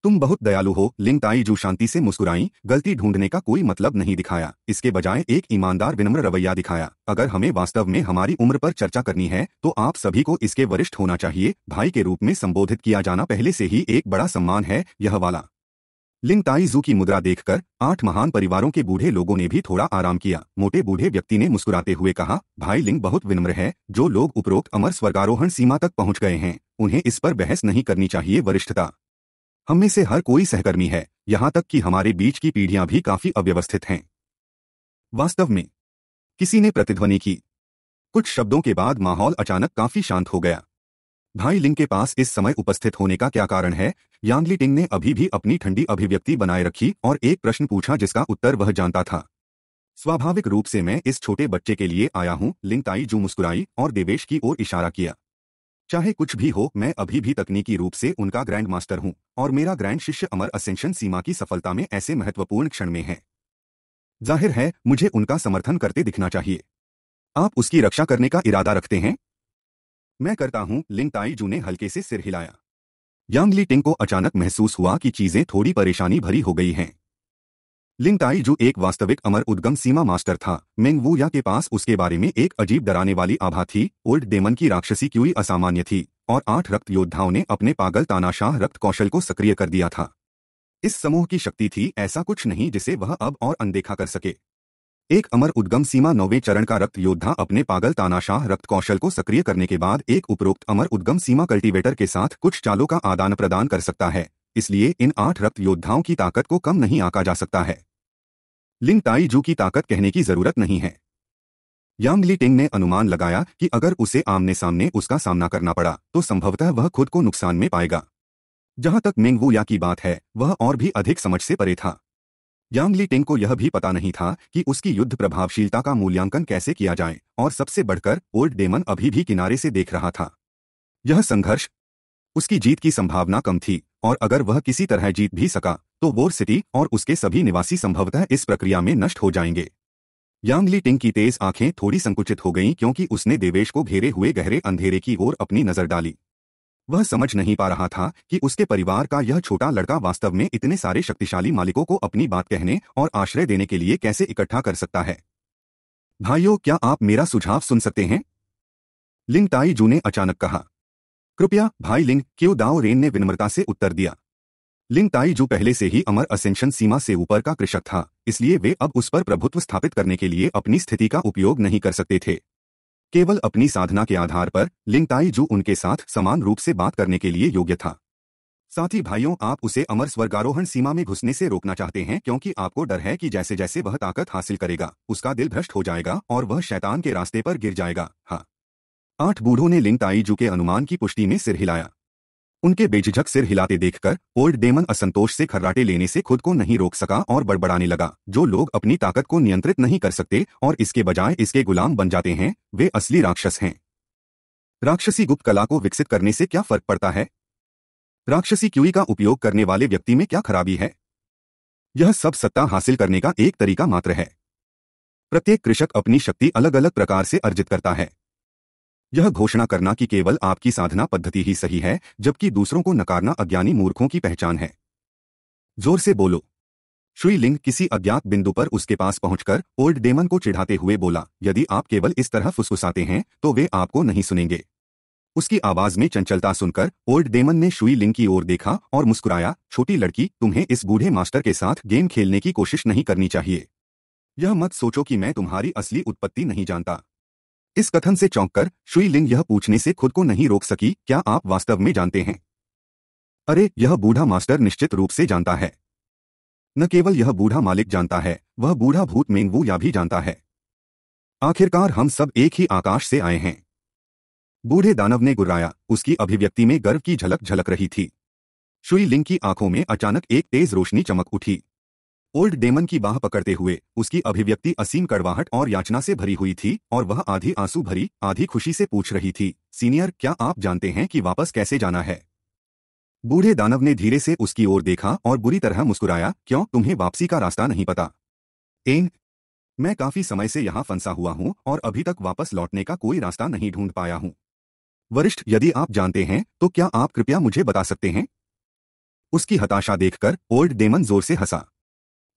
तुम बहुत दयालु हो लिंग ताई जू शांति से मुस्कुराई गलती ढूंढने का कोई मतलब नहीं दिखाया इसके बजाय एक ईमानदार विनम्र रवैया दिखाया अगर हमें वास्तव में हमारी उम्र पर चर्चा करनी है तो आप सभी को इसके वरिष्ठ होना चाहिए भाई के रूप में संबोधित किया जाना पहले से ही एक बड़ा सम्मान है यह वाला लिंग ताई जू की मुद्रा देखकर आठ महान परिवारों के बूढ़े लोगों ने भी थोड़ा आराम किया मोटे बूढ़े व्यक्ति ने मुस्कुराते हुए कहा भाई लिंग बहुत विनम्र है जो लोग उपरोक्त अमर स्वर्गारोहण सीमा तक पहुँच गए हैं उन्हें इस पर बहस नहीं करनी चाहिए वरिष्ठता हम में से हर कोई सहकर्मी है यहां तक कि हमारे बीच की पीढ़ियां भी काफी अव्यवस्थित हैं वास्तव में किसी ने प्रतिध्वनि की कुछ शब्दों के बाद माहौल अचानक काफी शांत हो गया भाई लिंग के पास इस समय उपस्थित होने का क्या कारण है यांगली टिंग ने अभी भी अपनी ठंडी अभिव्यक्ति बनाए रखी और एक प्रश्न पूछा जिसका उत्तर वह जानता था स्वाभाविक रूप से मैं इस छोटे बच्चे के लिए आया हूं लिंगताई जू मुस्कुराई और देवेश की ओर इशारा किया चाहे कुछ भी हो मैं अभी भी तकनीकी रूप से उनका ग्रैंड मास्टर हूं और मेरा ग्रैंड शिष्य अमर असेंशन सीमा की सफलता में ऐसे महत्वपूर्ण क्षण में है जाहिर है मुझे उनका समर्थन करते दिखना चाहिए आप उसकी रक्षा करने का इरादा रखते हैं मैं करता हूं लिंग ताई जू ने हल्के से सिर हिलाया यांगली टिंग को अचानक महसूस हुआ कि चीजें थोड़ी परेशानी भरी हो गई हैं लिंगताई जो एक वास्तविक अमर उद्गम सीमा मास्टर था या के पास उसके बारे में एक अजीब डराने वाली आभा थी ओल्ड डेमन की राक्षसी क्यूई असामान्य थी और आठ रक्त योद्धाओं ने अपने पागल तानाशाह रक्त कौशल को सक्रिय कर दिया था इस समूह की शक्ति थी ऐसा कुछ नहीं जिसे वह अब और अनदेखा कर सके एक अमर उद्गम सीमा नौवे चरण का रक्त योद्धा अपने पागल तानाशाह रक्त कौशल को सक्रिय करने के बाद एक उपरोक्त अमर उद्गम सीमा कल्टीवेटर के साथ कुछ चालों का आदान प्रदान कर सकता है इसलिए इन आठ रक्त योद्धाओं की ताकत को कम नहीं आका जा सकता है लिंग ताई जू की ताकत कहने की जरूरत नहीं है यांग ली ने अनुमान लगाया कि अगर उसे आमने सामने उसका सामना करना पड़ा तो संभवतः वह खुद को नुकसान में पाएगा जहां तक मेंगवू या की बात है वह और भी अधिक समझ से परे था यांग ली को यह भी पता नहीं था कि उसकी युद्ध प्रभावशीलता का मूल्यांकन कैसे किया जाए और सबसे बढ़कर ओल्ड डेमन अभी भी किनारे से देख रहा था यह संघर्ष उसकी जीत की संभावना कम थी और अगर वह किसी तरह जीत भी सका तो बोर सिटी और उसके सभी निवासी संभवतः इस प्रक्रिया में नष्ट हो जाएंगे यांगली टिंग की तेज आंखें थोड़ी संकुचित हो गईं क्योंकि उसने देवेश को घेरे हुए गहरे अंधेरे की ओर अपनी नजर डाली वह समझ नहीं पा रहा था कि उसके परिवार का यह छोटा लड़का वास्तव में इतने सारे शक्तिशाली मालिकों को अपनी बात कहने और आश्रय देने के लिए कैसे इकट्ठा कर सकता है भाइयों क्या आप मेरा सुझाव सुन सकते हैं लिंग ताई जू ने अचानक कहा कृपया भाई लिंग क्यों दाओ रेन ने विनम्रता से उत्तर दिया लिंगताई जो पहले से ही अमर असेंशन सीमा से ऊपर का कृषक था इसलिए वे अब उस पर प्रभुत्व स्थापित करने के लिए अपनी स्थिति का उपयोग नहीं कर सकते थे केवल अपनी साधना के आधार पर लिंगताई जो उनके साथ समान रूप से बात करने के लिए योग्य था साथ ही भाइयों आप उसे अमर स्वर्गारोहण सीमा में घुसने से रोकना चाहते हैं क्योंकि आपको डर है कि जैसे जैसे वह ताकत हासिल करेगा उसका दिल भ्रष्ट हो जाएगा और वह शैतान के रास्ते पर गिर जाएगा हाँ आठ बूढ़ों ने लिंगताई जू के अनुमान की पुष्टि में सिर हिलाया उनके बेझिझक सिर हिलाते देखकर ओल्ड डेमन असंतोष से खर्राटे लेने से खुद को नहीं रोक सका और बड़बड़ाने लगा जो लोग अपनी ताकत को नियंत्रित नहीं कर सकते और इसके बजाय इसके गुलाम बन जाते हैं वे असली राक्षस हैं राक्षसी गुप्त कला को विकसित करने से क्या फर्क पड़ता है राक्षसी क्यूई का उपयोग करने वाले व्यक्ति में क्या खराबी है यह सब सत्ता हासिल करने का एक तरीका मात्र है प्रत्येक कृषक अपनी शक्ति अलग अलग प्रकार से अर्जित करता है यह घोषणा करना कि केवल आपकी साधना पद्धति ही सही है जबकि दूसरों को नकारना अज्ञानी मूर्खों की पहचान है जोर से बोलो श्री लिंग किसी अज्ञात बिंदु पर उसके पास पहुंचकर ओल्ड डेमन को चिढ़ाते हुए बोला यदि आप केवल इस तरह फुसफुसाते हैं तो वे आपको नहीं सुनेंगे उसकी आवाज में चंचलता सुनकर ओल्ड डेमन ने श्री लिंग की ओर देखा और मुस्कुराया छोटी लड़की तुम्हें इस बूढ़े मास्टर के साथ गेम खेलने की कोशिश नहीं करनी चाहिए यह मत सोचो कि मैं तुम्हारी असली उत्पत्ति नहीं जानता इस कथन से चौंककर श्री लिंग यह पूछने से खुद को नहीं रोक सकी क्या आप वास्तव में जानते हैं अरे यह बूढ़ा मास्टर निश्चित रूप से जानता है न केवल यह बूढ़ा मालिक जानता है वह बूढ़ा भूत मेंगवू या भी जानता है आखिरकार हम सब एक ही आकाश से आए हैं बूढ़े दानव ने गुर्राया उसकी अभिव्यक्ति में गर्व की झलक झलक रही थी शुई लिंग की आंखों में अचानक एक तेज रोशनी चमक उठी ओल्ड डेमन की बाह पकड़ते हुए उसकी अभिव्यक्ति असीम कड़वाहट और याचना से भरी हुई थी और वह आधी आंसू भरी आधी खुशी से पूछ रही थी सीनियर क्या आप जानते हैं कि वापस कैसे जाना है बूढ़े दानव ने धीरे से उसकी ओर देखा और बुरी तरह मुस्कुराया क्यों तुम्हें वापसी का रास्ता नहीं पता एंग मैं काफी समय से यहां फंसा हुआ हूं और अभी तक वापस लौटने का कोई रास्ता नहीं ढूंढ पाया हूं वरिष्ठ यदि आप जानते हैं तो क्या आप कृपया मुझे बता सकते हैं उसकी हताशा देखकर ओल्ड डेमन जोर से हंसा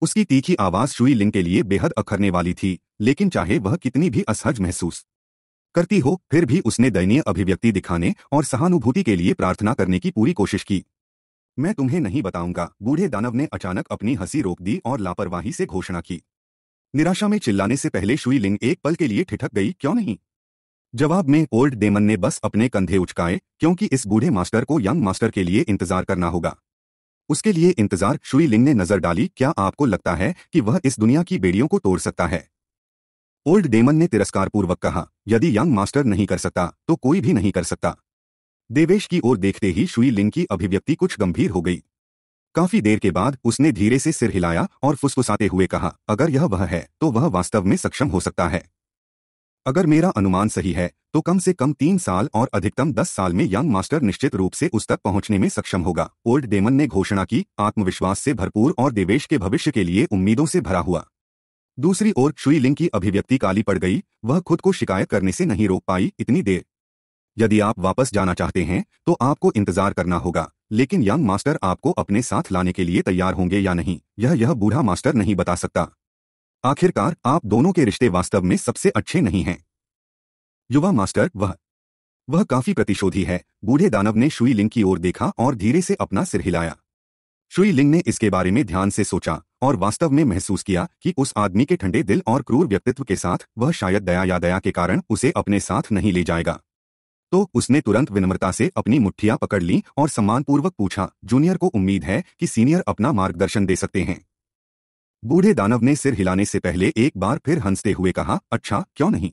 उसकी तीखी आवाज शुई लिंग के लिए बेहद अखरने वाली थी लेकिन चाहे वह कितनी भी असहज महसूस करती हो फिर भी उसने दयनीय अभिव्यक्ति दिखाने और सहानुभूति के लिए प्रार्थना करने की पूरी कोशिश की मैं तुम्हें नहीं बताऊंगा बूढ़े दानव ने अचानक अपनी हंसी रोक दी और लापरवाही से घोषणा की निराशा में चिल्लाने से पहले शुई लिंग एक पल के लिए ठिठक गई क्यों नहीं जवाब में ओल्ड डेमन ने बस अपने कंधे उचकाए क्योंकि इस बूढ़े मास्टर को यंग मास्टर के लिए इंतजार करना होगा उसके लिए इंतजार श्री लिंग ने नजर डाली क्या आपको लगता है कि वह इस दुनिया की बेड़ियों को तोड़ सकता है ओल्ड डेमन ने तिरस्कारपूर्वक कहा यदि यंग मास्टर नहीं कर सकता तो कोई भी नहीं कर सकता देवेश की ओर देखते ही श्री लिंग की अभिव्यक्ति कुछ गंभीर हो गई काफी देर के बाद उसने धीरे से सिर हिलाया और फुसफुसाते हुए कहा अगर यह वह है तो वह वास्तव में सक्षम हो सकता है अगर मेरा अनुमान सही है तो कम से कम तीन साल और अधिकतम दस साल में यंग मास्टर निश्चित रूप से उस तक पहुंचने में सक्षम होगा ओल्ड डेमन ने घोषणा की आत्मविश्वास से भरपूर और देवेश के भविष्य के लिए उम्मीदों से भरा हुआ दूसरी ओर श्री लिंग की अभिव्यक्ति काली पड़ गई वह खुद को शिकायत करने से नहीं रोक पाई इतनी देर यदि आप वापस जाना चाहते हैं तो आपको इंतजार करना होगा लेकिन यंग मास्टर आपको अपने साथ लाने के लिए तैयार होंगे या नहीं यह यह बूढ़ा मास्टर नहीं बता सकता आखिरकार आप दोनों के रिश्ते वास्तव में सबसे अच्छे नहीं हैं युवा मास्टर वह वह काफी प्रतिशोधी है बूढ़े दानव ने शुई लिंग की ओर देखा और धीरे से अपना सिर हिलाया शुई लिंग ने इसके बारे में ध्यान से सोचा और वास्तव में महसूस किया कि उस आदमी के ठंडे दिल और क्रूर व्यक्तित्व के साथ वह शायद दया या दया के कारण उसे अपने साथ नहीं ले जाएगा तो उसने तुरंत विनम्रता से अपनी मुठ्ठियां पकड़ ली और सम्मानपूर्वक पूछा जूनियर को उम्मीद है कि सीनियर अपना मार्गदर्शन दे सकते हैं बूढ़े दानव ने सिर हिलाने से पहले एक बार फिर हंसते हुए कहा अच्छा क्यों नहीं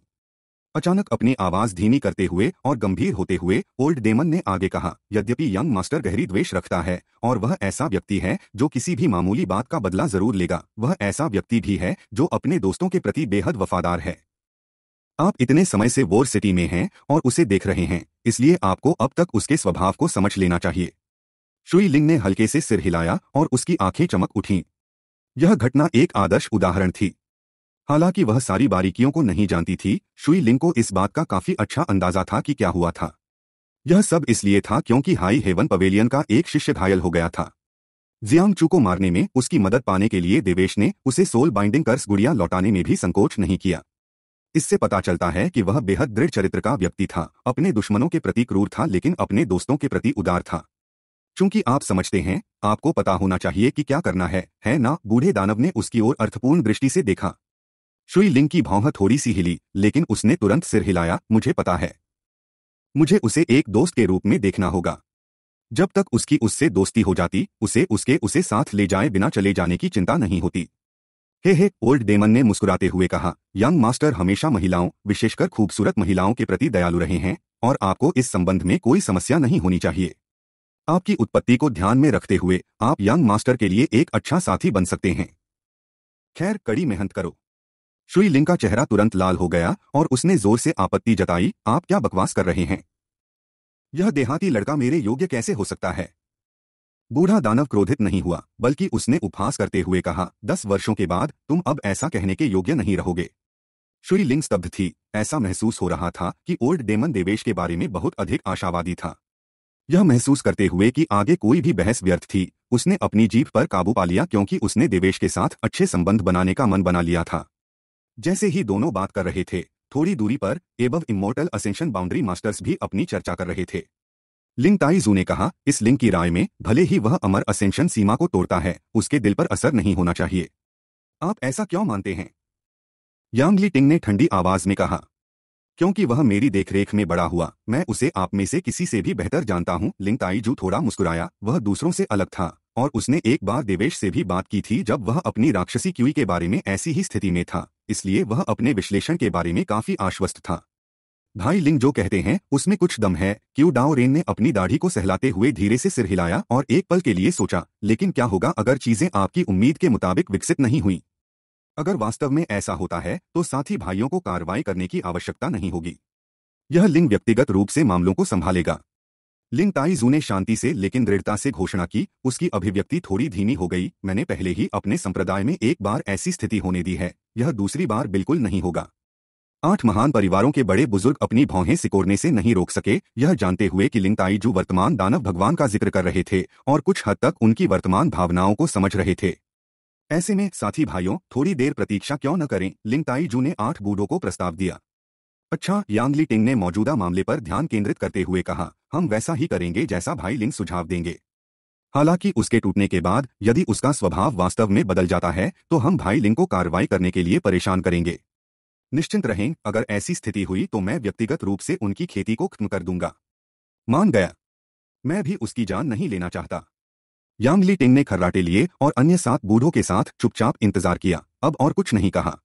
अचानक अपनी आवाज धीमी करते हुए और गंभीर होते हुए ओल्ड डेमन ने आगे कहा यद्यपि यंग मास्टर गहरी द्वेष रखता है और वह ऐसा व्यक्ति है जो किसी भी मामूली बात का बदला जरूर लेगा वह ऐसा व्यक्ति भी है जो अपने दोस्तों के प्रति बेहद वफादार है आप इतने समय से वोर सिटी में हैं और उसे देख रहे हैं इसलिए आपको अब तक उसके स्वभाव को समझ लेना चाहिए श्री लिंग ने हल्के से सिर हिलाया और उसकी आंखें चमक उठीं यह घटना एक आदर्श उदाहरण थी हालांकि वह सारी बारीकियों को नहीं जानती थी शुई लिंग को इस बात का काफी अच्छा अंदाजा था कि क्या हुआ था यह सब इसलिए था क्योंकि हाई हेवन पवेलियन का एक शिष्य घायल हो गया था जियांग चू को मारने में उसकी मदद पाने के लिए देवेश ने उसे सोल बाइंडिंग कर्स गुड़िया लौटाने में भी संकोच नहीं किया इससे पता चलता है कि वह बेहद दृढ़ चरित्र का व्यक्ति था अपने दुश्मनों के प्रति क्रूर था लेकिन अपने दोस्तों के प्रति उदार था चूंकि आप समझते हैं आपको पता होना चाहिए कि क्या करना है है ना बूढ़े दानव ने उसकी ओर अर्थपूर्ण दृष्टि से देखा शुई लिंग की भौह थोड़ी सी हिली लेकिन उसने तुरंत सिर हिलाया मुझे पता है मुझे उसे एक दोस्त के रूप में देखना होगा जब तक उसकी उससे दोस्ती हो जाती उसे उसके उसे साथ ले जाए बिना चले जाने की चिंता नहीं होती हे हे ओल्ड डेमन ने मुस्कुराते हुए कहा यंग मास्टर हमेशा महिलाओं विशेषकर खूबसूरत महिलाओं के प्रति दयालु रहे हैं और आपको इस संबंध में कोई समस्या नहीं होनी चाहिए आपकी उत्पत्ति को ध्यान में रखते हुए आप यंग मास्टर के लिए एक अच्छा साथी बन सकते हैं खैर कड़ी मेहनत करो श्रीलिंग का चेहरा तुरंत लाल हो गया और उसने जोर से आपत्ति जताई आप क्या बकवास कर रहे हैं यह देहाती लड़का मेरे योग्य कैसे हो सकता है बूढ़ा दानव क्रोधित नहीं हुआ बल्कि उसने उपहास करते हुए कहा दस वर्षों के बाद तुम अब ऐसा कहने के योग्य नहीं रहोगे श्रीलिंग स्तब्ध थी ऐसा महसूस हो रहा था कि ओल्ड डेमन देवेश के बारे में बहुत अधिक आशावादी था यह महसूस करते हुए कि आगे कोई भी बहस व्यर्थ थी उसने अपनी जीप पर काबू पा लिया क्योंकि उसने देवेश के साथ अच्छे संबंध बनाने का मन बना लिया था जैसे ही दोनों बात कर रहे थे थोड़ी दूरी पर above immortal ascension boundary masters भी अपनी चर्चा कर रहे थे लिंग ताइजू ने कहा इस लिंग की राय में भले ही वह अमर असेंशन सीमा को तोड़ता है उसके दिल पर असर नहीं होना चाहिए आप ऐसा क्यों मानते हैं यांगली टिंग ने ठंडी आवाज में कहा क्योंकि वह मेरी देखरेख में बड़ा हुआ मैं उसे आप में से किसी से भी बेहतर जानता हूँ लिंगताईजू थोड़ा मुस्कुराया वह दूसरों से अलग था और उसने एक बार देवेश से भी बात की थी जब वह अपनी राक्षसी क्यूई के बारे में ऐसी ही स्थिति में था इसलिए वह अपने विश्लेषण के बारे में काफी आश्वस्त था भाई लिंग जो कहते हैं उसमें कुछ दम है क्यू डाओ रेन ने अपनी दाढ़ी को सहलाते हुए धीरे से सिर हिलाया और एक पल के लिए सोचा लेकिन क्या होगा अगर चीजें आपकी उम्मीद के मुताबिक विकसित नहीं हुई अगर वास्तव में ऐसा होता है तो साथी भाइयों को कार्रवाई करने की आवश्यकता नहीं होगी यह लिंग व्यक्तिगत रूप से मामलों को संभालेगा लिंग ताइजू ने शांति से लेकिन दृढ़ता से घोषणा की उसकी अभिव्यक्ति थोड़ी धीमी हो गई मैंने पहले ही अपने संप्रदाय में एक बार ऐसी स्थिति होने दी है यह दूसरी बार बिल्कुल नहीं होगा आठ महान परिवारों के बड़े बुजुर्ग अपनी भौहें सिकोड़ने से नहीं रोक सके यह जानते हुए कि जू वर्तमान दानव भगवान का जिक्र कर रहे थे और कुछ हद तक उनकी वर्तमान भावनाओं को समझ रहे थे ऐसे में साथी भाइयों थोड़ी देर प्रतीक्षा क्यों न करें लिंगताई जू ने आठ बूढ़ों को प्रस्ताव दिया अच्छा यांगली टिंग ने मौजूदा मामले पर ध्यान केंद्रित करते हुए कहा हम वैसा ही करेंगे जैसा भाई लिंग सुझाव देंगे हालांकि उसके टूटने के बाद यदि उसका स्वभाव वास्तव में बदल जाता है तो हम भाई लिंग को कार्रवाई करने के लिए परेशान करेंगे निश्चिंत रहें अगर ऐसी स्थिति हुई तो मैं व्यक्तिगत रूप से उनकी खेती को खत्म कर दूंगा मान गया मैं भी उसकी जान नहीं लेना चाहता यांगली टिंग ने खर्राटे लिए और अन्य सात बूढ़ों के साथ चुपचाप इंतजार किया अब और कुछ नहीं कहा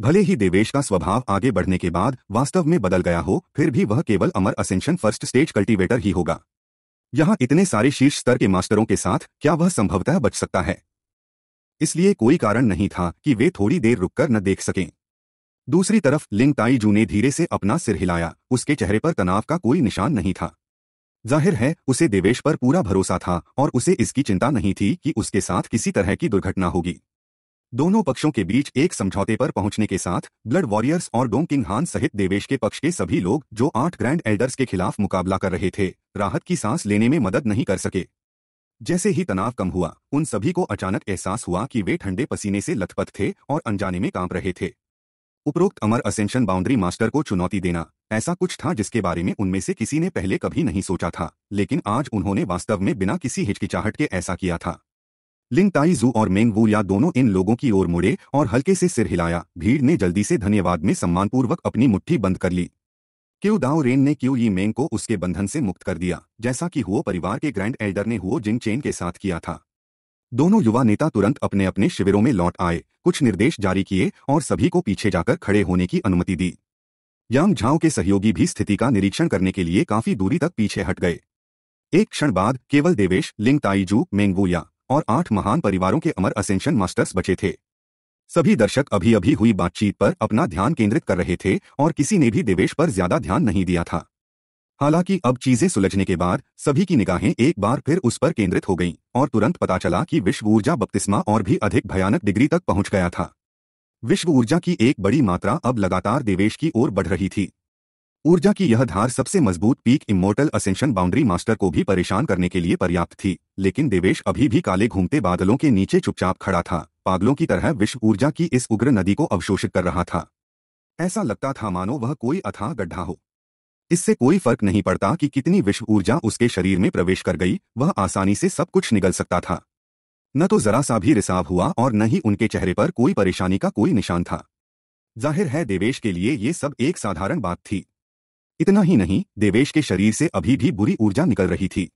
भले ही देवेश का स्वभाव आगे बढ़ने के बाद वास्तव में बदल गया हो फिर भी वह केवल अमर असेंशन फर्स्ट स्टेज कल्टीवेटर ही होगा यहां इतने सारे शीर्ष स्तर के मास्टरों के साथ क्या वह संभवतः बच सकता है इसलिए कोई कारण नहीं था कि वे थोड़ी देर रुककर न देख सकें दूसरी तरफ लिंग ताई जू ने धीरे से अपना सिर हिलाया उसके चेहरे पर तनाव का कोई निशान नहीं था जाहिर है उसे देवेश पर पूरा भरोसा था और उसे इसकी चिंता नहीं थी कि उसके साथ किसी तरह की दुर्घटना होगी दोनों पक्षों के बीच एक समझौते पर पहुंचने के साथ ब्लड वॉरियर्स और डोंग किंग हान सहित देवेश के पक्ष के सभी लोग जो आठ ग्रैंड एल्डर्स के खिलाफ मुकाबला कर रहे थे राहत की सांस लेने में मदद नहीं कर सके जैसे ही तनाव कम हुआ उन सभी को अचानक एहसास हुआ कि वे ठंडे पसीने से लथपथ थे और अनजाने में कांप रहे थे उपरोक्त अमर असेंशन बाउंड्री मास्टर को चुनौती देना ऐसा कुछ था जिसके बारे में उनमें से किसी ने पहले कभी नहीं सोचा था लेकिन आज उन्होंने वास्तव में बिना किसी हिचकिचाहट के ऐसा किया था लिंग ताई जू और मेंग वू या दोनों इन लोगों की ओर मुड़े और हल्के से सिर हिलाया भीड़ ने जल्दी से धन्यवाद में सम्मानपूर्वक अपनी मुट्ठी बंद कर ली क्यू दाओ रेन ने क्यू यी मेंग को उसके बंधन से मुक्त कर दिया जैसा कि हुओ परिवार के ग्रैंड एल्डर ने हुओ जिंग चेन के साथ किया था दोनों युवा नेता तुरंत अपने अपने शिविरों में लौट आए कुछ निर्देश जारी किए और सभी को पीछे जाकर खड़े होने की अनुमति दी यांग झाओ के सहयोगी भी स्थिति का निरीक्षण करने के लिए काफी दूरी तक पीछे हट गए एक क्षण बाद केवल देवेश लिंग ताइजू मेंगवोया और आठ महान परिवारों के अमर असेंशन मास्टर्स बचे थे सभी दर्शक अभी अभी हुई बातचीत पर अपना ध्यान केंद्रित कर रहे थे और किसी ने भी देवेश पर ज्यादा ध्यान नहीं दिया था हालांकि अब चीजें सुलझने के बाद सभी की निगाहें एक बार फिर उस पर केंद्रित हो गईं और तुरंत पता चला कि विश्व ऊर्जा बपतिस्मा और भी अधिक भयानक डिग्री तक पहुंच गया था विश्व ऊर्जा की एक बड़ी मात्रा अब लगातार देवेश की ओर बढ़ रही थी ऊर्जा की यह धार सबसे मजबूत peak immortal ascension boundary master को भी परेशान करने के लिए पर्याप्त थी लेकिन देवेश अभी भी काले घूमते बादलों के नीचे चुपचाप खड़ा था पागलों की तरह विश्व ऊर्जा की इस उग्र नदी को अवशोषित कर रहा था ऐसा लगता था मानो वह कोई अथाह गड्ढा हो इससे कोई फर्क नहीं पड़ता कि कितनी विश्व ऊर्जा उसके शरीर में प्रवेश कर गई वह आसानी से सब कुछ निगल सकता था न तो जरा सा भी रिसाव हुआ और न ही उनके चेहरे पर कोई परेशानी का कोई निशान था जाहिर है देवेश के लिए ये सब एक साधारण बात थी इतना ही नहीं देवेश के शरीर से अभी भी बुरी ऊर्जा निकल रही थी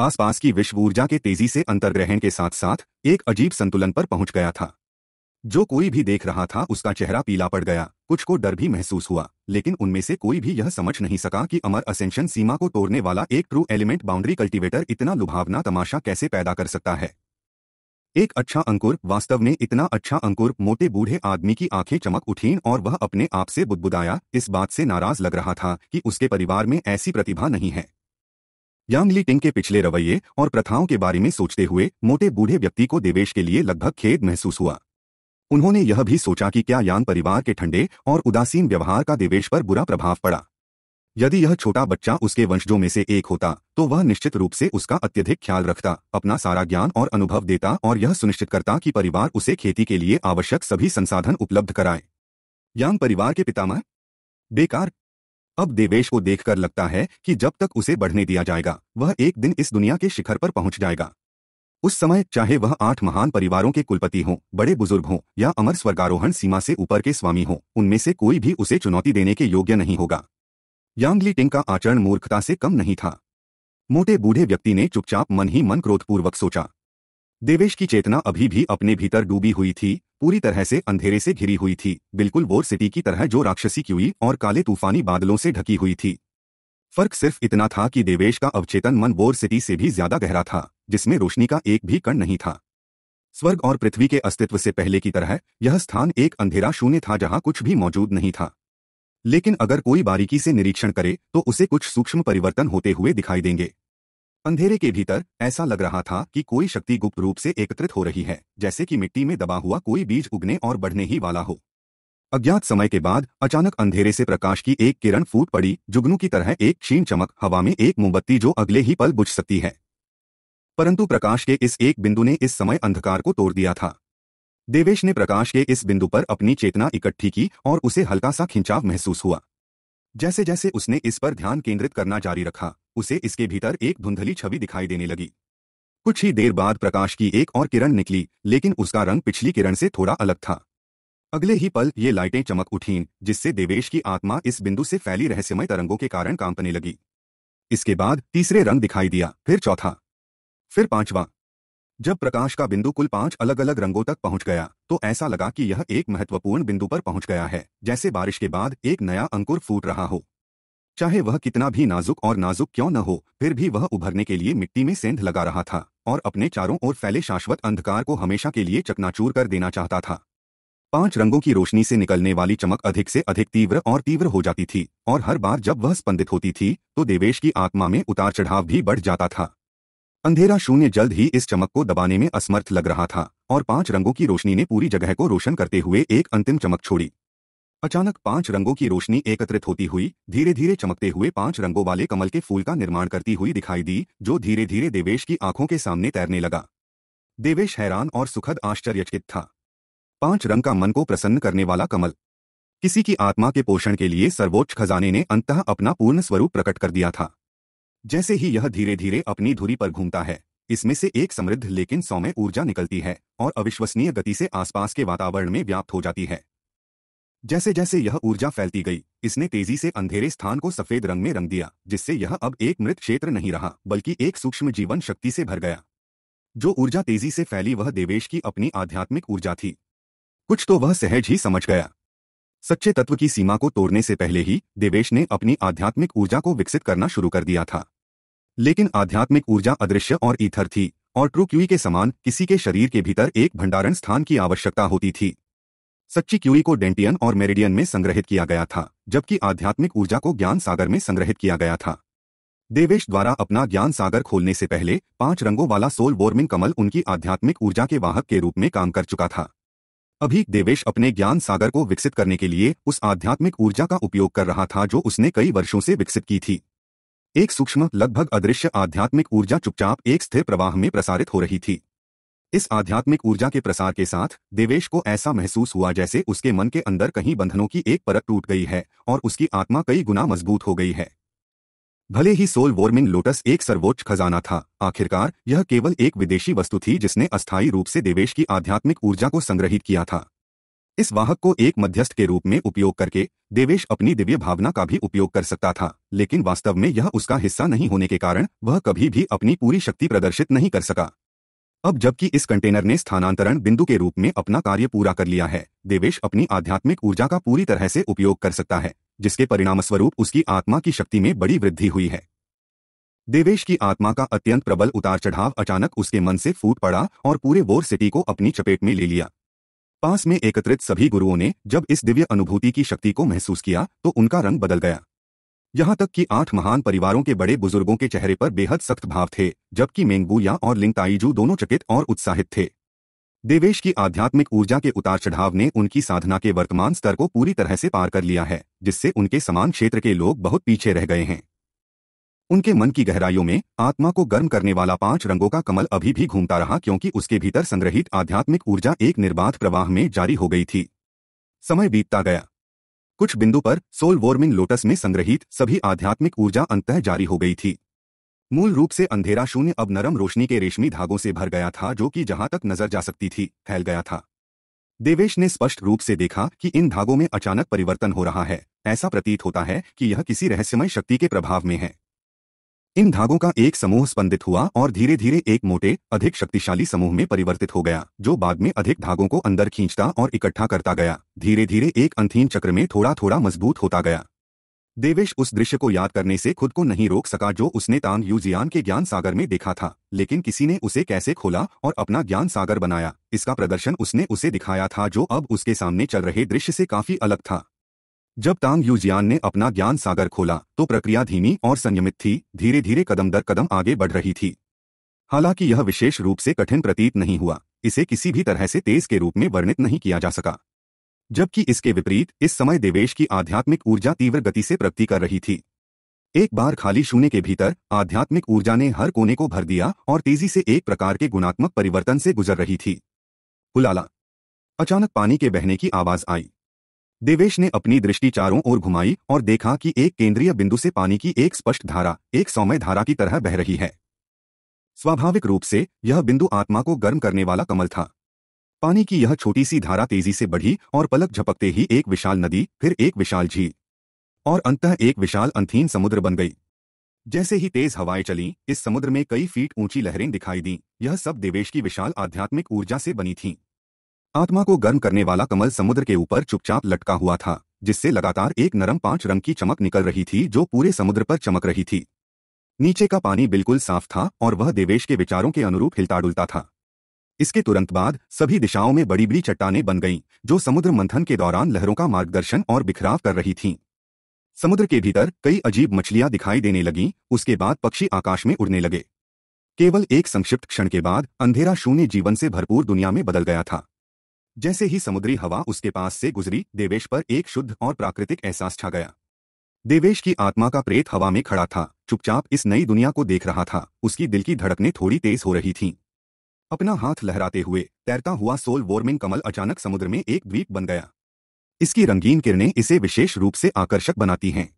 आसपास की विश्व ऊर्जा के तेजी से अंतर्ग्रहण के साथ साथ एक अजीब संतुलन पर पहुंच गया था जो कोई भी देख रहा था उसका चेहरा पीला पड़ गया कुछ को डर भी महसूस हुआ लेकिन उनमें से कोई भी यह समझ नहीं सका कि अमर असेंशन सीमा को तोड़ने वाला एक ट्रू एलिमेंट बाउंड्री कल्टीवेटर इतना लुभावना तमाशा कैसे पैदा कर सकता है एक अच्छा अंकुर वास्तव में इतना अच्छा अंकुर मोटे बूढ़े आदमी की आंखें चमक उठी और वह अपने आप से बुदबुदाया इस बात से नाराज लग रहा था कि उसके परिवार में ऐसी प्रतिभा नहीं है यांगली टिंग के पिछले रवैये और प्रथाओं के बारे में सोचते हुए मोटे बूढ़े व्यक्ति को देवेश के लिए लगभग खेद महसूस हुआ उन्होंने यह भी सोचा कि क्या यान परिवार के ठंडे और उदासीन व्यवहार का देवेश पर बुरा प्रभाव पड़ा यदि यह छोटा बच्चा उसके वंशजों में से एक होता तो वह निश्चित रूप से उसका अत्यधिक ख्याल रखता अपना सारा ज्ञान और अनुभव देता और यह सुनिश्चित करता कि परिवार उसे खेती के लिए आवश्यक सभी संसाधन उपलब्ध कराए यांग परिवार के पितामह बेकार अब देवेश को देखकर लगता है कि जब तक उसे बढ़ने दिया जाएगा वह एक दिन इस दुनिया के शिखर पर पहुंच जाएगा उस समय चाहे वह आठ महान परिवारों के कुलपति हों बड़े बुजुर्ग हों या अमर स्वर्गारोहण सीमा से ऊपर के स्वामी हों उनमें से कोई भी उसे चुनौती देने के योग्य नहीं होगा यांगली टिंग का आचरण मूर्खता से कम नहीं था मोटे बूढ़े व्यक्ति ने चुपचाप मन ही मन क्रोधपूर्वक सोचा देवेश की चेतना अभी भी अपने भीतर डूबी हुई थी पूरी तरह से अंधेरे से घिरी हुई थी बिल्कुल बोर सिटी की तरह जो राक्षसी की हुई और काले तूफानी बादलों से ढकी हुई थी फर्क सिर्फ इतना था कि देवेश का अवचेतन मन बोर सिटी से भी ज्यादा गहरा था जिसमें रोशनी का एक भी कण नहीं था स्वर्ग और पृथ्वी के अस्तित्व से पहले की तरह यह स्थान एक अंधेरा शून्य था जहां कुछ भी मौजूद नहीं था लेकिन अगर कोई बारीकी से निरीक्षण करे तो उसे कुछ सूक्ष्म परिवर्तन होते हुए दिखाई देंगे अंधेरे के भीतर ऐसा लग रहा था कि कोई शक्ति गुप्त रूप से एकत्रित हो रही है जैसे कि मिट्टी में दबा हुआ कोई बीज उगने और बढ़ने ही वाला हो अज्ञात समय के बाद अचानक अंधेरे से प्रकाश की एक किरण फूट पड़ी जुगनू की तरह एक क्षीण चमक हवा में एक मोमबत्ती जो अगले ही पल बुझ सकती है परंतु प्रकाश के इस एक बिंदु ने इस समय अंधकार को तोड़ दिया था देवेश ने प्रकाश के इस बिंदु पर अपनी चेतना इकट्ठी की और उसे हल्का सा खिंचाव महसूस हुआ जैसे जैसे उसने इस पर ध्यान केंद्रित करना जारी रखा उसे इसके भीतर एक धुंधली छवि दिखाई देने लगी कुछ ही देर बाद प्रकाश की एक और किरण निकली लेकिन उसका रंग पिछली किरण से थोड़ा अलग था अगले ही पल ये लाइटें चमक उठीं जिससे देवेश की आत्मा इस बिंदु से फैली रहस्यमय तरंगों के कारण कांपने लगी इसके बाद तीसरे रंग दिखाई दिया फिर चौथा फिर पांचवा जब प्रकाश का बिंदु कुल पांच अलग अलग रंगों तक पहुंच गया तो ऐसा लगा कि यह एक महत्वपूर्ण बिंदु पर पहुंच गया है जैसे बारिश के बाद एक नया अंकुर फूट रहा हो चाहे वह कितना भी नाजुक और नाजुक क्यों न हो फिर भी वह उभरने के लिए मिट्टी में सेंध लगा रहा था और अपने चारों ओर फैले शाश्वत अंधकार को हमेशा के लिए चकनाचूर कर देना चाहता था पांच रंगों की रोशनी से निकलने वाली चमक अधिक से अधिक तीव्र और तीव्र हो जाती थी और हर बार जब वह स्पंदित होती थी तो देवेश की आत्मा में उतार चढ़ाव भी बढ़ जाता था अंधेरा शून्य जल्द ही इस चमक को दबाने में असमर्थ लग रहा था और पांच रंगों की रोशनी ने पूरी जगह को रोशन करते हुए एक अंतिम चमक छोड़ी अचानक पांच रंगों की रोशनी एकत्रित होती हुई धीरे धीरे चमकते हुए पांच रंगों वाले कमल के फूल का निर्माण करती हुई दिखाई दी जो धीरे धीरे देवेश की आंखों के सामने तैरने लगा देवेश हैरान और सुखद आश्चर्यचकित था पांच रंग का मन को प्रसन्न करने वाला कमल किसी की आत्मा के पोषण के लिए सर्वोच्च खजाने ने अंतः अपना पूर्ण स्वरूप प्रकट कर दिया था जैसे ही यह धीरे धीरे अपनी धुरी पर घूमता है इसमें से एक समृद्ध लेकिन सौम्य ऊर्जा निकलती है और अविश्वसनीय गति से आसपास के वातावरण में व्याप्त हो जाती है जैसे जैसे यह ऊर्जा फैलती गई इसने तेजी से अंधेरे स्थान को सफेद रंग में रंग दिया जिससे यह अब एक मृत क्षेत्र नहीं रहा बल्कि एक सूक्ष्म जीवन शक्ति से भर गया जो ऊर्जा तेजी से फैली वह देवेश की अपनी आध्यात्मिक ऊर्जा थी कुछ तो वह सहज ही समझ गया सच्चे तत्व की सीमा को तोड़ने से पहले ही देवेश ने अपनी आध्यात्मिक ऊर्जा को विकसित करना शुरू कर दिया था लेकिन आध्यात्मिक ऊर्जा अदृश्य और ईथर थी और ट्रू क्यूई के समान किसी के शरीर के भीतर एक भंडारण स्थान की आवश्यकता होती थी सच्ची क्यूई को डेंटियन और मेरिडियन में संग्रहित किया गया था जबकि आध्यात्मिक ऊर्जा को ज्ञान सागर में संग्रहित किया गया था देवेश द्वारा अपना ज्ञान सागर खोलने से पहले पांच रंगों वाला सोल वॉर्मिंग कमल उनकी आध्यात्मिक ऊर्जा के वाहक के रूप में काम कर चुका था अभी देवेश अपने ज्ञान सागर को विकसित करने के लिए उस आध्यात्मिक ऊर्जा का उपयोग कर रहा था जो उसने कई वर्षों से विकसित की थी एक सूक्ष्म लगभग अदृश्य आध्यात्मिक ऊर्जा चुपचाप एक स्थिर प्रवाह में प्रसारित हो रही थी इस आध्यात्मिक ऊर्जा के प्रसार के साथ देवेश को ऐसा महसूस हुआ जैसे उसके मन के अंदर कहीं बंधनों की एक परत टूट गई है और उसकी आत्मा कई गुना मजबूत हो गई है भले ही सोल वॉर्मिंग लोटस एक सर्वोच्च खजाना था आखिरकार यह केवल एक विदेशी वस्तु थी जिसने अस्थायी रूप से देवेश की आध्यात्मिक ऊर्जा को संग्रहित किया था इस वाहक को एक मध्यस्थ के रूप में उपयोग करके देवेश अपनी दिव्य भावना का भी उपयोग कर सकता था लेकिन वास्तव में यह उसका हिस्सा नहीं होने के कारण वह कभी भी अपनी पूरी शक्ति प्रदर्शित नहीं कर सका अब जबकि इस कंटेनर ने स्थानांतरण बिंदु के रूप में अपना कार्य पूरा कर लिया है देवेश अपनी आध्यात्मिक ऊर्जा का पूरी तरह से उपयोग कर सकता है जिसके परिणामस्वरूप उसकी आत्मा की शक्ति में बड़ी वृद्धि हुई है देवेश की आत्मा का अत्यंत प्रबल उतार चढ़ाव अचानक उसके मन से फूट पड़ा और पूरे वोर सिटी को अपनी चपेट में ले लिया पास में एकत्रित सभी गुरुओं ने जब इस दिव्य अनुभूति की शक्ति को महसूस किया तो उनका रंग बदल गया यहां तक कि आठ महान परिवारों के बड़े बुजुर्गों के चेहरे पर बेहद सख्त भाव थे जबकि मेंगबू या और लिंगताईजू दोनों चकित और उत्साहित थे देवेश की आध्यात्मिक ऊर्जा के उतार चढ़ाव ने उनकी साधना के वर्तमान स्तर को पूरी तरह से पार कर लिया है जिससे उनके समान क्षेत्र के लोग बहुत पीछे रह गए हैं उनके मन की गहराइयों में आत्मा को गर्म करने वाला पांच रंगों का कमल अभी भी घूमता रहा क्योंकि उसके भीतर संग्रहित आध्यात्मिक ऊर्जा एक निर्बाध प्रवाह में जारी हो गई थी समय बीतता गया कुछ बिंदु पर सोल वॉर्मिंग लोटस में संग्रहित सभी आध्यात्मिक ऊर्जा अंत जारी हो गई थी मूल रूप से अंधेरा शून्य अब नरम रोशनी के रेशमी धागों से भर गया था जो कि जहां तक नजर जा सकती थी फैल गया था देवेश ने स्पष्ट रूप से देखा कि इन धागों में अचानक परिवर्तन हो रहा है ऐसा प्रतीत होता है कि यह किसी रहस्यमय शक्ति के प्रभाव में है इन धागों का एक समूह स्पंदित हुआ और धीरे धीरे एक मोटे अधिक शक्तिशाली समूह में परिवर्तित हो गया जो बाद में अधिक धागों को अंदर खींचता और इकट्ठा करता गया धीरे धीरे एक अंथीन चक्र में थोड़ा थोड़ा मजबूत होता गया देवेश उस दृश्य को याद करने से खुद को नहीं रोक सका जो उसने तांग यूजियान के ज्ञान सागर में देखा था लेकिन किसी ने उसे कैसे खोला और अपना ज्ञान सागर बनाया इसका प्रदर्शन उसने उसे दिखाया था जो अब उसके सामने चल रहे दृश्य से काफी अलग था जब तांग यूजियान ने अपना ज्ञान सागर खोला तो प्रक्रिया धीमी और संयमित थी धीरे धीरे कदम दर कदम आगे बढ़ रही थी हालांकि यह विशेष रूप से कठिन प्रतीत नहीं हुआ इसे किसी भी तरह से तेज के रूप में वर्णित नहीं किया जा सका जबकि इसके विपरीत इस समय देवेश की आध्यात्मिक ऊर्जा तीव्र गति से प्रगति कर रही थी एक बार खाली शून्य के भीतर आध्यात्मिक ऊर्जा ने हर कोने को भर दिया और तेजी से एक प्रकार के गुणात्मक परिवर्तन से गुजर रही थी हुलाला अचानक पानी के बहने की आवाज आई देवेश ने अपनी दृष्टि चारों ओर घुमाई और देखा कि एक केंद्रीय बिंदु से पानी की एक स्पष्ट धारा एक सौम्य धारा की तरह बह रही है स्वाभाविक रूप से यह बिंदु आत्मा को गर्म करने वाला कमल था पानी की यह छोटी सी धारा तेजी से बढ़ी और पलक झपकते ही एक विशाल नदी फिर एक विशाल झील और अंत एक विशाल अंथीन समुद्र बन गई जैसे ही तेज हवाएं चली इस समुद्र में कई फीट ऊंची लहरें दिखाई दीं यह सब देवेश की विशाल आध्यात्मिक ऊर्जा से बनी थीं आत्मा को गर्म करने वाला कमल समुद्र के ऊपर चुपचाप लटका हुआ था जिससे लगातार एक नरम पांच रंग की चमक निकल रही थी जो पूरे समुद्र पर चमक रही थी नीचे का पानी बिल्कुल साफ था और वह देवेश के विचारों के अनुरूप हिलता डुलता था इसके तुरंत बाद सभी दिशाओं में बड़ी बड़ी चट्टाने बन गईं जो समुद्र मंथन के दौरान लहरों का मार्गदर्शन और बिखराव कर रही थीं समुद्र के भीतर कई अजीब मछलियां दिखाई देने लगीं उसके बाद पक्षी आकाश में उड़ने लगे केवल एक संक्षिप्त क्षण के बाद अंधेरा शून्य जीवन से भरपूर दुनिया में बदल गया था जैसे ही समुद्री हवा उसके पास से गुजरी देवेश पर एक शुद्ध और प्राकृतिक एहसास छा गया देवेश की आत्मा का प्रेत हवा में खड़ा था चुपचाप इस नई दुनिया को देख रहा था उसकी दिल की धड़कने थोड़ी तेज हो रही थीं। अपना हाथ लहराते हुए तैरता हुआ सोल वार्मिंग कमल अचानक समुद्र में एक द्वीप बन गया इसकी रंगीन किरणें इसे विशेष रूप से आकर्षक बनाती हैं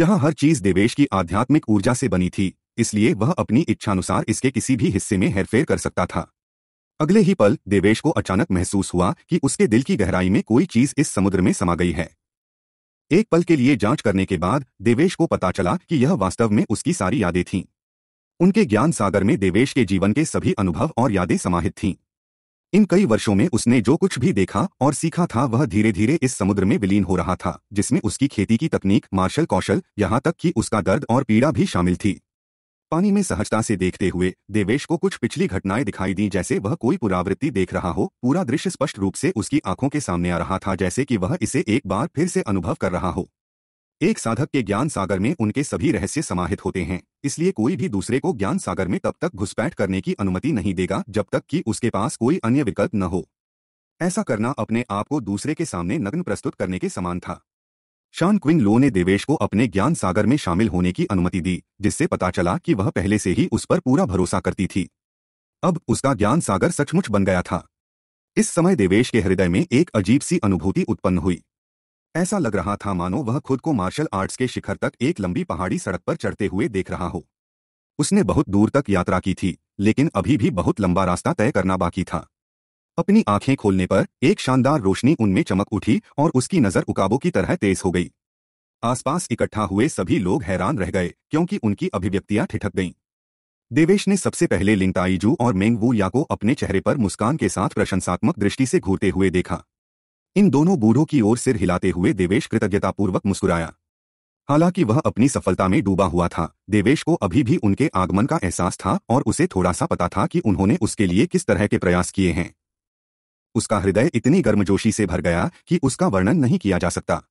यहाँ हर चीज देवेश की आध्यात्मिक ऊर्जा से बनी थी इसलिए वह अपनी इच्छानुसार इसके किसी भी हिस्से में हेरफेर कर सकता था अगले ही पल देवेश को अचानक महसूस हुआ कि उसके दिल की गहराई में कोई चीज इस समुद्र में समा गई है एक पल के लिए जांच करने के बाद देवेश को पता चला कि यह वास्तव में उसकी सारी यादें थीं उनके ज्ञान सागर में देवेश के जीवन के सभी अनुभव और यादें समाहित थीं इन कई वर्षों में उसने जो कुछ भी देखा और सीखा था वह धीरे धीरे इस समुद्र में विलीन हो रहा था जिसमें उसकी खेती की तकनीक मार्शल कौशल यहां तक कि उसका दर्द और पीड़ा भी शामिल थी पानी में सहजता से देखते हुए देवेश को कुछ पिछली घटनाएं दिखाई दी जैसे वह कोई पुरावृत्ति देख रहा हो पूरा दृश्य स्पष्ट रूप से उसकी आंखों के सामने आ रहा था जैसे कि वह इसे एक बार फिर से अनुभव कर रहा हो एक साधक के ज्ञान सागर में उनके सभी रहस्य समाहित होते हैं इसलिए कोई भी दूसरे को ज्ञान सागर में तब तक घुसपैठ करने की अनुमति नहीं देगा जब तक कि उसके पास कोई अन्य विकल्प न हो ऐसा करना अपने आप को दूसरे के सामने नग्न प्रस्तुत करने के समान था शान क्विंग लो ने देवेश को अपने ज्ञान सागर में शामिल होने की अनुमति दी जिससे पता चला कि वह पहले से ही उस पर पूरा भरोसा करती थी अब उसका ज्ञान सागर सचमुच बन गया था इस समय देवेश के हृदय में एक अजीब सी अनुभूति उत्पन्न हुई ऐसा लग रहा था मानो वह खुद को मार्शल आर्ट्स के शिखर तक एक लंबी पहाड़ी सड़क पर चढ़ते हुए देख रहा हो उसने बहुत दूर तक यात्रा की थी लेकिन अभी भी बहुत लंबा रास्ता तय करना बाकी था अपनी आंखें खोलने पर एक शानदार रोशनी उनमें चमक उठी और उसकी नजर उकाबों की तरह तेज हो गई आसपास इकट्ठा हुए सभी लोग हैरान रह गए क्योंकि उनकी अभिव्यक्तियां ठिठक गईं देवेश ने सबसे पहले लिंगताईजू और मेंगवू या को अपने चेहरे पर मुस्कान के साथ प्रशंसात्मक दृष्टि से घूरते हुए देखा इन दोनों बूढ़ों की ओर सिर हिलाते हुए देवेश कृतज्ञतापूर्वक मुस्कुराया हालांकि वह अपनी सफलता में डूबा हुआ था देवेश को अभी भी उनके आगमन का एहसास था और उसे थोड़ा सा पता था कि उन्होंने उसके लिए किस तरह के प्रयास किए हैं उसका हृदय इतनी गर्मजोशी से भर गया कि उसका वर्णन नहीं किया जा सकता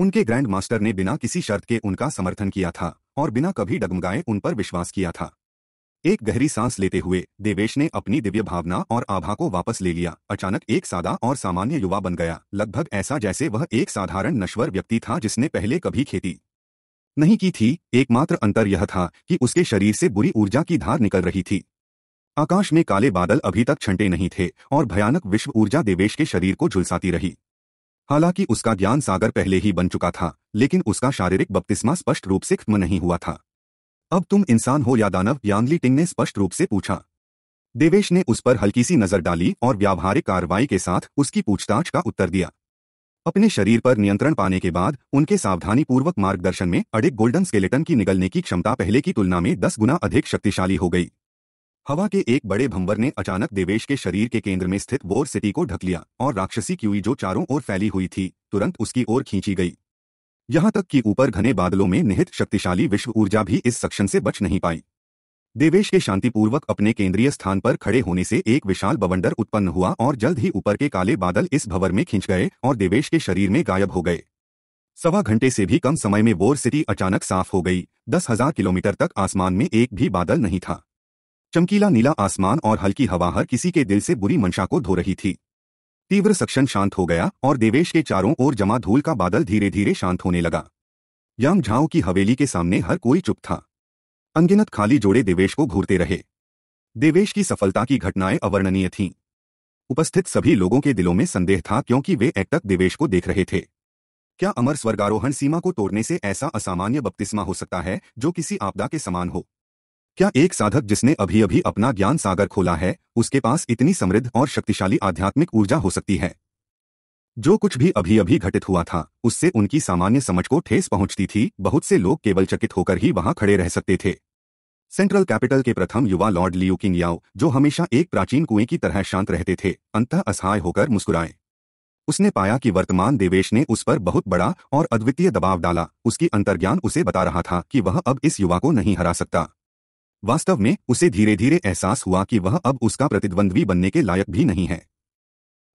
उनके ग्रैंड मास्टर ने बिना किसी शर्त के उनका समर्थन किया था और बिना कभी डगमगाए उन पर विश्वास किया था एक गहरी सांस लेते हुए देवेश ने अपनी दिव्य भावना और आभा को वापस ले लिया अचानक एक सादा और सामान्य युवा बन गया लगभग ऐसा जैसे वह एक साधारण नश्वर व्यक्ति था जिसने पहले कभी खेती नहीं की थी एकमात्र अंतर यह था कि उसके शरीर से बुरी ऊर्जा की धार निकल रही थी आकाश में काले बादल अभी तक छंटे नहीं थे और भयानक विश्व ऊर्जा देवेश के शरीर को झुलसाती रही हालांकि उसका ज्ञान सागर पहले ही बन चुका था लेकिन उसका शारीरिक बपतिस्मा स्पष्ट रूप से खत्म नहीं हुआ था अब तुम इंसान हो या दानव यांगली टिंग ने स्पष्ट रूप से पूछा देवेश ने उस पर हल्की सी नजर डाली और व्यावहारिक कार्रवाई के साथ उसकी पूछताछ का उत्तर दिया अपने शरीर पर नियंत्रण पाने के बाद उनके सावधानीपूर्वक मार्गदर्शन में अड़े गोल्डन स्केलेटन की निगलने की क्षमता पहले की तुलना में दस गुना अधिक शक्तिशाली हो गई हवा के एक बड़े भंबर ने अचानक देवेश के शरीर के केंद्र में स्थित बोर सिटी को ढक लिया और राक्षसी क्यूई जो चारों ओर फैली हुई थी तुरंत उसकी ओर खींची गई यहां तक कि ऊपर घने बादलों में निहित शक्तिशाली विश्व ऊर्जा भी इस सक्शन से बच नहीं पाई देवेश के शांतिपूर्वक अपने केंद्रीय स्थान पर खड़े होने से एक विशाल बवंडर उत्पन्न हुआ और जल्द ही ऊपर के काले बादल इस भवर में खींच गए और देवेश के शरीर में गायब हो गए सवा घंटे से भी कम समय में वोर सिटी अचानक साफ हो गई दस हजार किलोमीटर तक आसमान में एक भी बादल नहीं था चमकीला नीला आसमान और हल्की हवा हर किसी के दिल से बुरी मंशा को धो रही थी तीव्र सक्षण शांत हो गया और देवेश के चारों ओर जमा धूल का बादल धीरे धीरे शांत होने लगा यांग झाओ की हवेली के सामने हर कोई चुप था अनगिनत खाली जोड़े देवेश को घूरते रहे देवेश की सफलता की घटनाएं अवर्णनीय थीं उपस्थित सभी लोगों के दिलों में संदेह था क्योंकि वे एकटक देवेश को देख रहे थे क्या अमर स्वर्गारोहण सीमा को तोड़ने से ऐसा असामान्य बपतिस्मा हो सकता है जो किसी आपदा के समान हो क्या एक साधक जिसने अभी अभी अपना ज्ञान सागर खोला है उसके पास इतनी समृद्ध और शक्तिशाली आध्यात्मिक ऊर्जा हो सकती है जो कुछ भी अभी अभी घटित हुआ था उससे उनकी सामान्य समझ को ठेस पहुंचती थी बहुत से लोग केवल चकित होकर ही वहां खड़े रह सकते थे सेंट्रल कैपिटल के प्रथम युवा लॉर्ड लियू किंग याओ जो हमेशा एक प्राचीन कुएं की तरह शांत रहते थे अंत असहाय होकर मुस्कुराए उसने पाया कि वर्तमान देवेश ने उस पर बहुत बड़ा और अद्वितीय दबाव डाला उसकी अंतर्ज्ञान उसे बता रहा था कि वह अब इस युवा को नहीं हरा सकता वास्तव में उसे धीरे धीरे एहसास हुआ कि वह अब उसका प्रतिद्वंद्वी बनने के लायक भी नहीं है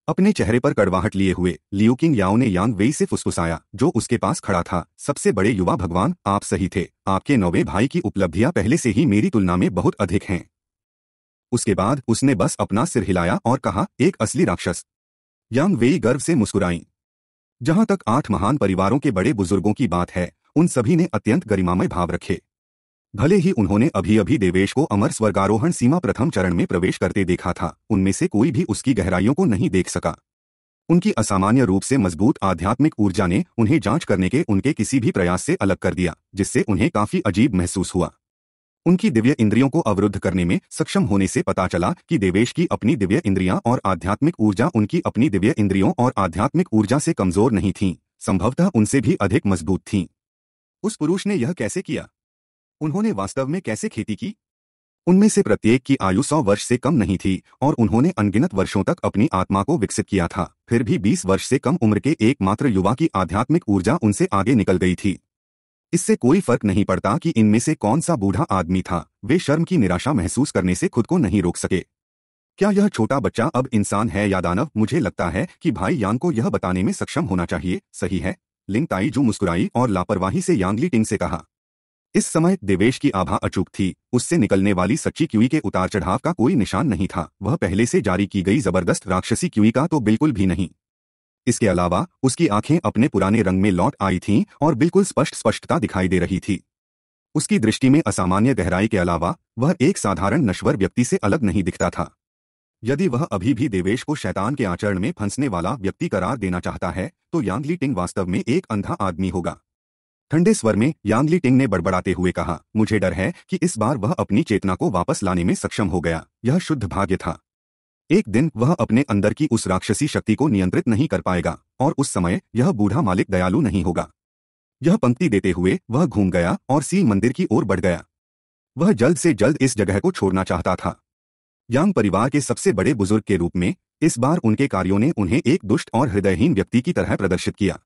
अपने चेहरे पर कड़वाहट लिए हुए लियू याओ ने यांग वेई से फुसफुसाया जो उसके पास खड़ा था सबसे बड़े युवा भगवान आप सही थे आपके नौवे भाई की उपलब्धियां पहले से ही मेरी तुलना में बहुत अधिक हैं उसके बाद उसने बस अपना सिर हिलाया और कहा एक असली राक्षस यांग वेई गर्व से मुस्कुराई जहां तक आठ महान परिवारों के बड़े बुजुर्गों की बात है उन सभी ने अत्यंत गरिमामय भाव रखे भले ही उन्होंने अभी अभी देवेश को अमर स्वर्गारोहण सीमा प्रथम चरण में प्रवेश करते देखा था उनमें से कोई भी उसकी गहराइयों को नहीं देख सका उनकी असामान्य रूप से मजबूत आध्यात्मिक ऊर्जा ने उन्हें जांच करने के उनके किसी भी प्रयास से अलग कर दिया जिससे उन्हें काफी अजीब महसूस हुआ उनकी दिव्य इंद्रियों को अवरुद्ध करने में सक्षम होने से पता चला कि देवेश की अपनी दिव्य इंद्रियां और आध्यात्मिक ऊर्जा उनकी अपनी दिव्य इंद्रियों और आध्यात्मिक ऊर्जा से कमजोर नहीं थीं संभवतः उनसे भी अधिक मजबूत थीं उस पुरुष ने यह कैसे किया उन्होंने वास्तव में कैसे खेती की उनमें से प्रत्येक की आयु सौ वर्ष से कम नहीं थी और उन्होंने अनगिनत वर्षों तक अपनी आत्मा को विकसित किया था फिर भी बीस वर्ष से कम उम्र के एकमात्र युवा की आध्यात्मिक ऊर्जा उनसे आगे निकल गई थी इससे कोई फर्क नहीं पड़ता कि इनमें से कौन सा बूढ़ा आदमी था वे शर्म की निराशा महसूस करने से खुद को नहीं रोक सके क्या यह छोटा बच्चा अब इंसान है या दानव मुझे लगता है कि भाई यान को यह बताने में सक्षम होना चाहिए सही है लिंग ताई जो मुस्कुराई और लापरवाही से यांगली टिंग से कहा इस समय देवेश की आभा अचूक थी उससे निकलने वाली सच्ची क्यूई के उतार चढ़ाव का कोई निशान नहीं था वह पहले से जारी की गई जबरदस्त राक्षसी क्यूई का तो बिल्कुल भी नहीं इसके अलावा उसकी आंखें अपने पुराने रंग में लौट आई थीं और बिल्कुल स्पष्ट स्पष्टता दिखाई दे रही थी उसकी दृष्टि में असामान्य गहराई के अलावा वह एक साधारण नश्वर व्यक्ति से अलग नहीं दिखता था यदि वह अभी भी देवेश को शैतान के आचरण में फंसने वाला व्यक्ति करार देना चाहता है तो यांगली टिंग वास्तव में एक अंधा आदमी होगा ठंडे स्वर में यांगली टिंग ने बड़बड़ाते हुए कहा मुझे डर है कि इस बार वह अपनी चेतना को वापस लाने में सक्षम हो गया यह शुद्ध भाग्य था एक दिन वह अपने अंदर की उस राक्षसी शक्ति को नियंत्रित नहीं कर पाएगा और उस समय यह बूढ़ा मालिक दयालु नहीं होगा यह पंक्ति देते हुए वह घूम गया और सी मंदिर की ओर बढ़ गया वह जल्द से जल्द इस जगह को छोड़ना चाहता था यांग परिवार के सबसे बड़े बुजुर्ग के रूप में इस बार उनके कार्यों ने उन्हें एक दुष्ट और हृदयहीन व्यक्ति की तरह प्रदर्शित किया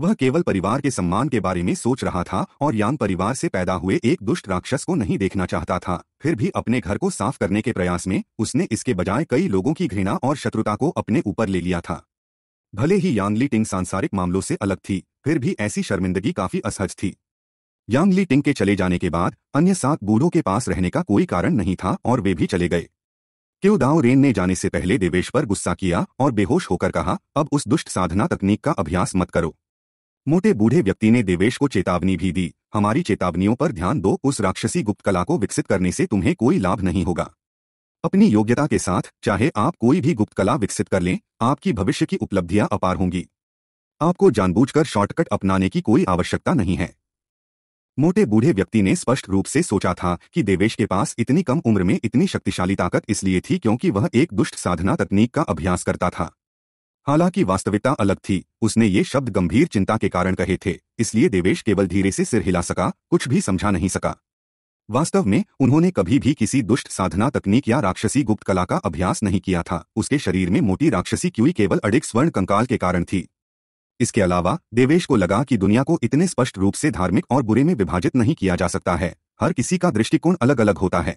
वह केवल परिवार के सम्मान के बारे में सोच रहा था और यांग परिवार से पैदा हुए एक दुष्ट राक्षस को नहीं देखना चाहता था फिर भी अपने घर को साफ करने के प्रयास में उसने इसके बजाय कई लोगों की घृणा और शत्रुता को अपने ऊपर ले लिया था भले ही यांगली ली टिंग सांसारिक मामलों से अलग थी फिर भी ऐसी शर्मिंदगी काफी असहज थी यांग ली टिंग के चले जाने के बाद अन्य सात बूढ़ों के पास रहने का कोई कारण नहीं था और वे भी चले गए क्यों दाओ रेन ने जाने से पहले देवेश पर गुस्सा किया और बेहोश होकर कहा अब उस दुष्ट साधना तकनीक का अभ्यास मत करो मोटे बूढ़े व्यक्ति ने देवेश को चेतावनी भी दी हमारी चेतावनियों पर ध्यान दो उस राक्षसी गुप्त कला को विकसित करने से तुम्हें कोई लाभ नहीं होगा अपनी योग्यता के साथ चाहे आप कोई भी गुप्त कला विकसित कर लें आपकी भविष्य की उपलब्धियां अपार होंगी आपको जानबूझकर शॉर्टकट अपनाने की कोई आवश्यकता नहीं है मोटे बूढ़े व्यक्ति ने स्पष्ट रूप से सोचा था कि देवेश के पास इतनी कम उम्र में इतनी शक्तिशाली ताकत इसलिए थी क्योंकि वह एक दुष्ट साधना तकनीक का अभ्यास करता था हालांकि वास्तविकता अलग थी उसने ये शब्द गंभीर चिंता के कारण कहे थे इसलिए देवेश केवल धीरे से सिर हिला सका कुछ भी समझा नहीं सका वास्तव में उन्होंने कभी भी किसी दुष्ट साधना तकनीक या राक्षसी गुप्त कला का अभ्यास नहीं किया था उसके शरीर में मोटी राक्षसी क्यूई केवल अडिक स्वर्ण कंकाल के कारण थी इसके अलावा देवेश को लगा कि दुनिया को इतने स्पष्ट रूप से धार्मिक और बुरे में विभाजित नहीं किया जा सकता है हर किसी का दृष्टिकोण अलग अलग होता है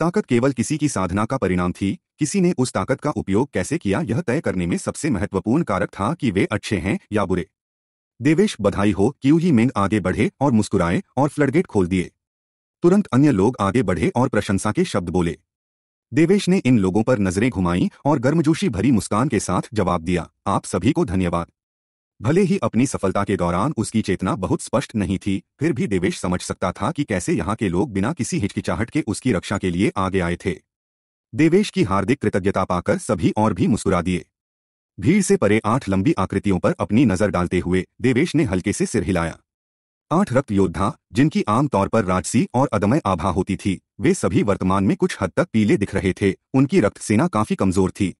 ताकत केवल किसी की साधना का परिणाम थी किसी ने उस ताकत का उपयोग कैसे किया यह तय करने में सबसे महत्वपूर्ण कारक था कि वे अच्छे हैं या बुरे देवेश बधाई हो क्यू ही मेंग आगे बढ़े और मुस्कुराए और फ्लडगेट खोल दिए तुरंत अन्य लोग आगे बढ़े और प्रशंसा के शब्द बोले देवेश ने इन लोगों पर नजरें घुमाई और गर्मजोशी भरी मुस्कान के साथ जवाब दिया आप सभी को धन्यवाद भले ही अपनी सफलता के दौरान उसकी चेतना बहुत स्पष्ट नहीं थी फिर भी देवेश समझ सकता था कि कैसे यहाँ के लोग बिना किसी हिचकिचाहट के उसकी रक्षा के लिए आगे आए थे देवेश की हार्दिक कृतज्ञता पाकर सभी और भी मुस्कुरा दिए भीड़ से परे आठ लंबी आकृतियों पर अपनी नजर डालते हुए देवेश ने हल्के से सिर हिलाया आठ रक्त योद्धा जिनकी आमतौर पर राजसी और अदमय आभा होती थी वे सभी वर्तमान में कुछ हद तक पीले दिख रहे थे उनकी रक्त सेना काफी कमजोर थी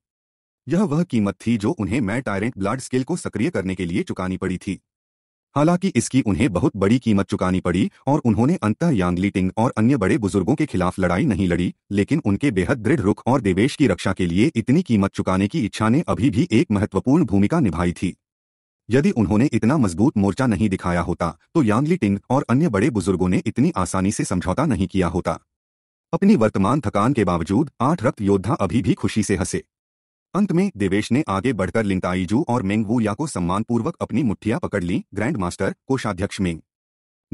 यह वह कीमत थी जो उन्हें मैं टायरेंट ब्लड स्केल को सक्रिय करने के लिए चुकानी पड़ी थी हालांकि इसकी उन्हें बहुत बड़ी कीमत चुकानी पड़ी और उन्होंने अंत यांगलीटिंग और अन्य बड़े बुजुर्गों के खिलाफ लड़ाई नहीं लड़ी लेकिन उनके बेहद दृढ़ रुख और देवेश की रक्षा के लिए इतनी कीमत चुकाने की इच्छा ने अभी भी एक महत्वपूर्ण भूमिका निभाई थी यदि उन्होंने इतना मजबूत मोर्चा नहीं दिखाया होता तो यांगलीटिंग और अन्य बड़े बुजुर्गों ने इतनी आसानी से समझौता नहीं किया होता अपनी वर्तमान थकान के बावजूद आठ रक्त योद्धा अभी भी खुशी से हंसे अंत में देवेश ने आगे बढ़कर लिंगताईजू और या को सम्मानपूर्वक अपनी मुठ्ठियां पकड़ ली ग्रैंड मास्टर कोषाध्यक्ष मेंग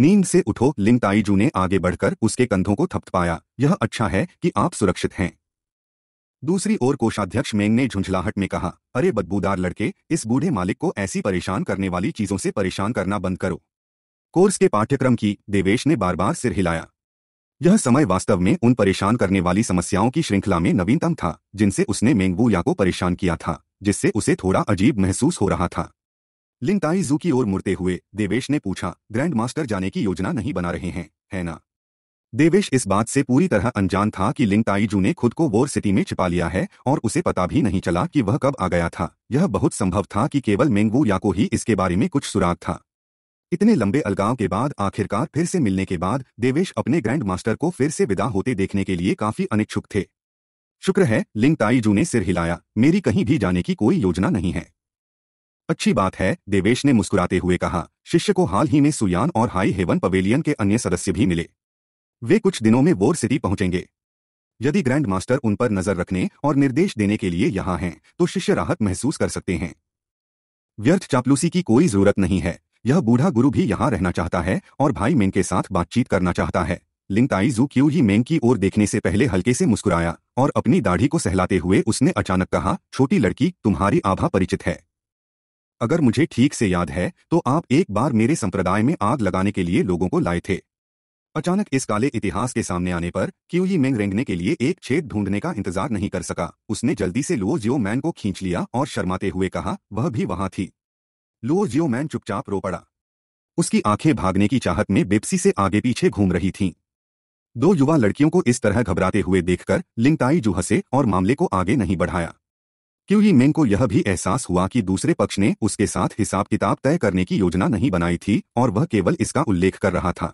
नींद से उठो लिंगताईजू ने आगे बढ़कर उसके कंधों को थपथपाया यह अच्छा है कि आप सुरक्षित हैं दूसरी ओर कोषाध्यक्ष मेंग ने झुंझलाहट में कहा अरे बदबूदार लड़के इस बूढ़े मालिक को ऐसी परेशान करने वाली चीजों से परेशान करना बंद करो कोर्स के पाठ्यक्रम की देवेश ने बार बार सिर हिलाया यह समय वास्तव में उन परेशान करने वाली समस्याओं की श्रृंखला में नवीनतम था जिनसे उसने मेंगबू या को परेशान किया था जिससे उसे थोड़ा अजीब महसूस हो रहा था लिंगताई जू की ओर मुड़ते हुए देवेश ने पूछा ग्रैंड मास्टर जाने की योजना नहीं बना रहे हैं है ना देवेश इस बात से पूरी तरह अनजान था कि लिंगताई जू ने खुद को वोर सिटी में छिपा लिया है और उसे पता भी नहीं चला कि वह कब आ गया था यह बहुत संभव था कि केवल मेंगवू या को ही इसके बारे में कुछ सुराग था इतने लंबे अलगाव के बाद आखिरकार फिर से मिलने के बाद देवेश अपने ग्रैंड मास्टर को फिर से विदा होते देखने के लिए काफी अनिच्छुक थे शुक्र है लिंग ताईजू ने सिर हिलाया मेरी कहीं भी जाने की कोई योजना नहीं है अच्छी बात है देवेश ने मुस्कुराते हुए कहा शिष्य को हाल ही में सुयान और हाई हेवन पवेलियन के अन्य सदस्य भी मिले वे कुछ दिनों में वोर सिटी पहुंचेंगे यदि ग्रैंड मास्टर उन पर नजर रखने और निर्देश देने के लिए यहां हैं तो शिष्य राहत महसूस कर सकते हैं व्यर्थ चापलूसी की कोई जरूरत नहीं है यह बूढ़ा गुरु भी यहाँ रहना चाहता है और भाई मेन के साथ बातचीत करना चाहता है लिंगताई जू क्यू ही मेन की ओर देखने से पहले हल्के से मुस्कुराया और अपनी दाढ़ी को सहलाते हुए उसने अचानक कहा छोटी लड़की तुम्हारी आभा परिचित है अगर मुझे ठीक से याद है तो आप एक बार मेरे संप्रदाय में आग लगाने के लिए लोगों को लाए थे अचानक इस काले इतिहास के सामने आने पर ही मेंग रेंगने के लिए एक छेद ढूंढने का इंतजार नहीं कर सका उसने जल्दी से लुओ जियो मैन को खींच लिया और शर्माते हुए कहा वह भी वहां थी लो जियो मैन चुपचाप रो पड़ा उसकी आंखें भागने की चाहत में बेपसी से आगे पीछे घूम रही थीं। दो युवा लड़कियों को इस तरह घबराते हुए देखकर लिंगताई जू हंसे और मामले को आगे नहीं बढ़ाया ही मेंग को यह भी एहसास हुआ कि दूसरे पक्ष ने उसके साथ हिसाब किताब तय करने की योजना नहीं बनाई थी और वह केवल इसका उल्लेख कर रहा था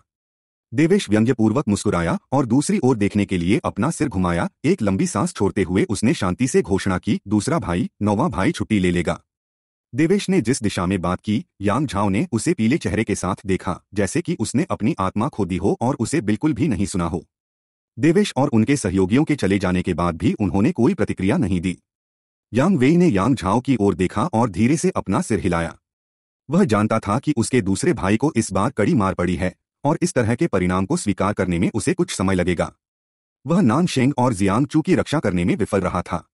देवेश व्यंग्यपूर्वक मुस्कुराया और दूसरी ओर देखने के लिए अपना सिर घुमाया एक लंबी सांस छोड़ते हुए उसने शांति से घोषणा की दूसरा भाई नौवा भाई छुट्टी ले लेगा देवेश ने जिस दिशा में बात की यांग झाओ ने उसे पीले चेहरे के साथ देखा जैसे कि उसने अपनी आत्मा खो दी हो और उसे बिल्कुल भी नहीं सुना हो देवेश और उनके सहयोगियों के चले जाने के बाद भी उन्होंने कोई प्रतिक्रिया नहीं दी यांग वेई ने यांग झाओ की ओर देखा और धीरे से अपना सिर हिलाया वह जानता था कि उसके दूसरे भाई को इस बार कड़ी मार पड़ी है और इस तरह के परिणाम को स्वीकार करने में उसे कुछ समय लगेगा वह नान शेंग और जियांग चू की रक्षा करने में विफल रहा था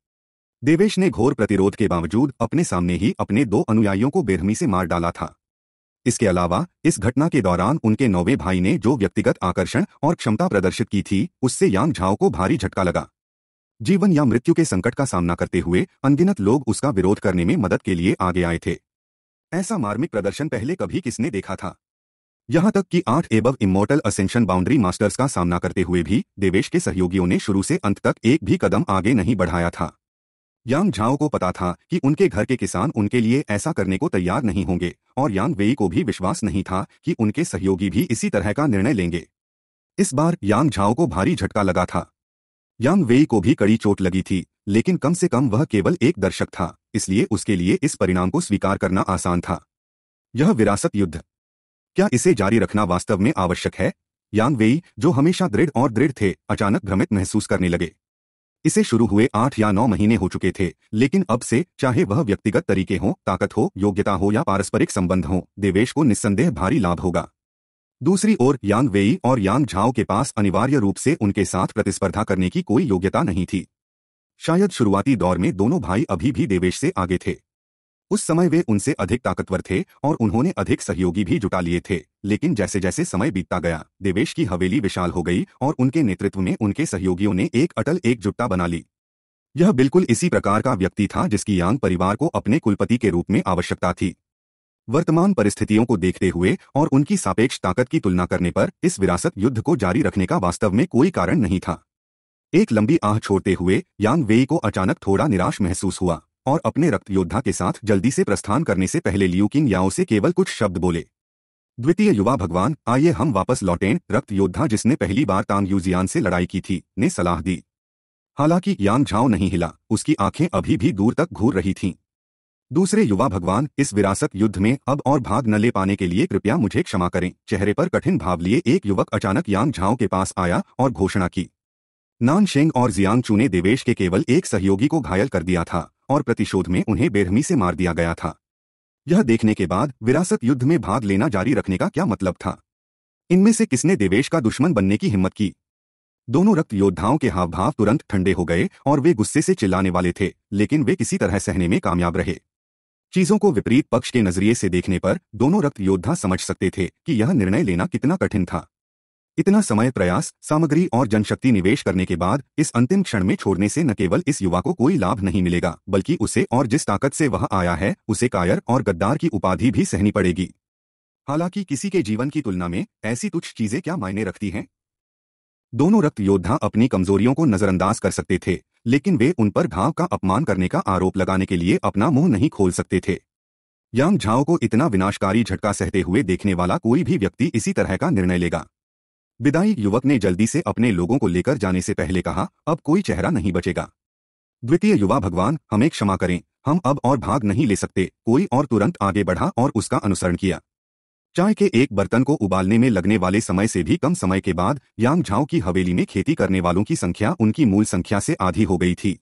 देवेश ने घोर प्रतिरोध के बावजूद अपने सामने ही अपने दो अनुयायियों को बेरहमी से मार डाला था इसके अलावा इस घटना के दौरान उनके नौवे भाई ने जो व्यक्तिगत आकर्षण और क्षमता प्रदर्शित की थी उससे यांग झाओ को भारी झटका लगा जीवन या मृत्यु के संकट का सामना करते हुए अनगिनत लोग उसका विरोध करने में मदद के लिए आगे आए थे ऐसा मार्मिक प्रदर्शन पहले कभी किसने देखा था यहां तक कि आठ above immortal ascension boundary masters का सामना करते हुए भी देवेश के सहयोगियों ने शुरू से अंत तक एक भी कदम आगे नहीं बढ़ाया था यांग झाओ को पता था कि उनके घर के किसान उनके लिए ऐसा करने को तैयार नहीं होंगे और यांग वेई को भी विश्वास नहीं था कि उनके सहयोगी भी इसी तरह का निर्णय लेंगे इस बार यांग झाओ को भारी झटका लगा था यांग वेई को भी कड़ी चोट लगी थी लेकिन कम से कम वह केवल एक दर्शक था इसलिए उसके लिए इस परिणाम को स्वीकार करना आसान था यह विरासत युद्ध क्या इसे जारी रखना वास्तव में आवश्यक है यांग वेई जो हमेशा दृढ़ और दृढ़ थे अचानक भ्रमित महसूस करने लगे इसे शुरू हुए आठ या नौ महीने हो चुके थे लेकिन अब से चाहे वह व्यक्तिगत तरीके हो ताकत हो योग्यता हो या पारस्परिक संबंध हो देवेश को निस्संदेह भारी लाभ होगा दूसरी ओर यांग वेई और यांग झाओ के पास अनिवार्य रूप से उनके साथ प्रतिस्पर्धा करने की कोई योग्यता नहीं थी शायद शुरुआती दौर में दोनों भाई अभी भी देवेश से आगे थे उस समय वे उनसे अधिक ताकतवर थे और उन्होंने अधिक सहयोगी भी जुटा लिए थे लेकिन जैसे जैसे समय बीतता गया देवेश की हवेली विशाल हो गई और उनके नेतृत्व में उनके सहयोगियों ने एक अटल एकजुटता बना ली यह बिल्कुल इसी प्रकार का व्यक्ति था जिसकी यांग परिवार को अपने कुलपति के रूप में आवश्यकता थी वर्तमान परिस्थितियों को देखते हुए और उनकी सापेक्ष ताकत की तुलना करने पर इस विरासत युद्ध को जारी रखने का वास्तव में कोई कारण नहीं था एक लंबी आह छोड़ते हुए यांग वेई को अचानक थोड़ा निराश महसूस हुआ और अपने रक्त योद्धा के साथ जल्दी से प्रस्थान करने से पहले लियू किंग याओ से केवल कुछ शब्द बोले द्वितीय युवा भगवान आइए हम वापस लौटें रक्त योद्धा जिसने पहली बार तांग यूजियान से लड़ाई की थी ने सलाह दी हालांकि यांग झाओ नहीं हिला उसकी आंखें अभी भी दूर तक घूर रही थीं दूसरे युवा भगवान इस विरासत युद्ध में अब और भाग न ले पाने के लिए कृपया मुझे क्षमा करें चेहरे पर कठिन भाव लिए एक युवक अचानक यांग झाओ के पास आया और घोषणा की नान शेंग और जियांग चू ने देवेश के केवल एक सहयोगी को घायल कर दिया था और प्रतिशोध में उन्हें बेरहमी से मार दिया गया था यह देखने के बाद विरासत युद्ध में भाग लेना जारी रखने का क्या मतलब था इनमें से किसने देवेश का दुश्मन बनने की हिम्मत की दोनों रक्त योद्धाओं के हाव भाव तुरंत ठंडे हो गए और वे गुस्से से चिल्लाने वाले थे लेकिन वे किसी तरह सहने में कामयाब रहे चीजों को विपरीत पक्ष के नजरिए से देखने पर दोनों रक्त योद्धा समझ सकते थे कि यह निर्णय लेना कितना कठिन था इतना समय प्रयास सामग्री और जनशक्ति निवेश करने के बाद इस अंतिम क्षण में छोड़ने से न केवल इस युवा को कोई लाभ नहीं मिलेगा बल्कि उसे और जिस ताकत से वह आया है उसे कायर और गद्दार की उपाधि भी सहनी पड़ेगी हालांकि किसी के जीवन की तुलना में ऐसी कुछ चीजें क्या मायने रखती हैं दोनों रक्त योद्धा अपनी कमजोरियों को नजरअंदाज कर सकते थे लेकिन वे उन पर घाव का अपमान करने का आरोप लगाने के लिए अपना मुंह नहीं खोल सकते थे यांग झाओ को इतना विनाशकारी झटका सहते हुए देखने वाला कोई भी व्यक्ति इसी तरह का निर्णय लेगा विदाई युवक ने जल्दी से अपने लोगों को लेकर जाने से पहले कहा अब कोई चेहरा नहीं बचेगा द्वितीय युवा भगवान हमें क्षमा करें हम अब और भाग नहीं ले सकते कोई और तुरंत आगे बढ़ा और उसका अनुसरण किया चाय के एक बर्तन को उबालने में लगने वाले समय से भी कम समय के बाद यांग झाओ की हवेली में खेती करने वालों की संख्या उनकी मूल संख्या से आधी हो गई थी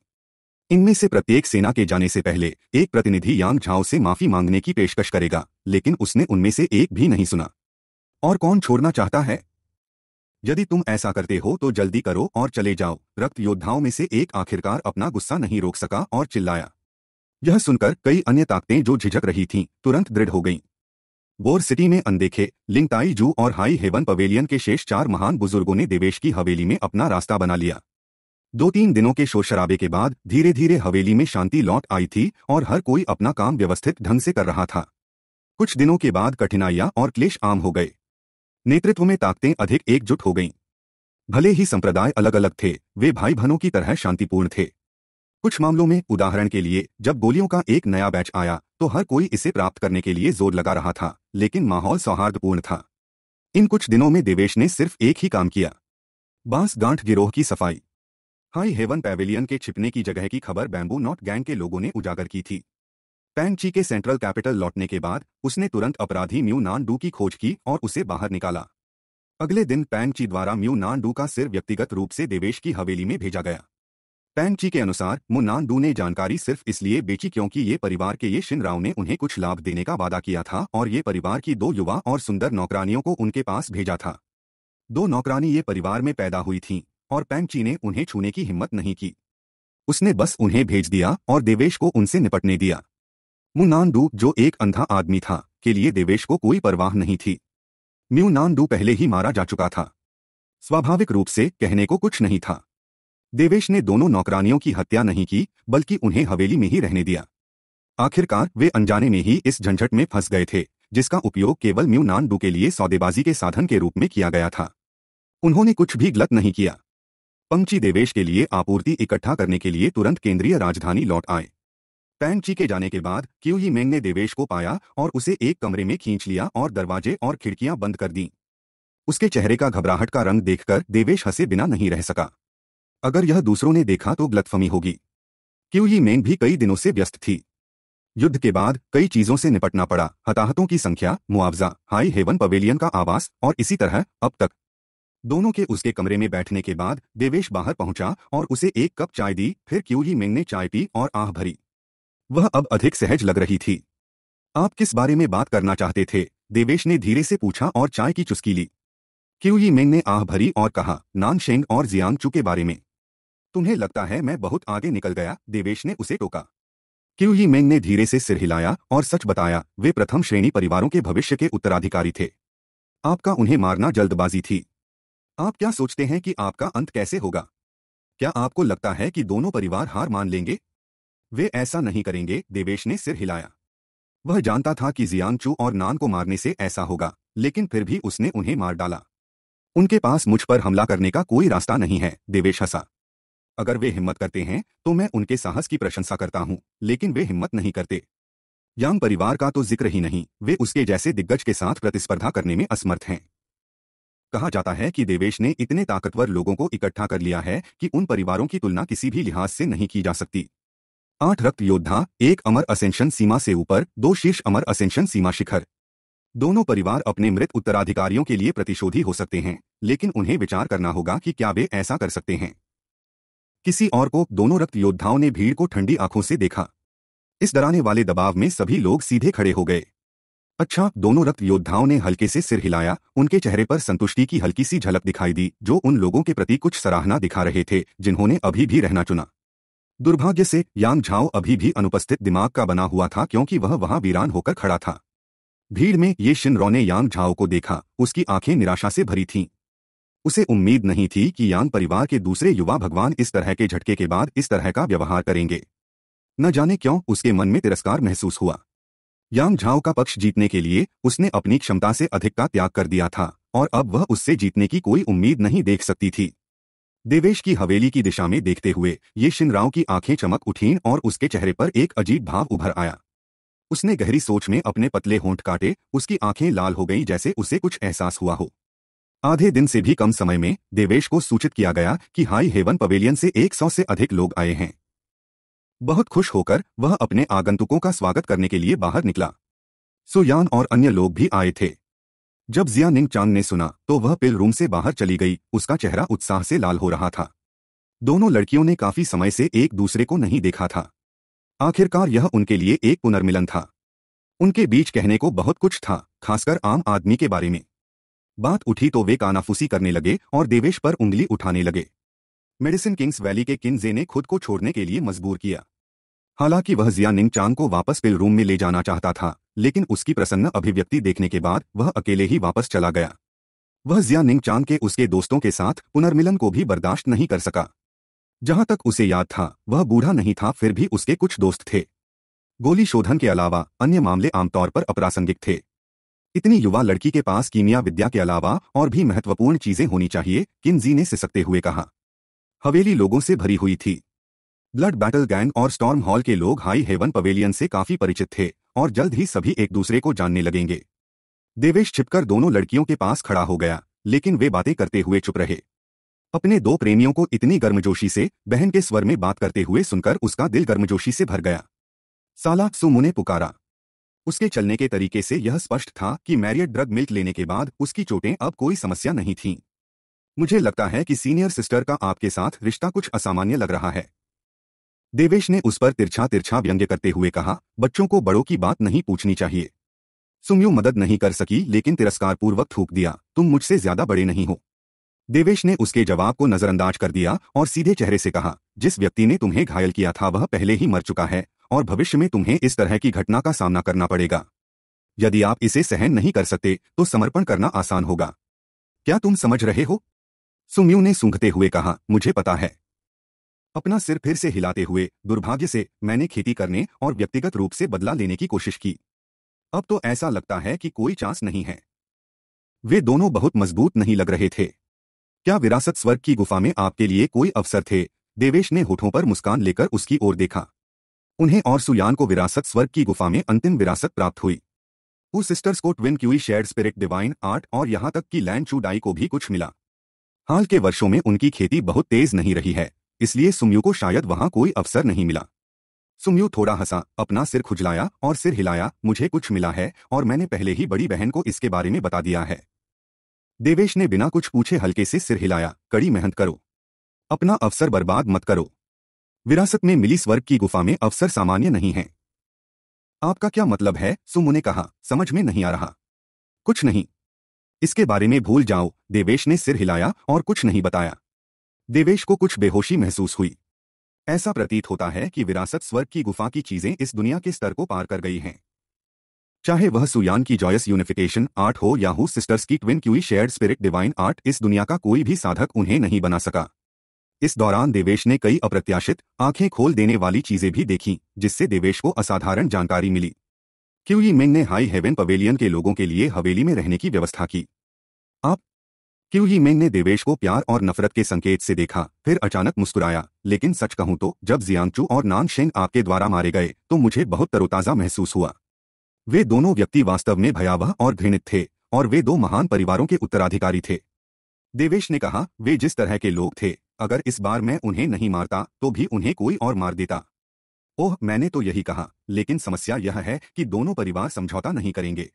इनमें से प्रत्येक सेना के जाने से पहले एक प्रतिनिधि यांग झाओ से माफी मांगने की पेशकश करेगा लेकिन उसने उनमें से एक भी नहीं सुना और कौन छोड़ना चाहता है यदि तुम ऐसा करते हो तो जल्दी करो और चले जाओ रक्त योद्धाओं में से एक आखिरकार अपना गुस्सा नहीं रोक सका और चिल्लाया यह सुनकर कई अन्य ताकतें जो झिझक रही थीं तुरंत दृढ़ हो गईं बोर सिटी में अनदेखे लिंगताई जू और हाई हेवन पवेलियन के शेष चार महान बुजुर्गों ने देवेश की हवेली में अपना रास्ता बना लिया दो तीन दिनों के शोर शराबे के बाद धीरे धीरे हवेली में शांति लौट आई थी और हर कोई अपना काम व्यवस्थित ढंग से कर रहा था कुछ दिनों के बाद कठिनाइयां और क्लेश आम हो गए नेतृत्व में ताकतें अधिक एकजुट हो गईं भले ही संप्रदाय अलग अलग थे वे भाई बहनों की तरह शांतिपूर्ण थे कुछ मामलों में उदाहरण के लिए जब गोलियों का एक नया बैच आया तो हर कोई इसे प्राप्त करने के लिए जोर लगा रहा था लेकिन माहौल सौहार्दपूर्ण था इन कुछ दिनों में देवेश ने सिर्फ एक ही काम किया बांस गांठ गिरोह की सफाई हाई हेवन पैवेलियन के छिपने की जगह की खबर बैम्बू नॉट गैंग के लोगों ने उजागर की थी पैंगची के सेंट्रल कैपिटल लौटने के बाद उसने तुरंत अपराधी म्यू नानडू की खोज की और उसे बाहर निकाला अगले दिन पैंगची द्वारा म्यू नानडू का सिर व्यक्तिगत रूप से देवेश की हवेली में भेजा गया पैंगची के अनुसार नानडू ने जानकारी सिर्फ इसलिए बेची क्योंकि ये परिवार के ये शिन राव ने उन्हें कुछ लाभ देने का वादा किया था और ये परिवार की दो युवा और सुंदर नौकरानियों को उनके पास भेजा था दो नौकरानी ये परिवार में पैदा हुई थीं और पैंगची ने उन्हें छूने की हिम्मत नहीं की उसने बस उन्हें भेज दिया और देवेश को उनसे निपटने दिया मुनानडू जो एक अंधा आदमी था के लिए देवेश को कोई परवाह नहीं थी म्यूनानडू पहले ही मारा जा चुका था स्वाभाविक रूप से कहने को कुछ नहीं था देवेश ने दोनों नौकरानियों की हत्या नहीं की बल्कि उन्हें हवेली में ही रहने दिया आखिरकार वे अनजाने में ही इस झंझट में फंस गए थे जिसका उपयोग केवल म्यू म्यूनानडू के लिए सौदेबाजी के साधन के रूप में किया गया था उन्होंने कुछ भी गलत नहीं किया पंक्ची देवेश के लिए आपूर्ति इकट्ठा करने के लिए तुरंत केंद्रीय राजधानी लौट आए पैंची के जाने के बाद क्यू ही मैंग ने देवेश को पाया और उसे एक कमरे में खींच लिया और दरवाजे और खिड़कियां बंद कर दी उसके चेहरे का घबराहट का रंग देखकर देवेश हंसे बिना नहीं रह सका अगर यह दूसरों ने देखा तो गलतफहमी होगी क्यू ही मैंग भी कई दिनों से व्यस्त थी युद्ध के बाद कई चीजों से निपटना पड़ा हताहतों की संख्या मुआवजा हाई हेवन पवेलियन का आवास और इसी तरह अब तक दोनों के उसके कमरे में बैठने के बाद देवेश बाहर पहुंचा और उसे एक कप चाय दी फिर क्यू ही मैंग ने चाय पी और आह भरी वह अब अधिक सहज लग रही थी आप किस बारे में बात करना चाहते थे देवेश ने धीरे से पूछा और चाय की चुस्की ली क्यू यी मेंग ने आह भरी और कहा नान शेंग और चू के बारे में तुम्हें लगता है मैं बहुत आगे निकल गया देवेश ने उसे टोका क्यू ही मेंग ने धीरे से सिर हिलाया और सच बताया वे प्रथम श्रेणी परिवारों के भविष्य के उत्तराधिकारी थे आपका उन्हें मारना जल्दबाजी थी आप क्या सोचते हैं कि आपका अंत कैसे होगा क्या आपको लगता है कि दोनों परिवार हार मान लेंगे वे ऐसा नहीं करेंगे देवेश ने सिर हिलाया वह जानता था कि जियांगचू और नान को मारने से ऐसा होगा लेकिन फिर भी उसने उन्हें मार डाला उनके पास मुझ पर हमला करने का कोई रास्ता नहीं है देवेश हंसा अगर वे हिम्मत करते हैं तो मैं उनके साहस की प्रशंसा करता हूं लेकिन वे हिम्मत नहीं करते यांग परिवार का तो जिक्र ही नहीं वे उसके जैसे दिग्गज के साथ प्रतिस्पर्धा करने में असमर्थ हैं कहा जाता है कि देवेश ने इतने ताकतवर लोगों को इकट्ठा कर लिया है कि उन परिवारों की तुलना किसी भी लिहाज से नहीं की जा सकती आठ रक्त योद्धा एक अमर असेंशन सीमा से ऊपर दो शीर्ष अमर असेंशन सीमा शिखर दोनों परिवार अपने मृत उत्तराधिकारियों के लिए प्रतिशोधी हो सकते हैं लेकिन उन्हें विचार करना होगा कि क्या वे ऐसा कर सकते हैं किसी और को दोनों रक्त योद्धाओं ने भीड़ को ठंडी आंखों से देखा इस डराने वाले दबाव में सभी लोग सीधे खड़े हो गए अच्छा दोनों रक्त योद्धाओं ने हल्के से सिर हिलाया उनके चेहरे पर संतुष्टि की हल्की सी झलक दिखाई दी जो उन लोगों के प्रति कुछ सराहना दिखा रहे थे जिन्होंने अभी भी रहना चुना दुर्भाग्य से यांग झाओ अभी भी अनुपस्थित दिमाग का बना हुआ था क्योंकि वह वहां वीरान होकर खड़ा था भीड़ में ये शिनरॉ ने यांग झाओ को देखा उसकी आंखें निराशा से भरी थीं उसे उम्मीद नहीं थी कि यांग परिवार के दूसरे युवा भगवान इस तरह के झटके के बाद इस तरह का व्यवहार करेंगे न जाने क्यों उसके मन में तिरस्कार महसूस हुआ यांग झाओ का पक्ष जीतने के लिए उसने अपनी क्षमता से अधिक का त्याग कर दिया था और अब वह उससे जीतने की कोई उम्मीद नहीं देख सकती थी देवेश की हवेली की दिशा में देखते हुए ये शिनराव की आंखें चमक उठीं और उसके चेहरे पर एक अजीब भाव उभर आया उसने गहरी सोच में अपने पतले होंठ काटे उसकी आंखें लाल हो गईं जैसे उसे कुछ एहसास हुआ हो आधे दिन से भी कम समय में देवेश को सूचित किया गया कि हाई हेवन पवेलियन से 100 से अधिक लोग आए हैं बहुत खुश होकर वह अपने आगंतुकों का स्वागत करने के लिए बाहर निकला सुयान और अन्य लोग भी आए थे जब जिया निंग चांद ने सुना तो वह पिल रूम से बाहर चली गई उसका चेहरा उत्साह से लाल हो रहा था दोनों लड़कियों ने काफी समय से एक दूसरे को नहीं देखा था आखिरकार यह उनके लिए एक पुनर्मिलन था उनके बीच कहने को बहुत कुछ था खासकर आम आदमी के बारे में बात उठी तो वे कानाफूसी करने लगे और देवेश पर उंगली उठाने लगे मेडिसिन किंग्स वैली के किन्जे ने खुद को छोड़ने के लिए मजबूर किया हालांकि वह जिया चांग को वापस पिल रूम में ले जाना चाहता था लेकिन उसकी प्रसन्न अभिव्यक्ति देखने के बाद वह अकेले ही वापस चला गया वह जियानिंग चांग के उसके दोस्तों के साथ पुनर्मिलन को भी बर्दाश्त नहीं कर सका जहां तक उसे याद था वह बूढ़ा नहीं था फिर भी उसके कुछ दोस्त थे गोली शोधन के अलावा अन्य मामले आमतौर पर अप्रासंगिक थे इतनी युवा लड़की के पास कीमिया विद्या के अलावा और भी महत्वपूर्ण चीजें होनी चाहिए किन्जी ने सिसकते हुए कहा हवेली लोगों से भरी हुई थी ब्लड बैटल गैंग और स्टॉर्म हॉल के लोग हाई हेवन पवेलियन से काफी परिचित थे और जल्द ही सभी एक दूसरे को जानने लगेंगे देवेश छिपकर दोनों लड़कियों के पास खड़ा हो गया लेकिन वे बातें करते हुए चुप रहे अपने दो प्रेमियों को इतनी गर्मजोशी से बहन के स्वर में बात करते हुए सुनकर उसका दिल गर्मजोशी से भर गया साला सुमु ने पुकारा उसके चलने के तरीके से यह स्पष्ट था कि मैरियट ड्रग मिल्क लेने के बाद उसकी चोटें अब कोई समस्या नहीं थीं मुझे लगता है कि सीनियर सिस्टर का आपके साथ रिश्ता कुछ असामान्य लग रहा है देवेश ने उस पर तिरछा तिरछा व्यंग्य करते हुए कहा बच्चों को बड़ों की बात नहीं पूछनी चाहिए सुमयू मदद नहीं कर सकी लेकिन तिरस्कार पूर्वक थूक दिया तुम मुझसे ज्यादा बड़े नहीं हो देवेश ने उसके जवाब को नजरअंदाज कर दिया और सीधे चेहरे से कहा जिस व्यक्ति ने तुम्हें घायल किया था वह पहले ही मर चुका है और भविष्य में तुम्हें इस तरह की घटना का सामना करना पड़ेगा यदि आप इसे सहन नहीं कर सकते तो समर्पण करना आसान होगा क्या तुम समझ रहे हो सुमयू ने सूंघते हुए कहा मुझे पता है अपना सिर फिर से हिलाते हुए दुर्भाग्य से मैंने खेती करने और व्यक्तिगत रूप से बदला लेने की कोशिश की अब तो ऐसा लगता है कि कोई चांस नहीं है वे दोनों बहुत मजबूत नहीं लग रहे थे क्या विरासत स्वर्ग की गुफा में आपके लिए कोई अवसर थे देवेश ने होठों पर मुस्कान लेकर उसकी ओर देखा उन्हें और सुयान को विरासत स्वर्ग की गुफा में अंतिम विरासत प्राप्त हुई उस सिस्टर्स को twin qi share spirit divine art और यहां तक कि लैंड चूडाई को भी कुछ मिला हाल के वर्षों में उनकी खेती बहुत तेज नहीं रही है इसलिए सुमयू को शायद वहां कोई अवसर नहीं मिला सुमयू थोड़ा हंसा अपना सिर खुजलाया और सिर हिलाया मुझे कुछ मिला है और मैंने पहले ही बड़ी बहन को इसके बारे में बता दिया है देवेश ने बिना कुछ पूछे हल्के से सिर हिलाया कड़ी मेहनत करो अपना अवसर बर्बाद मत करो विरासत में मिली स्वर्ग की गुफा में अवसर सामान्य नहीं है आपका क्या मतलब है सुमु ने कहा समझ में नहीं आ रहा कुछ नहीं इसके बारे में भूल जाओ देवेश ने सिर हिलाया और कुछ नहीं बताया देवेश को कुछ बेहोशी महसूस हुई ऐसा प्रतीत होता है कि विरासत स्वर्ग की गुफा की चीजें इस दुनिया के स्तर को पार कर गई हैं चाहे वह सुयान की जॉयस यूनिफिकेशन आर्ट हो या हो सिस्टर्स की twin qi shared spirit divine art इस दुनिया का कोई भी साधक उन्हें नहीं बना सका इस दौरान देवेश ने कई अप्रत्याशित आंखें खोल देने वाली चीजें भी देखी जिससे देवेश को असाधारण जानकारी मिली क्यूई मिंग ने हाई हेवन पवेलियन के लोगों के लिए हवेली में रहने की व्यवस्था की क्यों ही मैंने देवेश को प्यार और नफरत के संकेत से देखा फिर अचानक मुस्कुराया लेकिन सच कहूं तो जब जियांगचू और नान शेंग आपके द्वारा मारे गए तो मुझे बहुत तरोताजा महसूस हुआ वे दोनों व्यक्ति वास्तव में भयावह और घृणित थे और वे दो महान परिवारों के उत्तराधिकारी थे देवेश ने कहा वे जिस तरह के लोग थे अगर इस बार मैं उन्हें नहीं मारता तो भी उन्हें कोई और मार देता ओह मैंने तो यही कहा लेकिन समस्या यह है कि दोनों परिवार समझौता नहीं करेंगे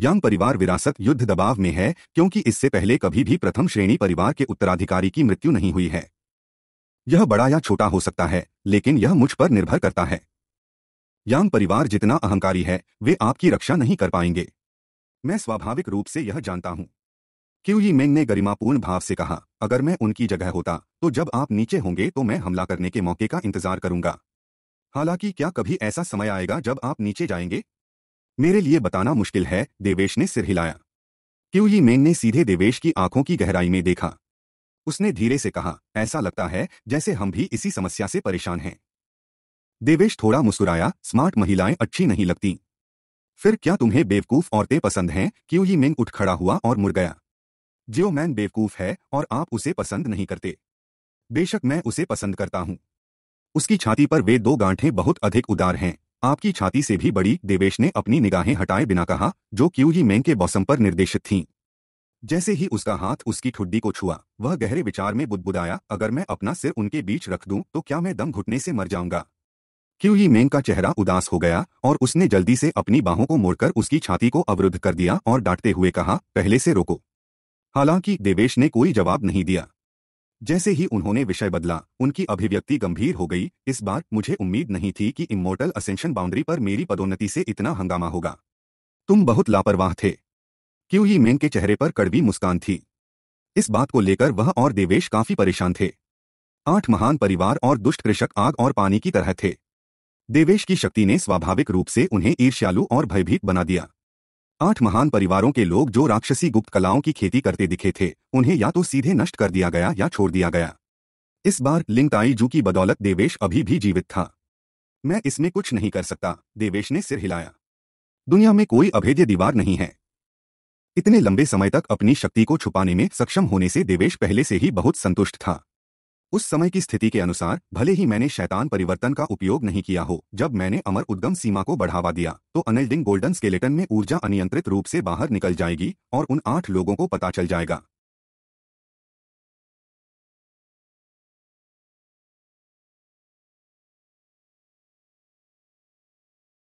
यंग परिवार विरासत युद्ध दबाव में है क्योंकि इससे पहले कभी भी प्रथम श्रेणी परिवार के उत्तराधिकारी की मृत्यु नहीं हुई है यह बड़ा या छोटा हो सकता है लेकिन यह मुझ पर निर्भर करता है यंग परिवार जितना अहंकारी है वे आपकी रक्षा नहीं कर पाएंगे मैं स्वाभाविक रूप से यह जानता हूं क्यूई मेंग ने गरिमापूर्ण भाव से कहा अगर मैं उनकी जगह होता तो जब आप नीचे होंगे तो मैं हमला करने के मौके का इंतजार करूंगा हालांकि क्या कभी ऐसा समय आएगा जब आप नीचे जाएंगे मेरे लिए बताना मुश्किल है देवेश ने सिर हिलाया क्यों ही मेंग ने सीधे देवेश की आंखों की गहराई में देखा उसने धीरे से कहा ऐसा लगता है जैसे हम भी इसी समस्या से परेशान हैं देवेश थोड़ा मुस्कुराया स्मार्ट महिलाएं अच्छी नहीं लगती फिर क्या तुम्हें बेवकूफ औरतें पसंद हैं ही मेंग उठ खड़ा हुआ और मुड़ गया जियो मैन बेवकूफ है और आप उसे पसंद नहीं करते बेशक मैं उसे पसंद करता हूं उसकी छाती पर वे दो गांठें बहुत अधिक उदार हैं आपकी छाती से भी बड़ी देवेश ने अपनी निगाहें हटाए बिना कहा जो क्यू ही मैंग के बौसम पर निर्देशित थीं जैसे ही उसका हाथ उसकी ठुड्डी को छुआ वह गहरे विचार में बुदबुदाया अगर मैं अपना सिर उनके बीच रख दूं तो क्या मैं दम घुटने से मर जाऊंगा क्यू ही मेंग का चेहरा उदास हो गया और उसने जल्दी से अपनी बाहों को मोड़कर उसकी छाती को अवरुद्ध कर दिया और डांटते हुए कहा पहले से रोको हालांकि देवेश ने कोई जवाब नहीं दिया जैसे ही उन्होंने विषय बदला उनकी अभिव्यक्ति गंभीर हो गई इस बार मुझे उम्मीद नहीं थी कि इमोटल असेंशन बाउंड्री पर मेरी पदोन्नति से इतना हंगामा होगा तुम बहुत लापरवाह थे क्यों ही मेन के चेहरे पर कड़वी मुस्कान थी इस बात को लेकर वह और देवेश काफी परेशान थे आठ महान परिवार और दुष्ट कृषक आग और पानी की तरह थे देवेश की शक्ति ने स्वाभाविक रूप से उन्हें ईर्ष्यालु और भयभीत बना दिया आठ महान परिवारों के लोग जो राक्षसी गुप्त कलाओं की खेती करते दिखे थे उन्हें या तो सीधे नष्ट कर दिया गया या छोड़ दिया गया इस बार लिंगताई जू की बदौलत देवेश अभी भी जीवित था मैं इसमें कुछ नहीं कर सकता देवेश ने सिर हिलाया दुनिया में कोई अभेद्य दीवार नहीं है इतने लंबे समय तक अपनी शक्ति को छुपाने में सक्षम होने से देवेश पहले से ही बहुत संतुष्ट था उस समय की स्थिति के अनुसार भले ही मैंने शैतान परिवर्तन का उपयोग नहीं किया हो जब मैंने अमर उद्गम सीमा को बढ़ावा दिया तो अनल्डिंग गोल्डन स्केलेटन में ऊर्जा अनियंत्रित रूप से बाहर निकल जाएगी और उन आठ लोगों को पता चल जाएगा